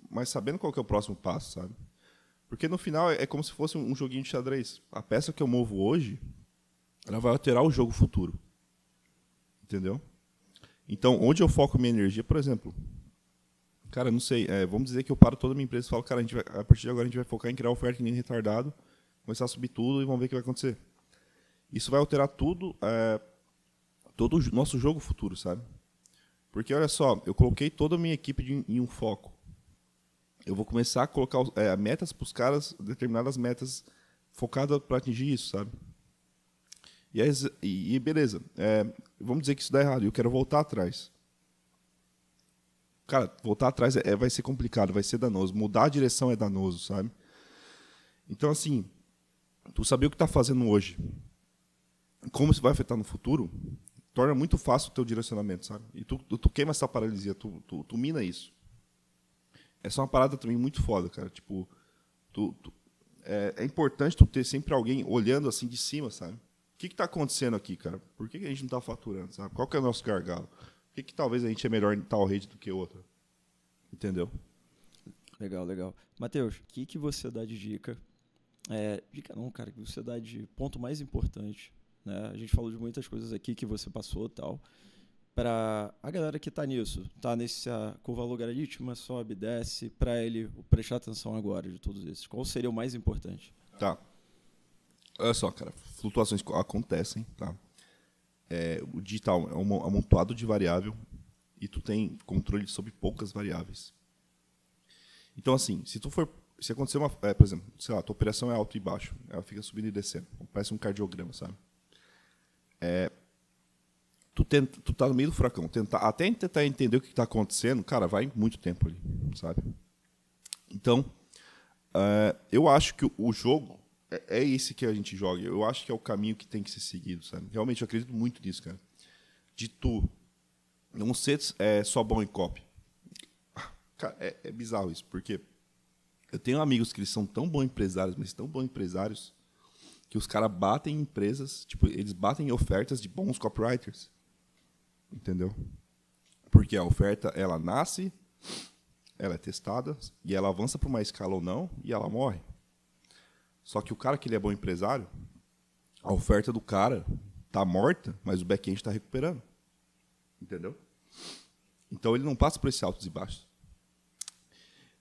mas sabendo qual que é o próximo passo, sabe? Porque no final é, é como se fosse um joguinho de xadrez. A peça que eu movo hoje, ela vai alterar o jogo futuro. Entendeu? Então, onde eu foco minha energia, por exemplo, Cara, não sei. É, vamos dizer que eu paro toda a minha empresa e falo, cara, a, vai, a, partir de agora a gente vai focar em criar oferta que nem retardado, começar a subir tudo e vamos ver o que vai acontecer. Isso vai alterar tudo, é, todo o nosso jogo futuro, sabe? Porque olha só, eu coloquei toda a minha equipe de, em um foco. Eu vou começar a colocar é, metas para os caras, determinadas metas focadas para atingir isso, sabe? E, aí, e beleza, é, vamos dizer que isso dá errado, eu quero voltar atrás. Cara, voltar atrás é, é, vai ser complicado, vai ser danoso. Mudar a direção é danoso, sabe? Então, assim, tu saber o que está fazendo hoje, como isso vai afetar no futuro, torna muito fácil o teu direcionamento, sabe? E tu, tu, tu queima essa paralisia, tu, tu, tu mina isso. Essa é uma parada também muito foda, cara. Tipo, tu, tu é, é, importante tu ter sempre alguém olhando assim de cima, sabe? O que está acontecendo aqui, cara? Por que, que a gente não está faturando, sabe? Qual que é o nosso gargalo? que, que talvez a gente é melhor em tal rede do que outra? Entendeu? Legal, legal. Matheus, o que, que você dá de dica? É, dica não, cara, que você dá de ponto mais importante. Né? A gente falou de muitas coisas aqui que você passou tal. Para a galera que está nisso, está nessa curva logarítmica, sobe, desce, para ele prestar atenção agora de todos esses. Qual seria o mais importante? Tá. Olha só, cara, flutuações acontecem, tá? é, o digital é, é um amontoado de variável e tu tem controle sobre poucas variáveis. Então, assim, se tu for se acontecer uma, é, por exemplo, sei lá, tua operação é alto e baixo, ela fica subindo e descendo, parece um cardiograma, sabe? É, tu, tenta, tu tá no meio do furacão, tentar, até tentar entender o que está acontecendo, cara, vai muito tempo ali, sabe? Então, é, eu acho que o jogo, é, é esse que a gente joga. Eu acho que é o caminho que tem que ser seguido, sabe? Realmente, eu acredito muito nisso, cara. De tu não ser é, só bom em copy. Ah, cara, é, é bizarro isso, porque eu tenho amigos que eles são tão bons empresários, mas tão bons empresários, que os caras batem em empresas, tipo, eles batem em ofertas de bons copywriters. Entendeu? Porque a oferta, ela nasce, ela é testada, e ela avança para uma escala ou não, e ela morre. Só que o cara que ele é bom empresário, a oferta do cara tá morta, mas o back-end está recuperando. Entendeu? Então ele não passa por esse altos e baixos.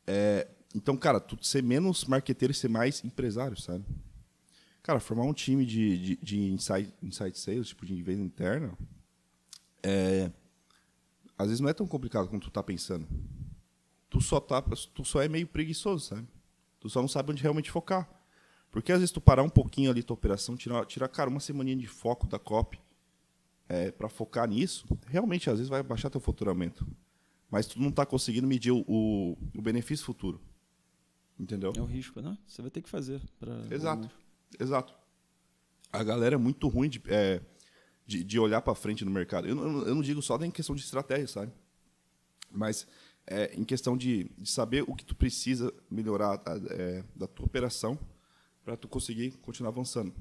É, então, cara, tu ser menos marqueteiro e ser mais empresário, sabe? Cara, formar um time de, de, de inside, inside sales, tipo de venda interna, é, às vezes não é tão complicado como tu tá pensando. Tu só, tá, tu só é meio preguiçoso, sabe? Tu só não sabe onde realmente focar. Porque às vezes tu parar um pouquinho ali tua operação, tirar, tirar cara, uma semaninha de foco da COP é, para focar nisso, realmente às vezes vai baixar teu faturamento. Mas tu não está conseguindo medir o, o, o, benefício futuro. Entendeu? É um risco, né? Você vai ter que fazer. Pra... Exato, exato. A galera é muito ruim de, é, de, de, olhar para frente no mercado. Eu, eu, eu não digo só em questão de estratégia, sabe? Mas é, em questão de, de, saber o que tu precisa melhorar é, da tua operação para tu conseguir continuar avançando.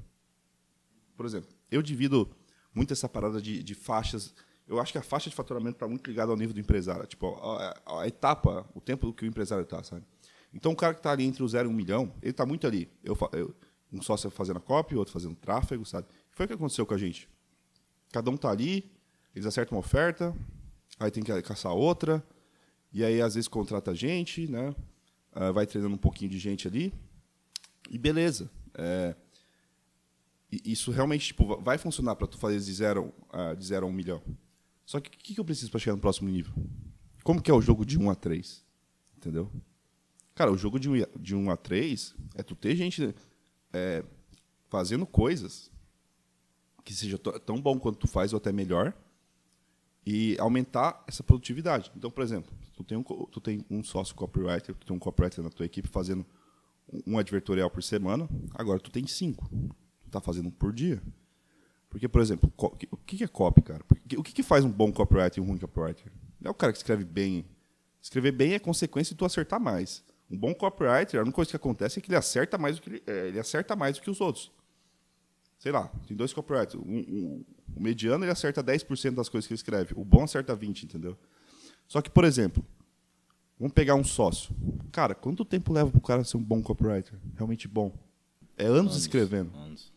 Por exemplo, eu divido muito essa parada de, de faixas. Eu acho que a faixa de faturamento está muito ligada ao nível do empresário. Tipo, a, a, a etapa, o tempo que o empresário está, sabe? Então, o cara que está ali entre o zero e um milhão, ele está muito ali. Eu, eu, um sócio fazendo a cópia, outro fazendo tráfego, sabe? Foi o que aconteceu com a gente. Cada um está ali, eles acertam uma oferta, aí tem que caçar outra, e aí às vezes contrata gente, né? Ah, vai treinando um pouquinho de gente ali, e beleza. É, isso realmente tipo, vai funcionar para tu fazer de zero, uh, de zero a um milhão. Só que o que, que, eu preciso para chegar no próximo nível? Como que é o jogo de 1 um a 3? Entendeu? Cara, o jogo de 1 um, de um a 3 é tu ter gente é, fazendo coisas que seja tão bom quanto tu faz ou até melhor e aumentar essa produtividade. Então, por exemplo, tu tem um, tu tem um sócio copywriter, tu tem um copywriter na tua equipe fazendo um advertorial por semana, agora tu tem cinco. Tu está fazendo um por dia. Porque, por exemplo, o que é copy, cara? O que faz um bom copywriter e um ruim copywriter? Não é o cara que escreve bem. Escrever bem é consequência de tu acertar mais. Um bom copywriter, a única coisa que acontece é que ele acerta mais do que, ele, é, ele acerta mais do que os outros. Sei lá, tem dois copywriters. Um, um, o mediano ele acerta 10% das coisas que ele escreve. O bom acerta 20%, entendeu? Só que, por exemplo, Vamos pegar um sócio. Cara, quanto tempo leva para o cara ser um bom copywriter? Realmente bom. É anos, anos escrevendo. Anos.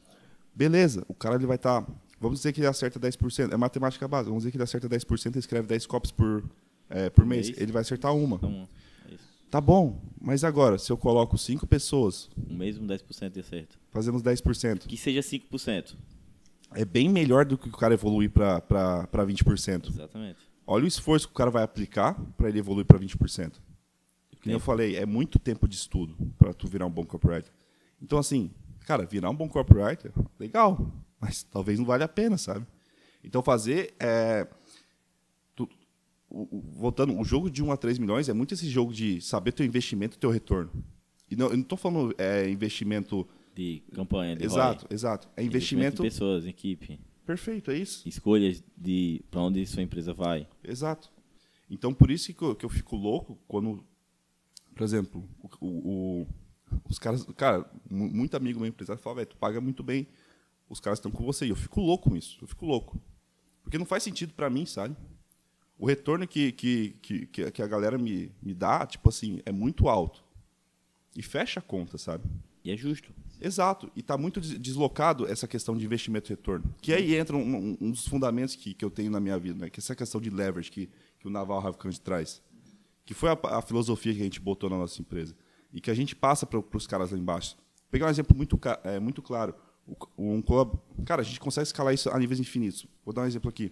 Beleza, o cara ele vai estar. Tá, vamos dizer que ele acerta 10%. É matemática básica. Vamos dizer que ele acerta 10% e escreve 10 copies por, é, por um mês. mês. Ele vai acertar uma. Então, é tá bom, mas agora, se eu coloco 5 pessoas. O mesmo 10% de acerto. Fazemos 10%. Que seja 5%. É bem melhor do que o cara evoluir para 20%. Exatamente olha o esforço que o cara vai aplicar para ele evoluir para 20%. Como eu falei, é muito tempo de estudo para tu virar um bom copywriter. Então, assim, cara, virar um bom copywriter, legal, mas talvez não valha a pena, sabe? Então, fazer. É, tu, o, o, voltando, o jogo de 1 a 3 milhões é muito esse jogo de saber teu investimento e teu retorno. E não, eu não estou falando é, investimento. De campanha, de Exato, ROI. exato. É investimento. investimento em pessoas, em equipe. Perfeito, é isso. Escolhas de para onde sua empresa vai. Exato. Então, por isso que eu, que eu fico louco quando, por exemplo, o, o, os caras. Cara, muito amigo meu empresário fala, velho, tu paga muito bem, os caras estão com você. E eu fico louco com isso, eu fico louco. Porque não faz sentido para mim, sabe? O retorno que, que, que, que a galera me, me dá, tipo assim, é muito alto. E fecha a conta, sabe? E é justo. Exato, e está muito deslocado essa questão de investimento e retorno. Que aí entra um, um, dos fundamentos que, que eu tenho na minha vida, né? que é essa questão de leverage que, que o Naval Ravikant traz, que foi a, a, filosofia que a gente botou na nossa empresa e que a gente passa para os caras lá embaixo. Vou pegar um exemplo muito, é, muito claro. um club, cara, a gente consegue escalar isso a níveis infinitos. Vou dar um exemplo aqui.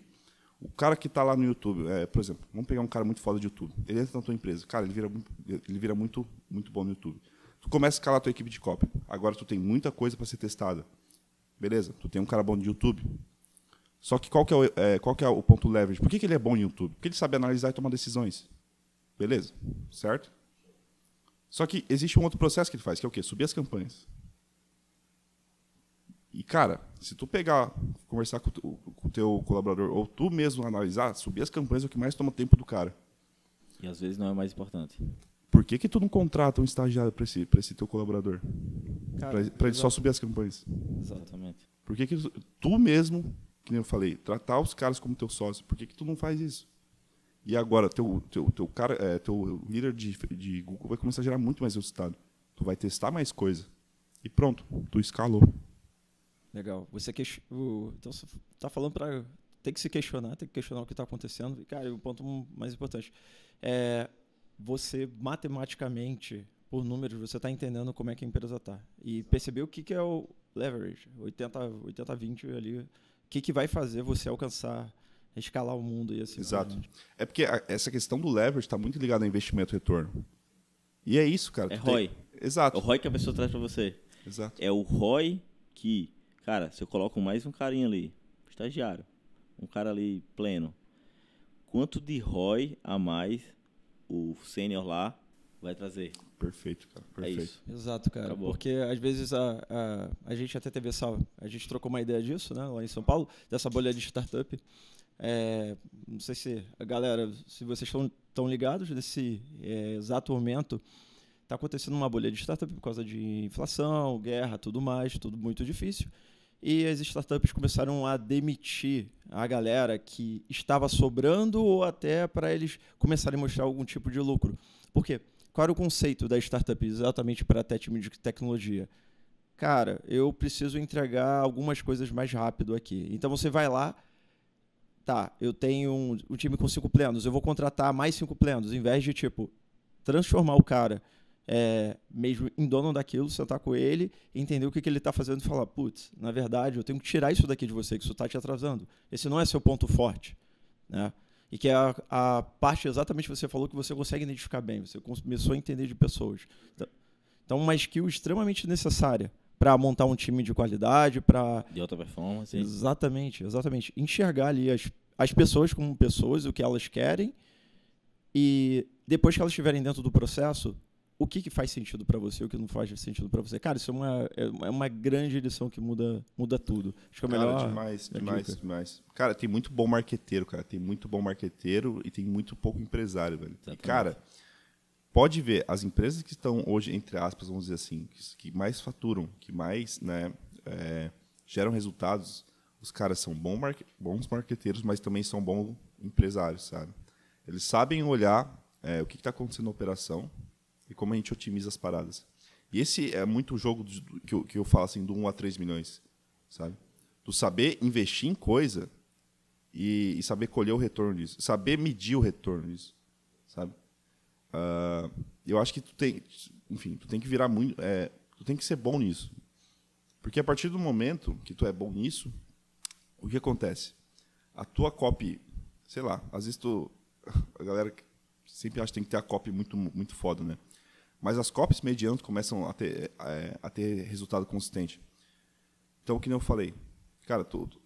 O cara que está lá no YouTube, é, por exemplo, vamos pegar um cara muito foda de YouTube. Ele entra na tua empresa. Cara, ele vira, ele vira muito, muito bom no YouTube tu começa a escalar a tua equipe de copy. Agora tu tem muita coisa para ser testada. Beleza, tu tem um cara bom de YouTube. Só que qual que é o, é, qual que é o ponto leverage? Por que, que ele é bom no YouTube? Porque ele sabe analisar e tomar decisões. Beleza, certo? Só que existe um outro processo que ele faz, que é o quê? Subir as campanhas. E, cara, se tu pegar, conversar com, com o teu colaborador, ou tu mesmo analisar, subir as campanhas é o que mais toma tempo do cara. E às vezes não é o mais importante por que, que tu não contrata um estagiário para esse, pra esse teu colaborador? Para ele só subir as campanhas. Exatamente. Por que, que tu, mesmo, que nem eu falei, tratar os caras como teu sócio, por que, que tu não faz isso? E agora, teu, teu, teu, cara, é, teu líder de, de Google vai começar a gerar muito mais resultado. Tu vai testar mais coisa. E pronto, tu escalou. Legal. Você queix... Então você está falando para. Tem que se questionar, tem que questionar o que está acontecendo. E, cara, o ponto mais importante. É, você matematicamente, por números, você está entendendo como é que a empresa está. E Exato. perceber o que, que é o leverage, 80-20 ali, o que, que vai fazer você alcançar, escalar o mundo e assim. Exato. Né? É porque a, essa questão do leverage está muito ligada a investimento retorno. E é isso, cara. É ROI. Tem... Exato. É o ROI que a pessoa traz para você. Exato. É o ROI que, cara, se eu coloco mais um carinha ali, estagiário, um cara ali pleno, quanto de ROI a mais o sênior lá vai trazer. Perfeito, cara. É perfeito. É isso. Exato, cara. Acabou. Porque às vezes a, a, a gente até teve essa. A gente trocou uma ideia disso, né? Lá em São Paulo, dessa bolha de startup. É, não sei se, galera, se vocês estão tão ligados nesse é, exato momento, está acontecendo uma bolha de startup por causa de inflação, guerra, tudo mais, tudo muito difícil e as startups começaram a demitir a galera que estava sobrando ou até para eles começarem a mostrar algum tipo de lucro. Por quê? Qual era o conceito da startup exatamente para até time de tecnologia? Cara, eu preciso entregar algumas coisas mais rápido aqui. Então você vai lá, tá, eu tenho um, um time com cinco plenos, eu vou contratar mais cinco plenos, em vez de, tipo, transformar o cara é, mesmo em dono daquilo, sentar com ele, entender o que, que ele está fazendo e falar: putz, na verdade, eu tenho que tirar isso daqui de você, que isso está te atrasando. Esse não é seu ponto forte. Né? E que é a, a parte exatamente que você falou que você consegue identificar bem, você começou a entender de pessoas. Então, então uma skill extremamente necessária para montar um time de qualidade, para. De alta performance. Exatamente, exatamente. Enxergar ali as, as pessoas como pessoas, o que elas querem. E depois que elas estiverem dentro do processo, o que, que faz sentido para você, o que não faz sentido para você. Cara, isso é uma, é, é uma grande lição que muda, muda tudo. Acho que é melhor. Cara, demais, é demais, demais. Cara, tem muito bom marqueteiro, cara. Tem muito bom marqueteiro e tem muito pouco empresário, velho. E, cara, pode ver, as empresas que estão hoje, entre aspas, vamos dizer assim, que, mais faturam, que mais né, é, geram resultados, os caras são bom bons marqueteiros, mas também são bons empresários, sabe? Eles sabem olhar é, o que está acontecendo na operação e como a gente otimiza as paradas. E esse é muito o jogo do, do, que, eu, que eu falo assim, do 1 a 3 milhões, sabe? Tu saber investir em coisa e, e, saber colher o retorno disso, saber medir o retorno disso, sabe? Uh, eu acho que tu tem, enfim, tu tem que virar muito, é, tu tem que ser bom nisso. Porque a partir do momento que tu é bom nisso, o que acontece? A tua copy, sei lá, às vezes tu. A galera sempre acha que tem que ter a copy muito, muito foda, né? Mas as COPs medianas começam a ter, é, a ter resultado consistente. Então, o que eu falei, cara, tu, tu,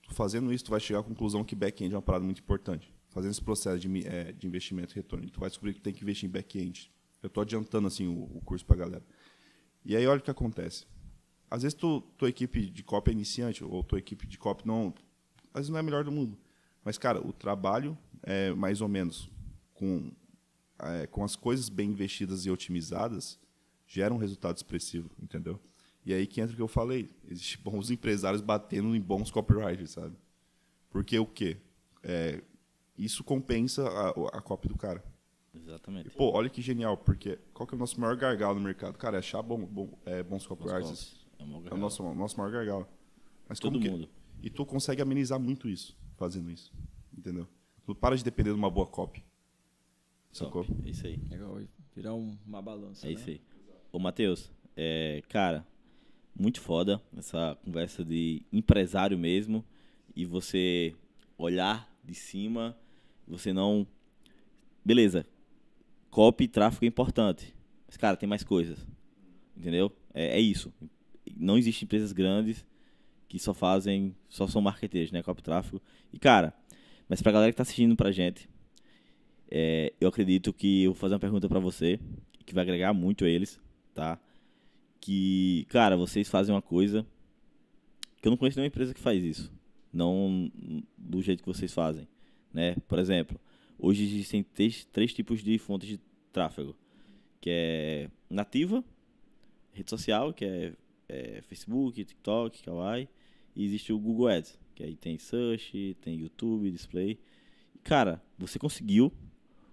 tu, fazendo isso, tu vai chegar à conclusão que back-end é uma parada muito importante. Fazendo esse processo de, é, de investimento e retorno, tu vai descobrir que tem que investir em back-end. Eu estou adiantando assim o, o curso para a galera. E aí, olha o que acontece. Às vezes, tu, tua equipe de copy é iniciante, ou tua equipe de copy não. Às vezes não é a melhor do mundo. Mas, cara, o trabalho é mais ou menos com é, com as coisas bem investidas e otimizadas, gera um resultado expressivo, entendeu? E aí que entra o que eu falei. Existem bons empresários batendo em bons copyrights, sabe? Porque o quê? É, isso compensa a, a copy do cara. Exatamente. E, pô, olha que genial, porque qual que é o nosso maior gargalo no mercado? Cara, é achar bom, bom, é, bons copyrights. É, é, o nosso, nosso maior gargalo. Mas Todo mundo. Que? E tu consegue amenizar muito isso, fazendo isso. Entendeu? Tu para de depender de uma boa copy. Sacou? É isso aí. Legal. É virar um, uma balança. É né? isso aí. Ô, Matheus, é, cara, muito foda essa conversa de empresário mesmo. E você olhar de cima, você não. Beleza. Copy e tráfego é importante. Mas, cara, tem mais coisas. Entendeu? É, é isso. Não existem empresas grandes que só fazem. Só são marqueteiros, né? Copy tráfego. E, cara, mas pra galera que tá assistindo pra gente, é, eu acredito que eu vou fazer uma pergunta para você que vai agregar muito a eles, tá? Que, cara, vocês fazem uma coisa que eu não conheço nenhuma empresa que faz isso, não do jeito que vocês fazem, né? Por exemplo, hoje existem três, três tipos de fontes de tráfego, que é nativa, rede social, que é, é Facebook, TikTok, Kawaii, e existe o Google Ads, que aí tem search, tem YouTube, display. Cara, você conseguiu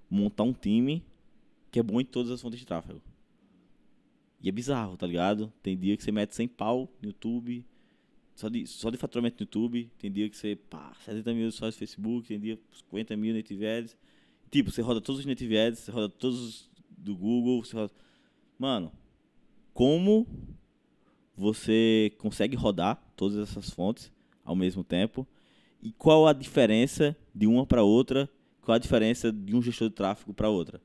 montar um time que é bom em todas as fontes de tráfego. E é bizarro, tá ligado? Tem dia que você mete 100 pau no YouTube, só de, só de faturamento no YouTube. Tem dia que você, pá, 70 mil só no Facebook. Tem dia 50 mil native ads. Tipo, você roda todos os native ads, você roda todos os do Google. Você roda... Mano, como você consegue rodar todas essas fontes ao mesmo tempo? E qual a diferença de uma para outra qual a diferença de um gestor de tráfego para outra.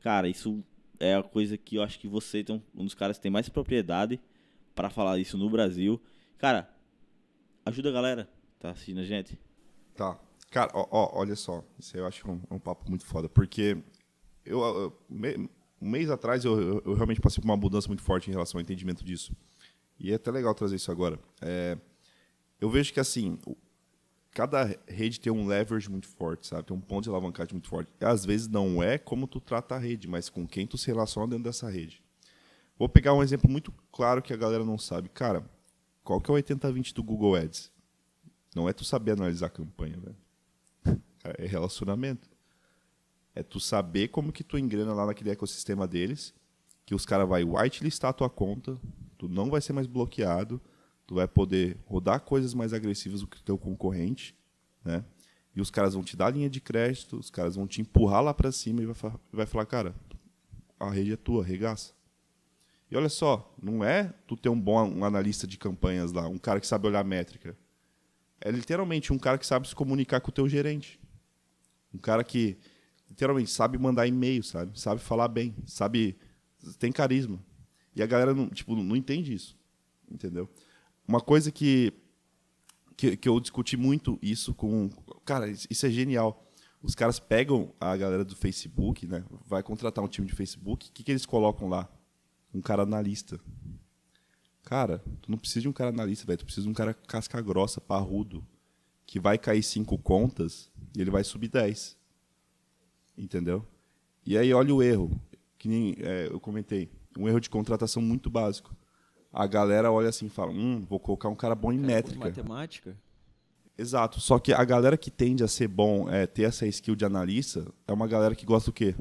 Cara, isso é a coisa que eu acho que você então, um dos caras que tem mais propriedade para falar isso no Brasil. Cara, ajuda a galera, tá assistindo a gente? Tá. Cara, ó, ó, olha só, isso eu acho um, um papo muito foda, porque eu, eu me, um mês atrás eu, eu, eu, realmente passei por uma mudança muito forte em relação ao entendimento disso. E é até legal trazer isso agora. É, eu vejo que assim, cada rede tem um leverage muito forte, sabe? Tem um ponto de alavancagem muito forte. às vezes não é como tu trata a rede, mas com quem tu se relaciona dentro dessa rede. Vou pegar um exemplo muito claro que a galera não sabe. Cara, qual que é o 80-20 do Google Ads? Não é tu saber analisar a campanha, velho. é relacionamento. É tu saber como que tu engrena lá naquele ecossistema deles, que os caras vai whitelistar a tua conta, tu não vai ser mais bloqueado, tu vai poder rodar coisas mais agressivas do que o teu concorrente, né? E os caras vão te dar linha de crédito, os caras vão te empurrar lá para cima e vai, vai falar, cara, a rede é tua, regaça. E olha só, não é tu ter um bom um analista de campanhas lá, um cara que sabe olhar métrica. É literalmente um cara que sabe se comunicar com o teu gerente. Um cara que literalmente sabe mandar e-mail, sabe? Sabe falar bem, sabe tem carisma. E a galera não, tipo, não entende isso, entendeu? Uma coisa que, que, que eu discuti muito isso com. Cara, isso é genial os caras pegam a galera do Facebook, né? Vai contratar um time de Facebook, o que, que eles colocam lá? Um cara analista. Cara, tu não precisa de um cara analista, velho. Tu precisa de um cara casca grossa, parrudo, que vai cair cinco contas e ele vai subir dez Entendeu? E aí olha o erro. Que nem é, eu comentei. Um erro de contratação muito básico a galera olha assim e fala: hum, vou colocar um cara bom em cara é, métrica. É matemática? Exato. Só que a galera que tende a ser bom, é, ter essa skill de analista, é uma galera que gosta do quê?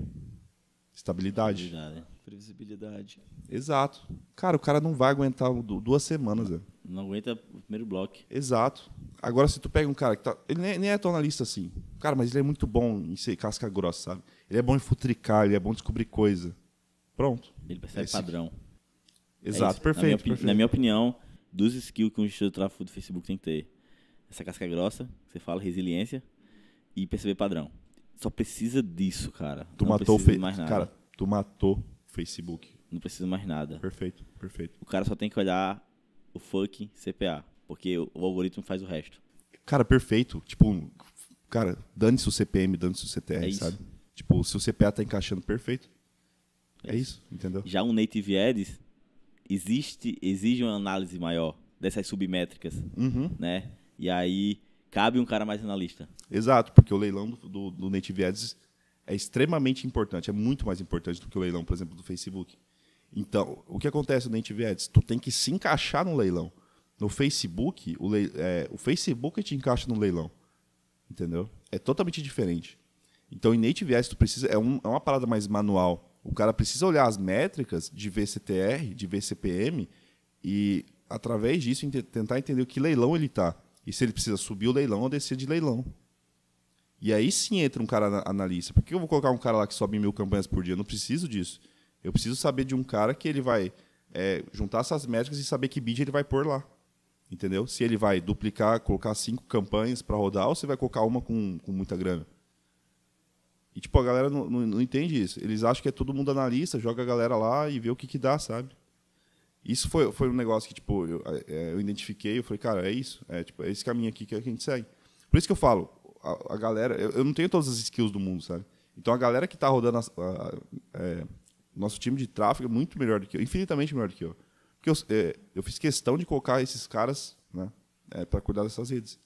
Estabilidade. Estabilidade. Né? Previsibilidade. Exato. Cara, o cara não vai aguentar duas semanas, Não aguenta o primeiro bloco. Exato. Agora, se tu pega um cara que tá. Ele nem é tão analista assim. Cara, mas ele é muito bom em ser casca grossa, sabe? Ele é bom em futricar, ele é bom em descobrir coisa. Pronto. Ele percebe Esse... padrão. É Exato, é perfeito, na perfeito, na minha, opinião, dos skills que um gestor de tráfego do Facebook tem que ter, essa casca grossa, você fala, resiliência e perceber padrão. Só precisa disso, cara. Tu Não matou precisa mais nada. Cara, tu matou Facebook. Não precisa mais nada. Perfeito, perfeito. O cara só tem que olhar o fucking CPA, porque o algoritmo faz o resto. Cara, perfeito. Tipo, cara, dane-se o CPM, dane-se o CTR, é sabe? Tipo, se o CPA tá encaixando perfeito, é, é isso. isso, entendeu? Já um native ads, existe, exige uma análise maior dessas submétricas, uhum. né? E aí cabe um cara mais analista. Exato, porque o leilão do, do, do Native Ads é extremamente importante, é muito mais importante do que o leilão, por exemplo, do Facebook. Então, o que acontece no Native Ads? Tu tem que se encaixar no leilão. No Facebook, o, é, o Facebook te encaixa no leilão. Entendeu? É totalmente diferente. Então, em Native Ads, tu precisa. É, um, é uma parada mais manual. O cara precisa olhar as métricas de VCTR, de VCPM e através disso tentar entender o que leilão ele está e se ele precisa subir o leilão ou descer de leilão. E aí sim entra um cara analista. Por que eu vou colocar um cara lá que sobe mil campanhas por dia? Eu não preciso disso. Eu preciso saber de um cara que ele vai é, juntar essas métricas e saber que bid ele vai pôr lá. Entendeu? Se ele vai duplicar, colocar cinco campanhas para rodar ou se vai colocar uma com, com muita grana. E, tipo, a galera não, não, não, entende isso. Eles acham que é todo mundo analista, joga a galera lá e vê o que, que dá, sabe? Isso foi, foi um negócio que, tipo, eu, é, é, eu identifiquei, eu falei, cara, é isso. É, tipo, é esse caminho aqui que a gente segue. Por isso que eu falo, a, a galera... Eu, eu, não tenho todas as skills do mundo, sabe? Então, a galera que está rodando... A, a, é, nosso time de tráfego é muito melhor do que eu. Infinitamente melhor do que eu. Porque eu, é, eu fiz questão de colocar esses caras né, é, para cuidar dessas redes.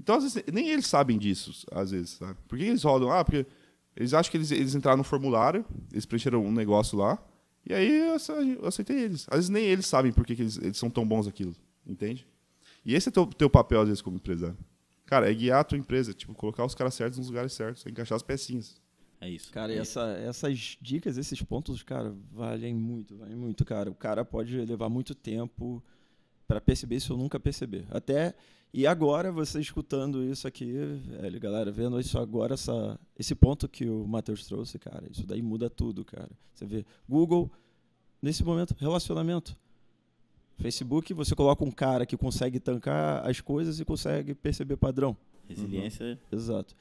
Então, às vezes, nem eles sabem disso, às vezes. Sabe? Por que eles rodam? Ah, porque eles acham que eles, eles entraram no formulário, eles preencheram um negócio lá, e aí eu aceitei eles. Às vezes nem eles sabem por que, eles, eles, são tão bons aquilo, entende? E esse é teu, teu papel, às vezes, como empresário. Cara, é guiar a tua empresa, tipo, colocar os caras certos nos lugares certos, encaixar as pecinhas. É isso. Cara, é essa, essas dicas, esses pontos, cara, valem muito, valem muito, cara. O cara pode levar muito tempo para perceber isso eu nunca percebi. Até e agora você escutando isso aqui, velho, galera, vendo isso agora essa, esse ponto que o Matheus trouxe, cara, isso daí muda tudo, cara. Você vê Google nesse momento relacionamento. Facebook, você coloca um cara que consegue tancar as coisas e consegue perceber padrão. Resiliência. Uhum. Exato.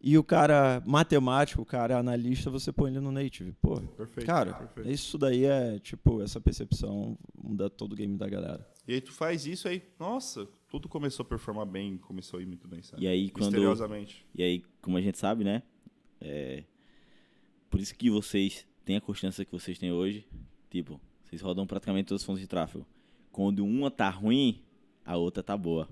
E o cara matemático, o cara analista, você põe ele no native. Pô, perfeito, cara, perfeito. isso daí é, tipo, essa percepção muda todo o game da galera. E aí tu faz isso aí, nossa, tudo começou a performar bem, começou a ir muito bem, sabe? E aí quando misteriosamente. E aí, como a gente sabe, né? É, por isso que vocês têm a constância que vocês têm hoje, tipo, vocês rodam praticamente todas as fontes de tráfego. Quando uma tá ruim, a outra tá boa.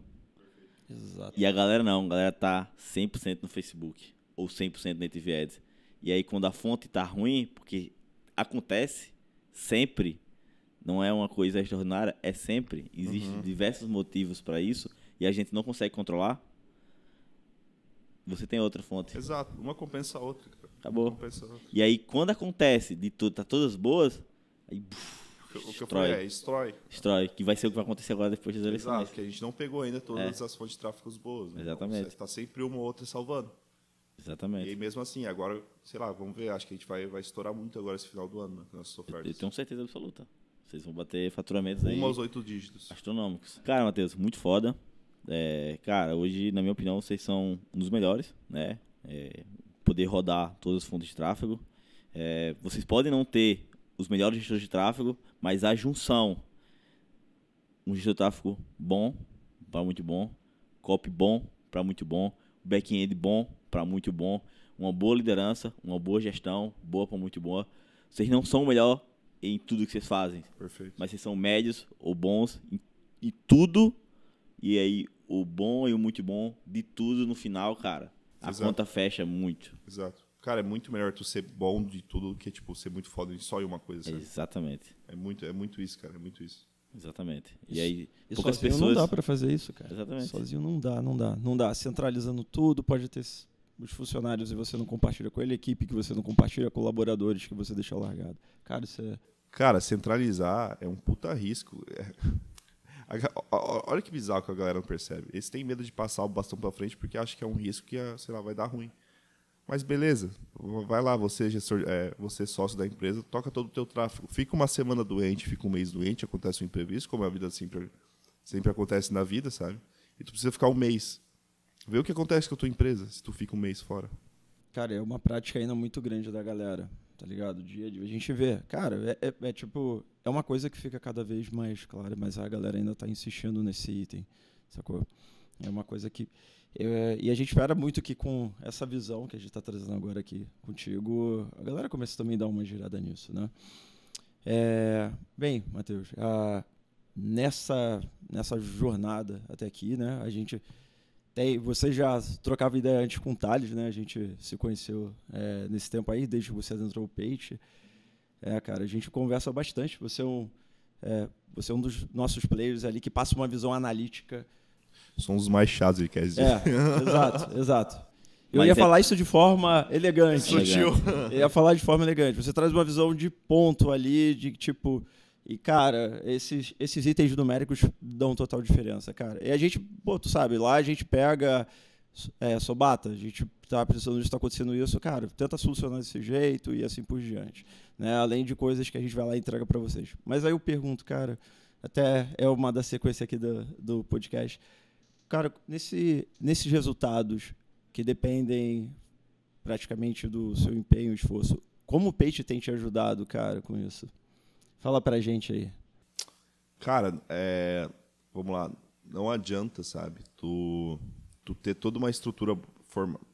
Exato. E a galera não, a galera tá 100% no Facebook ou 100% na TV Ads. E aí quando a fonte tá ruim, porque acontece sempre, não é uma coisa extraordinária, é sempre. Existem uhum. diversos motivos para isso e a gente não consegue controlar. Você tem outra fonte. Exato, uma compensa a outra. Cara. Acabou. Compensa a outra. E aí, quando acontece de tudo, tá todas boas, aí. Buf, o que, o eu falei é, destrói. Estrói, que vai ser o que vai acontecer agora depois das eleições. Exato, que a gente não pegou ainda todas é. as fontes de tráfico boas. Né? Exatamente. Está então, sempre uma ou outra salvando. Exatamente. E aí, mesmo assim, agora, sei lá, vamos ver, acho que a gente vai, vai estourar muito agora esse final do ano, né, nossa sofrência. Eu, eu tenho assim. certeza absoluta. Vocês vão bater faturamentos aí. umas aos oito dígitos. Astronômicos. Cara, Matheus, muito foda. É, cara, hoje, na minha opinião, vocês são um dos melhores, né? É, poder rodar todas as fontes de tráfego. É, vocês podem não ter os melhores gestores de tráfego, mas a junção. Um gestor de tráfego bom, para muito bom. Copy bom, para muito bom. Back-end bom, para muito bom. Uma boa liderança, uma boa gestão, boa para muito boa. Vocês não são o melhor em tudo que vocês fazem. Perfeito. Mas vocês são médios ou bons em, em tudo. E aí, o bom e o muito bom de tudo no final, cara. A Exato. conta fecha muito. Exato. Cara, é muito melhor tu ser bom de tudo do que, tipo, ser muito foda em só em uma coisa. Sabe? Exatamente. É muito, é muito isso, cara. É muito isso. Exatamente. E aí, e poucas pessoas. não dá para fazer isso, cara. Exatamente. Sozinho não dá, não dá, não dá. Centralizando tudo, pode ter os funcionários e você não compartilha com ele, a equipe que você não compartilha, colaboradores que você deixa largado. Cara, isso é. Cara, centralizar é um puta risco. É... Olha que bizarro que a galera não percebe. Eles têm medo de passar o bastão para frente porque acham que é um risco que, ah, sei lá, vai dar ruim. Mas beleza, vai lá, você, é gestor, é, você é sócio da empresa, toca todo o teu tráfego. Fica uma semana doente, fica um mês doente, acontece um imprevisto, como a vida sempre, sempre acontece na vida, sabe? E tu precisa ficar um mês Vê o que acontece com a tua empresa se tu fica um mês fora. Cara, é uma prática ainda muito grande da galera, tá ligado? Dia a dia. A gente vê. Cara, é, é, é tipo. É uma coisa que fica cada vez mais clara, mas a galera ainda tá insistindo nesse item, sacou? É uma coisa que. É, e a gente espera muito que com essa visão que a gente está trazendo agora aqui contigo, a galera comece também a dar uma girada nisso, né? É, bem, Matheus, a, ah, nessa, nessa jornada até aqui, né? A gente tem, você já trocava ideia antes com o Thales, né? A gente se conheceu é, nesse tempo aí, desde que você adentrou o Peixe. É, cara, a gente conversa bastante. Você é um, é, você é um dos nossos players ali que passa uma visão analítica. São os mais chatos, ele quer dizer. É, exato, exato. Eu Mas ia é falar isso de forma elegante. Sutil. Eu ia falar de forma elegante. Você traz uma visão de ponto ali, de tipo e, cara, esses, esses itens numéricos dão total diferença, cara. E a gente, pô, tu sabe, lá a gente pega. É, sobata, a gente tá precisando de estar tá acontecendo isso, cara, tenta solucionar desse jeito e assim por diante. Né? Além de coisas que a gente vai lá e entrega para vocês. Mas aí eu pergunto, cara, até é uma da sequência aqui do, do podcast. Cara, nesse, nesses resultados que dependem praticamente do seu empenho e esforço, como o Peixe tem te ajudado, cara, com isso? Fala pra gente aí. Cara, é, vamos lá. Não adianta, sabe? Tu, tu ter toda uma estrutura formada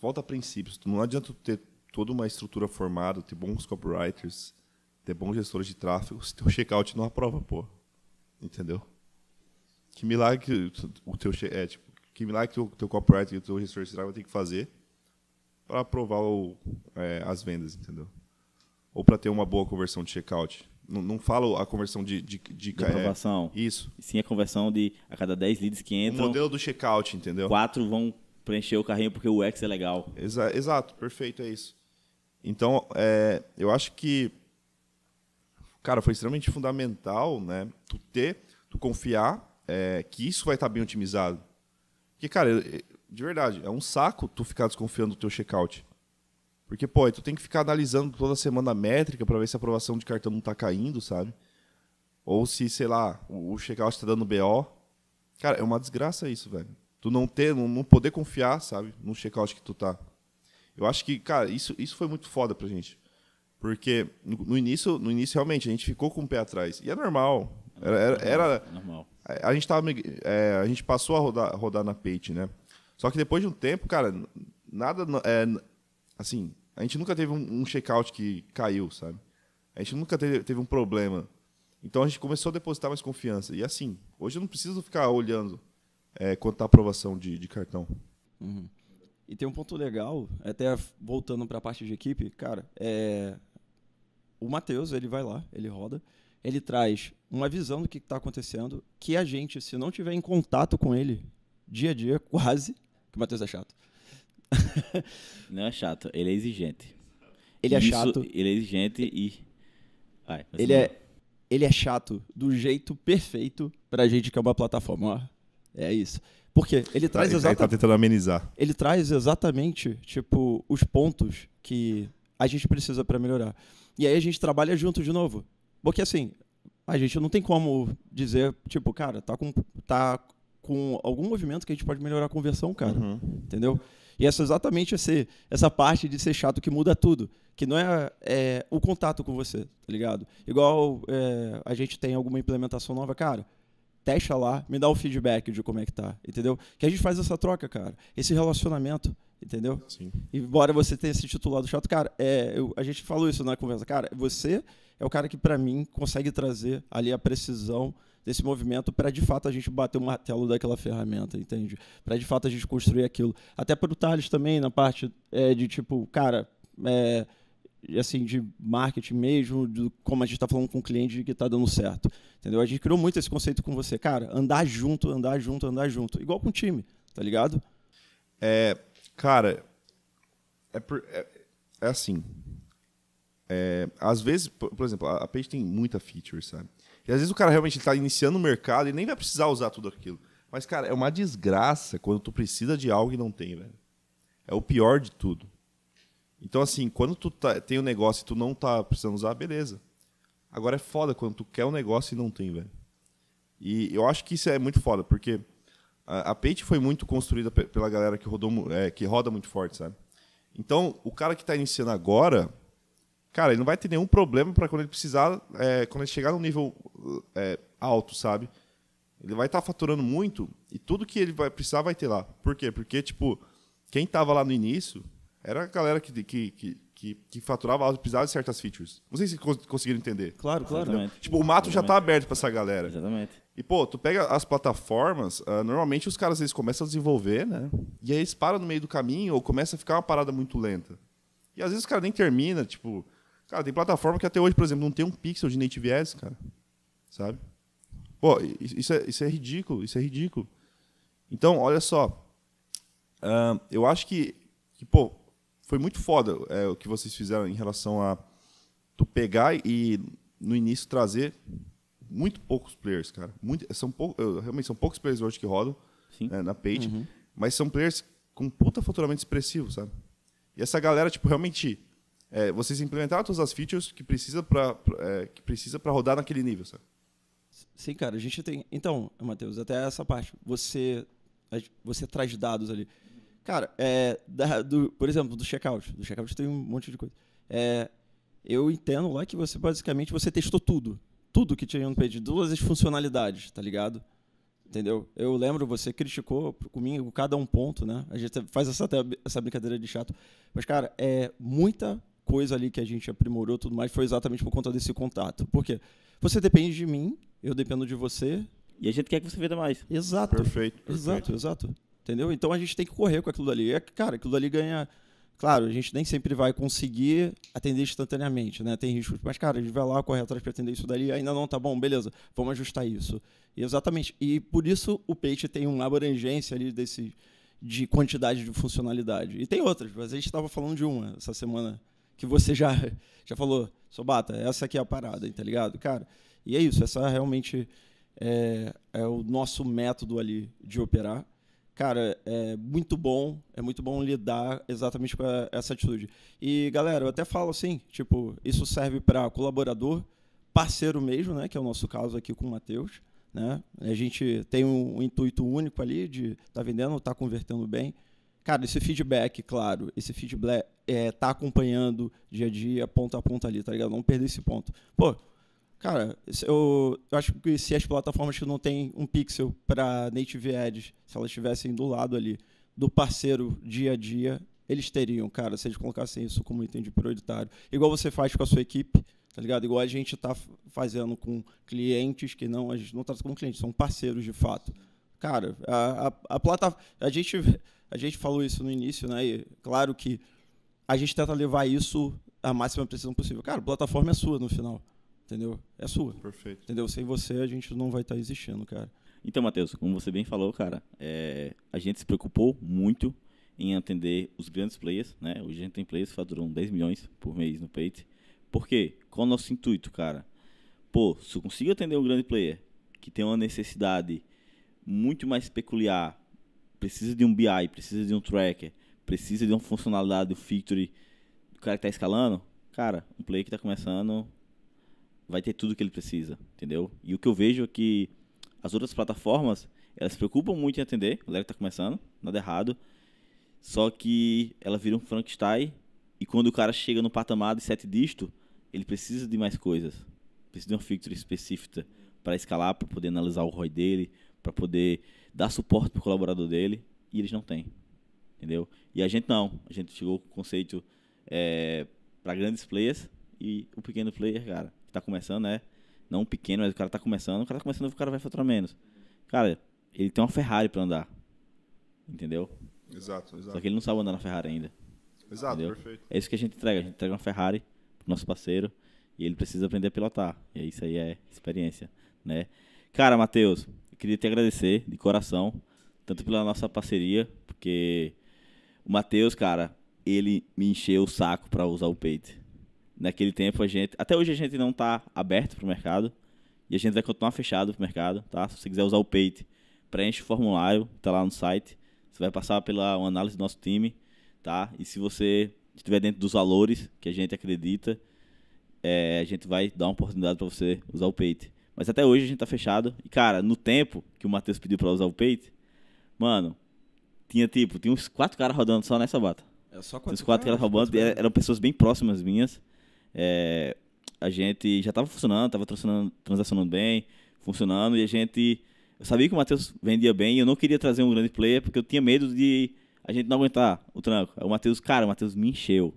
Volta a princípios. Não adianta tu ter toda uma estrutura formada, ter bons copywriters, ter bons gestores de tráfego, se teu checkout não aprova, pô. Entendeu? Que milagre que o teu é, tipo, que milagre que o teu copywriter e o teu gestor de tráfego vai ter que fazer para aprovar o, é, as vendas, entendeu? ou para ter uma boa conversão de checkout? Não, não falo a conversão de... De, de, de é, aprovação. É, isso. Sim, a conversão de a cada 10 leads que entram... O modelo do checkout, entendeu? Quatro vão preencher o carrinho porque o X é legal. Exa exato, perfeito, é isso. Então, é, eu acho que, cara, foi extremamente fundamental, né? Tu ter, tu confiar é, que isso vai estar tá bem otimizado. Porque, cara, de verdade, é um saco tu ficar desconfiando do teu checkout. Porque, pô, tu tem que ficar analisando toda semana a métrica para ver se a aprovação de cartão não tá caindo, sabe? Ou se, sei lá, o, o checkout tá dando BO. Cara, é uma desgraça isso, velho. Tu não ter, não, não poder confiar, sabe, no checkout que tu tá. Eu acho que, cara, isso, isso foi muito foda pra gente. Porque no início, no início realmente a gente ficou com o pé atrás. E é normal. Era, era, era normal. A, a, gente tava, é, a gente passou a rodar, rodar na Pate, né? Só que depois de um tempo, cara, nada é, assim, a gente nunca teve um, um check-out que caiu, sabe? A gente nunca teve, teve um problema. Então a gente começou a depositar mais confiança. E assim, hoje eu não preciso ficar olhando é, quanto está a aprovação de, de cartão. Uhum. E tem um ponto legal, até voltando para a parte de equipe, cara, é... o Matheus, ele vai lá, ele roda, ele traz uma visão do que está acontecendo, que a gente, se não tiver em contato com ele, dia a dia, quase, que o Matheus é chato, não é chato, ele é exigente. Ele é Isso, chato. Ele é exigente e. Vai, ele, é, ele é chato do jeito perfeito pra gente que é uma plataforma. é isso. Porque ele traz exatamente. Ele tá tentando amenizar. Ele traz exatamente, tipo, os pontos que a gente precisa para melhorar. E aí a gente trabalha junto de novo. Porque assim, a gente não tem como dizer, tipo, cara, tá com, tá com algum movimento que a gente pode melhorar a conversão, cara. Uhum. Entendeu? E é exatamente esse, essa parte de ser chato que muda tudo. Que não é, é o contato com você, tá ligado? Igual é, a gente tem alguma implementação nova, cara testa lá, me dá o feedback de como é que tá, entendeu? Que a gente faz essa troca, cara, esse relacionamento, entendeu? Sim. Embora você tenha se titulado chato, cara, é, eu, a gente falou isso na conversa, cara, você é o cara que para mim consegue trazer ali a precisão desse movimento para de fato a gente bater o martelo daquela ferramenta, entende? Para de fato a gente construir aquilo. Até para o Thales também, na parte é, de tipo, cara, é, assim, de marketing mesmo, de como a gente está falando com o cliente que está dando certo. Entendeu? A gente criou muito esse conceito com você, cara, andar junto, andar junto, andar junto. Igual com o time, tá ligado? É, cara, é, por, é, é assim. É, às vezes, por, por exemplo, a, a Page tem muita feature, sabe? E às vezes o cara realmente está iniciando o mercado e nem vai precisar usar tudo aquilo. Mas, cara, é uma desgraça quando tu precisa de algo e não tem, velho. É o pior de tudo. Então, assim, quando tu tá, tem o um negócio e tu não tá precisando usar, beleza. Agora é foda quando tu quer um negócio e não tem, velho. E eu acho que isso é muito foda, porque a, a Page foi muito construída pela galera que, rodou, é, que roda muito forte, sabe? Então, o cara que está iniciando agora, cara, ele não vai ter nenhum problema para quando ele precisar, é, quando ele chegar num nível é, alto, sabe? Ele vai estar tá faturando muito e tudo que ele vai precisar vai ter lá. Por quê? Porque, tipo, quem estava lá no início era a galera que, que, que que, que, faturava alto precisava de certas features. Não sei se conseguiram entender. Claro, claro. Tipo, o mato tá Exatamente. já está aberto para essa galera. Exatamente. E, pô, tu pega as plataformas, uh, normalmente os caras eles começam a desenvolver, né? E aí eles param no meio do caminho ou começa a ficar uma parada muito lenta. E às vezes o cara nem termina, tipo, Cara, tem plataforma que até hoje, por exemplo, não tem um pixel de native ads, cara. Sabe? Pô, isso é, isso é ridículo, isso é ridículo. Então, olha só. Uh, eu acho que, que, pô, foi muito foda é, o que vocês fizeram em relação a tu pegar e, no início, trazer muito poucos players, cara. Muito, são pou, realmente são poucos players hoje que rodam né, na page, uhum. mas são players com puta faturamento expressivo, sabe? E essa galera, tipo, realmente é, vocês implementaram todas as features que precisa para é, que precisa para rodar naquele nível, sabe? Sim, cara, a gente tem. Então, Matheus, até essa parte, você você traz dados ali. Cara, é, da, do, por exemplo, do checkout. Do checkout tem um monte de coisa. É, eu entendo lá que você basicamente você testou tudo. Tudo que tinha no pedido todas as funcionalidades, tá ligado? Entendeu? Eu lembro, você criticou comigo cada um ponto, né? A gente faz essa, essa brincadeira de chato. Mas, cara, é muita coisa ali que a gente aprimorou tudo mais foi exatamente por conta desse contato. Por quê? Você depende de mim, eu dependo de você. E a gente quer que você venda mais. Exato. Perfeito. Exato, perfeito. exato. Entendeu? Então a gente tem que correr com aquilo dali. É, cara, aquilo dali ganha. Claro, a gente nem sempre vai conseguir atender instantaneamente, né? Tem riscos, mas, cara, a gente vai lá, correr atrás para atender isso dali, ainda não tá bom, beleza, vamos ajustar isso. E exatamente. E por isso o peixe tem uma abrangência ali desse, de quantidade de funcionalidade. E tem outras, mas a gente estava falando de uma essa semana que você já, já falou, Sobata, essa aqui é a parada, tá ligado? Cara, e é isso, essa realmente é, é o nosso método ali de operar. Cara, é muito bom, é muito bom lidar exatamente com a, essa atitude. E, galera, eu até falo assim, tipo, isso serve para colaborador, parceiro mesmo, né, que é o nosso caso aqui com o Matheus, né? A gente tem um, um intuito único ali de estar tá vendendo, estar tá convertendo bem. Cara, esse feedback, claro, esse feedback é, tá acompanhando dia a dia, ponto a ponto ali, tá ligado? Não perder esse ponto. Pô, cara, eu, eu acho que se as plataformas que não tem um pixel para native ads, se elas estivessem do lado ali do parceiro dia a dia, eles teriam, cara, se eles colocassem isso como item de prioritário. Igual você faz com a sua equipe, tá ligado? Igual a gente está fazendo com clientes que não, a gente não trata como clientes, são parceiros de fato. Cara, a, a, a plataforma. A gente, a gente falou isso no início, né? E claro que a gente tenta levar isso à máxima precisão possível. Cara, a plataforma é sua no final. Entendeu? É sua. Perfeito. Entendeu? Sem você a gente não vai estar existindo, cara. Então, Matheus, como você bem falou, cara, é, a gente se preocupou muito em atender os grandes players, né? Hoje a gente tem players que faturam 10 milhões por mês no Payte. Por quê? Qual o nosso intuito, cara? Pô, se eu consigo atender um grande player que tem uma necessidade muito mais peculiar, precisa de um BI, precisa de um tracker, precisa de uma funcionalidade um feature do cara que está escalando, cara, um player que está começando vai ter tudo que ele precisa, entendeu? E o que eu vejo é que as outras plataformas, elas se preocupam muito em atender, o galera que está começando, nada errado, só que ela vira um Frankenstein e quando o cara chega no patamar de sete disto ele precisa de mais coisas. Precisa de uma feature específica para escalar, para poder analisar o ROI dele, para poder dar suporte para o colaborador dele, e eles não têm. Entendeu? E a gente não. A gente chegou com o conceito é, para grandes players e o pequeno player, cara, que está começando, né? Não pequeno, mas o cara está começando, o cara está começando, o cara vai faturar menos. Cara, ele tem uma Ferrari para andar. Entendeu? Exato, exato. Só que ele não sabe andar na Ferrari ainda. Exato, entendeu? perfeito. É isso que a gente entrega. A gente entrega uma Ferrari pro nosso parceiro e ele precisa aprender a pilotar. E isso aí é experiência, né? Cara, Matheus, queria te agradecer de coração, tanto pela nossa parceria, porque o Matheus, cara, ele me encheu o saco para usar o peito. Naquele tempo a gente, até hoje a gente não tá aberto pro mercado e a gente vai continuar fechado pro mercado, tá? Se você quiser usar o peito, preenche o formulário, tá lá no site. Você vai passar pela uma análise do nosso time, tá? E se você estiver dentro dos valores que a gente acredita, é, a gente vai dar uma oportunidade para você usar o peito. Mas até hoje a gente tá fechado. E, cara, no tempo que o Matheus pediu pra usar o peito, mano, tinha tipo, tinha uns quatro caras rodando só nessa bata. É só quatro. Os quatro caras rodando, quatro eram pessoas bem próximas minhas. É, a gente já tava funcionando, tava transacionando bem, funcionando, e a gente. Eu sabia que o Matheus vendia bem e eu não queria trazer um grande player porque eu tinha medo de a gente não aguentar o tranco. Aí o Matheus, cara, o Matheus me encheu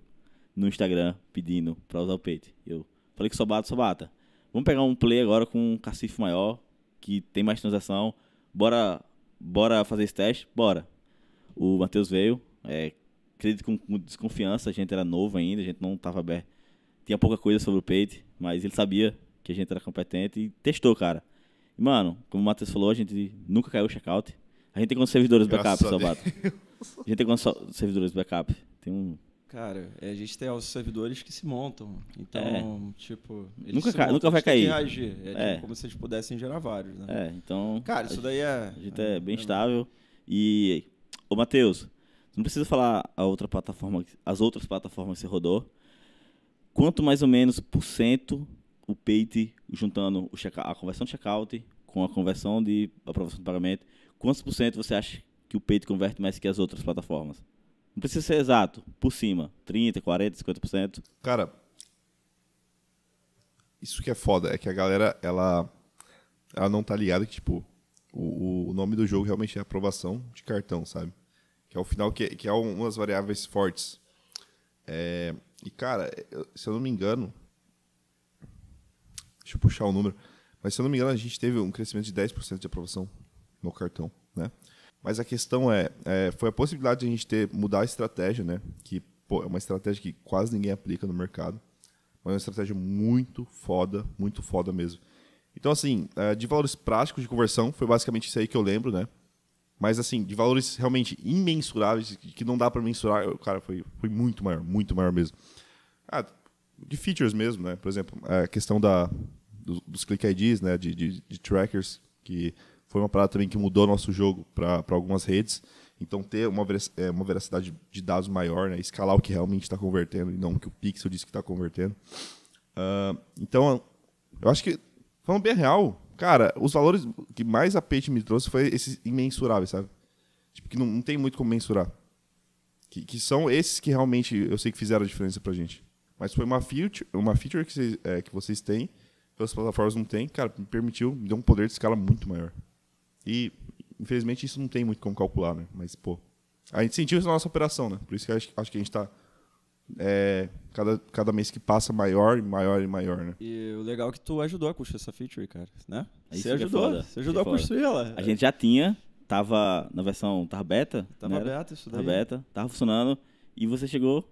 no Instagram pedindo pra usar o peito. Eu falei que só bata, só bata. Vamos pegar um play agora com um cacife maior, que tem mais transação. Bora, bora fazer esse teste? Bora. O Matheus veio, é, acredito com, com desconfiança, a gente era novo ainda, a gente não estava aberto. Tinha pouca coisa sobre o peito, mas ele sabia que a gente era competente e testou, cara. E, mano, como o Matheus falou, a gente nunca caiu o checkout. A gente tem quantos servidores backup, Sabato? A gente tem quantos servidores backup? Tem um Cara, é, a gente tem os servidores que se montam. Então, é. tipo. Nunca, montam, nunca vai cair. Reagir. É, tipo, é. Tipo, como se eles pudessem gerar vários, né? É, então. Cara, isso daí é. A gente é, bem é estável. E. Ô, Matheus, não precisa falar a outra plataforma, as outras plataformas que você rodou. Quanto mais ou menos por cento o Payte, juntando o check a conversão de checkout com a conversão de aprovação de pagamento, quantos por cento você acha que o Payte converte mais que as outras plataformas? Não precisa ser exato, por cima, 30, 40, 50%. Cara, isso que é foda, é que a galera, ela, ela não tá ligada que, tipo, o, o nome do jogo realmente é aprovação de cartão, sabe? Que é o final, que, que é uma das variáveis fortes. É, e, cara, se eu não me engano, deixa eu puxar o número, mas se eu não me engano, a gente teve um crescimento de 10% de aprovação no cartão, né? Mas a questão é, é, foi a possibilidade de a gente ter mudar a estratégia, né? Que pô, é uma estratégia que quase ninguém aplica no mercado, mas é uma estratégia muito foda, muito foda mesmo. Então assim, é, de valores práticos de conversão foi basicamente isso aí que eu lembro, né? Mas assim, de valores realmente imensuráveis que não dá para mensurar, o cara, foi, foi muito maior, muito maior mesmo. Ah, de features mesmo, né? Por exemplo, a questão da dos, dos click IDs, né? de, de, de trackers que foi uma parada também que mudou nosso jogo para algumas redes. Então, ter uma, é, uma veracidade de dados maior, né? escalar o que realmente está convertendo e não o que o pixel diz que está convertendo. Uh, então, eu acho que, falando bem real, cara, os valores que mais a Page me trouxe foi esses imensuráveis, sabe? Tipo, que não, não tem muito como mensurar. Que, que, são esses que realmente eu sei que fizeram a diferença pra gente. Mas foi uma feature, uma feature que, vocês, é, que vocês têm, que as plataformas não têm, cara, me permitiu, me deu um poder de escala muito maior. E, infelizmente, isso não tem muito como calcular, né? Mas, pô, a gente sentiu isso na nossa operação, né? Por isso que acho, acho que a gente está é, cada, cada mês que passa maior e maior e maior, né? E o legal é que tu ajudou a construir essa feature, cara, né? você ajudou, é você ajudou a construir ela. A gente já tinha, tava na versão, tava beta? Tava né? beta isso daí. Tava beta, tava funcionando, e você chegou,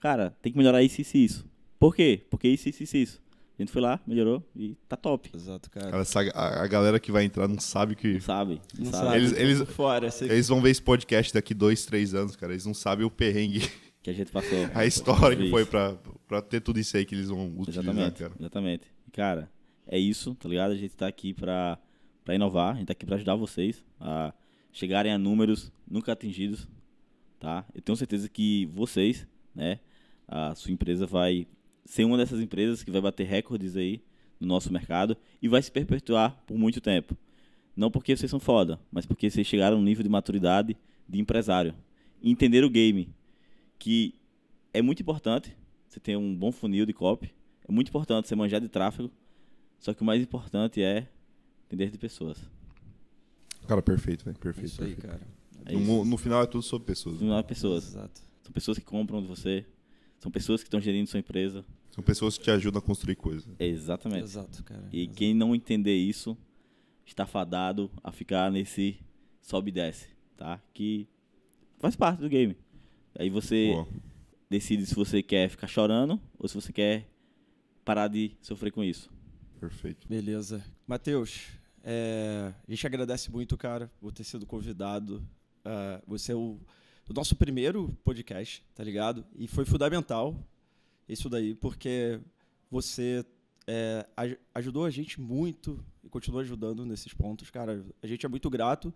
cara, tem que melhorar isso, isso, isso. Por quê? Porque isso, isso, isso, isso. A gente foi lá, melhorou e tá top. Exato, cara. cara essa, a, a, galera que vai entrar não sabe que. Não sabe. Não, sabe. Eles, eles, fora, eles vão ver esse podcast daqui dois, três anos, cara. Eles não sabem o perrengue. Que a gente passou. a história que foi pra, pra ter tudo isso aí que eles vão utilizar, exatamente, cara. Exatamente. Cara, é isso, tá ligado? A gente tá aqui pra, pra inovar, a gente tá aqui pra ajudar vocês a chegarem a números nunca atingidos, tá? Eu tenho certeza que vocês, né, a sua empresa vai ser uma dessas empresas que vai bater recordes aí no nosso mercado e vai se perpetuar por muito tempo. Não porque vocês são foda, mas porque vocês chegaram a um nível de maturidade de empresário. E entender o game, que é muito importante você ter um bom funil de copy, é muito importante você manjar de tráfego, só que o mais importante é entender de pessoas. Cara, perfeito, velho. Perfeito. Isso perfeito. aí, cara. É no, no, final é tudo sobre pessoas. No final é né? pessoas. Exato. São pessoas que compram de você, são pessoas que estão gerindo sua empresa, são pessoas que te ajudam a construir coisas. Exatamente. Exato, cara. E Exato. quem não entender isso está fadado a ficar nesse sobe e desce, tá? Que faz parte do game. Aí você Boa. decide se você quer ficar chorando ou se você quer parar de sofrer com isso. Perfeito. Beleza. Matheus, é, a gente agradece muito, cara, por ter sido convidado. Uh, você é o, o nosso primeiro podcast, tá ligado? E foi fundamental isso daí, porque você é, ajudou a gente muito e continua ajudando nesses pontos, cara. A gente é muito grato,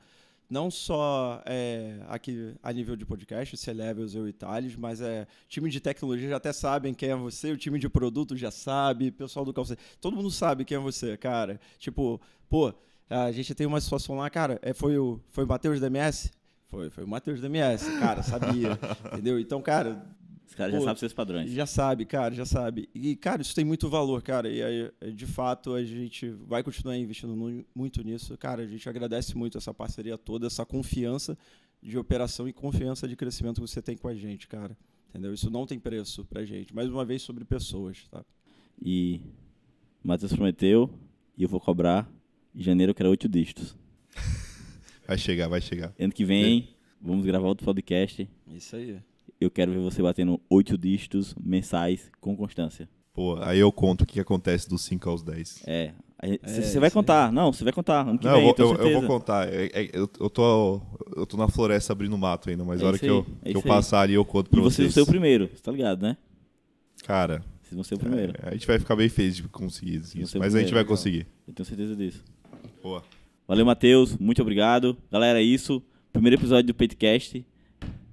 não só é, aqui a nível de podcast, C-Levels, é eu e Thales, mas é time de tecnologia já até sabem quem é você, o time de produto já sabe, pessoal do calça, todo mundo sabe quem é você, cara. Tipo, pô, a gente tem uma situação lá, cara, é, foi o, foi o Matheus da MS? Foi, foi o Matheus da MS, cara, sabia, entendeu? Então, cara, os caras já sabem seus padrões. Já sabe, cara, já sabe. E, cara, isso tem muito valor, cara. E de fato, a gente vai continuar investindo muito nisso. Cara, a gente agradece muito essa parceria toda, essa confiança de operação e confiança de crescimento que você tem com a gente, cara. Entendeu? Isso não tem preço pra gente. Mais uma vez, sobre pessoas, tá? E Matheus prometeu, e eu vou cobrar. Em janeiro eu quero oito dígitos. vai chegar, vai chegar. Ano que vem, é. vamos gravar outro podcast. Isso aí eu quero ver você batendo oito dígitos mensais com constância. Pô, aí eu conto o que acontece dos 5 aos 10. É, é. Você é, vai contar, não, você vai contar. Ano que não, vem, eu, vou, eu, eu vou contar. É, é, eu, eu, tô, eu tô na floresta abrindo mato ainda, mas é a hora que eu, que eu passar ali eu conto pra e vocês. E você vai ser o primeiro, você tá ligado, né? Cara. Vocês vão ser o primeiro. a gente vai ficar bem feliz de conseguir isso, mas primeiro, a gente vai então. conseguir. Eu tenho certeza disso. Boa. Valeu, Matheus, muito obrigado. Galera, é isso. Primeiro episódio do podcast.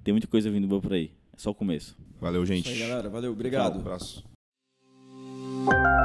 Tem muita coisa vindo boa por aí só o começo. Valeu, gente. Aí, galera. Valeu, obrigado. Tchau, um abraço.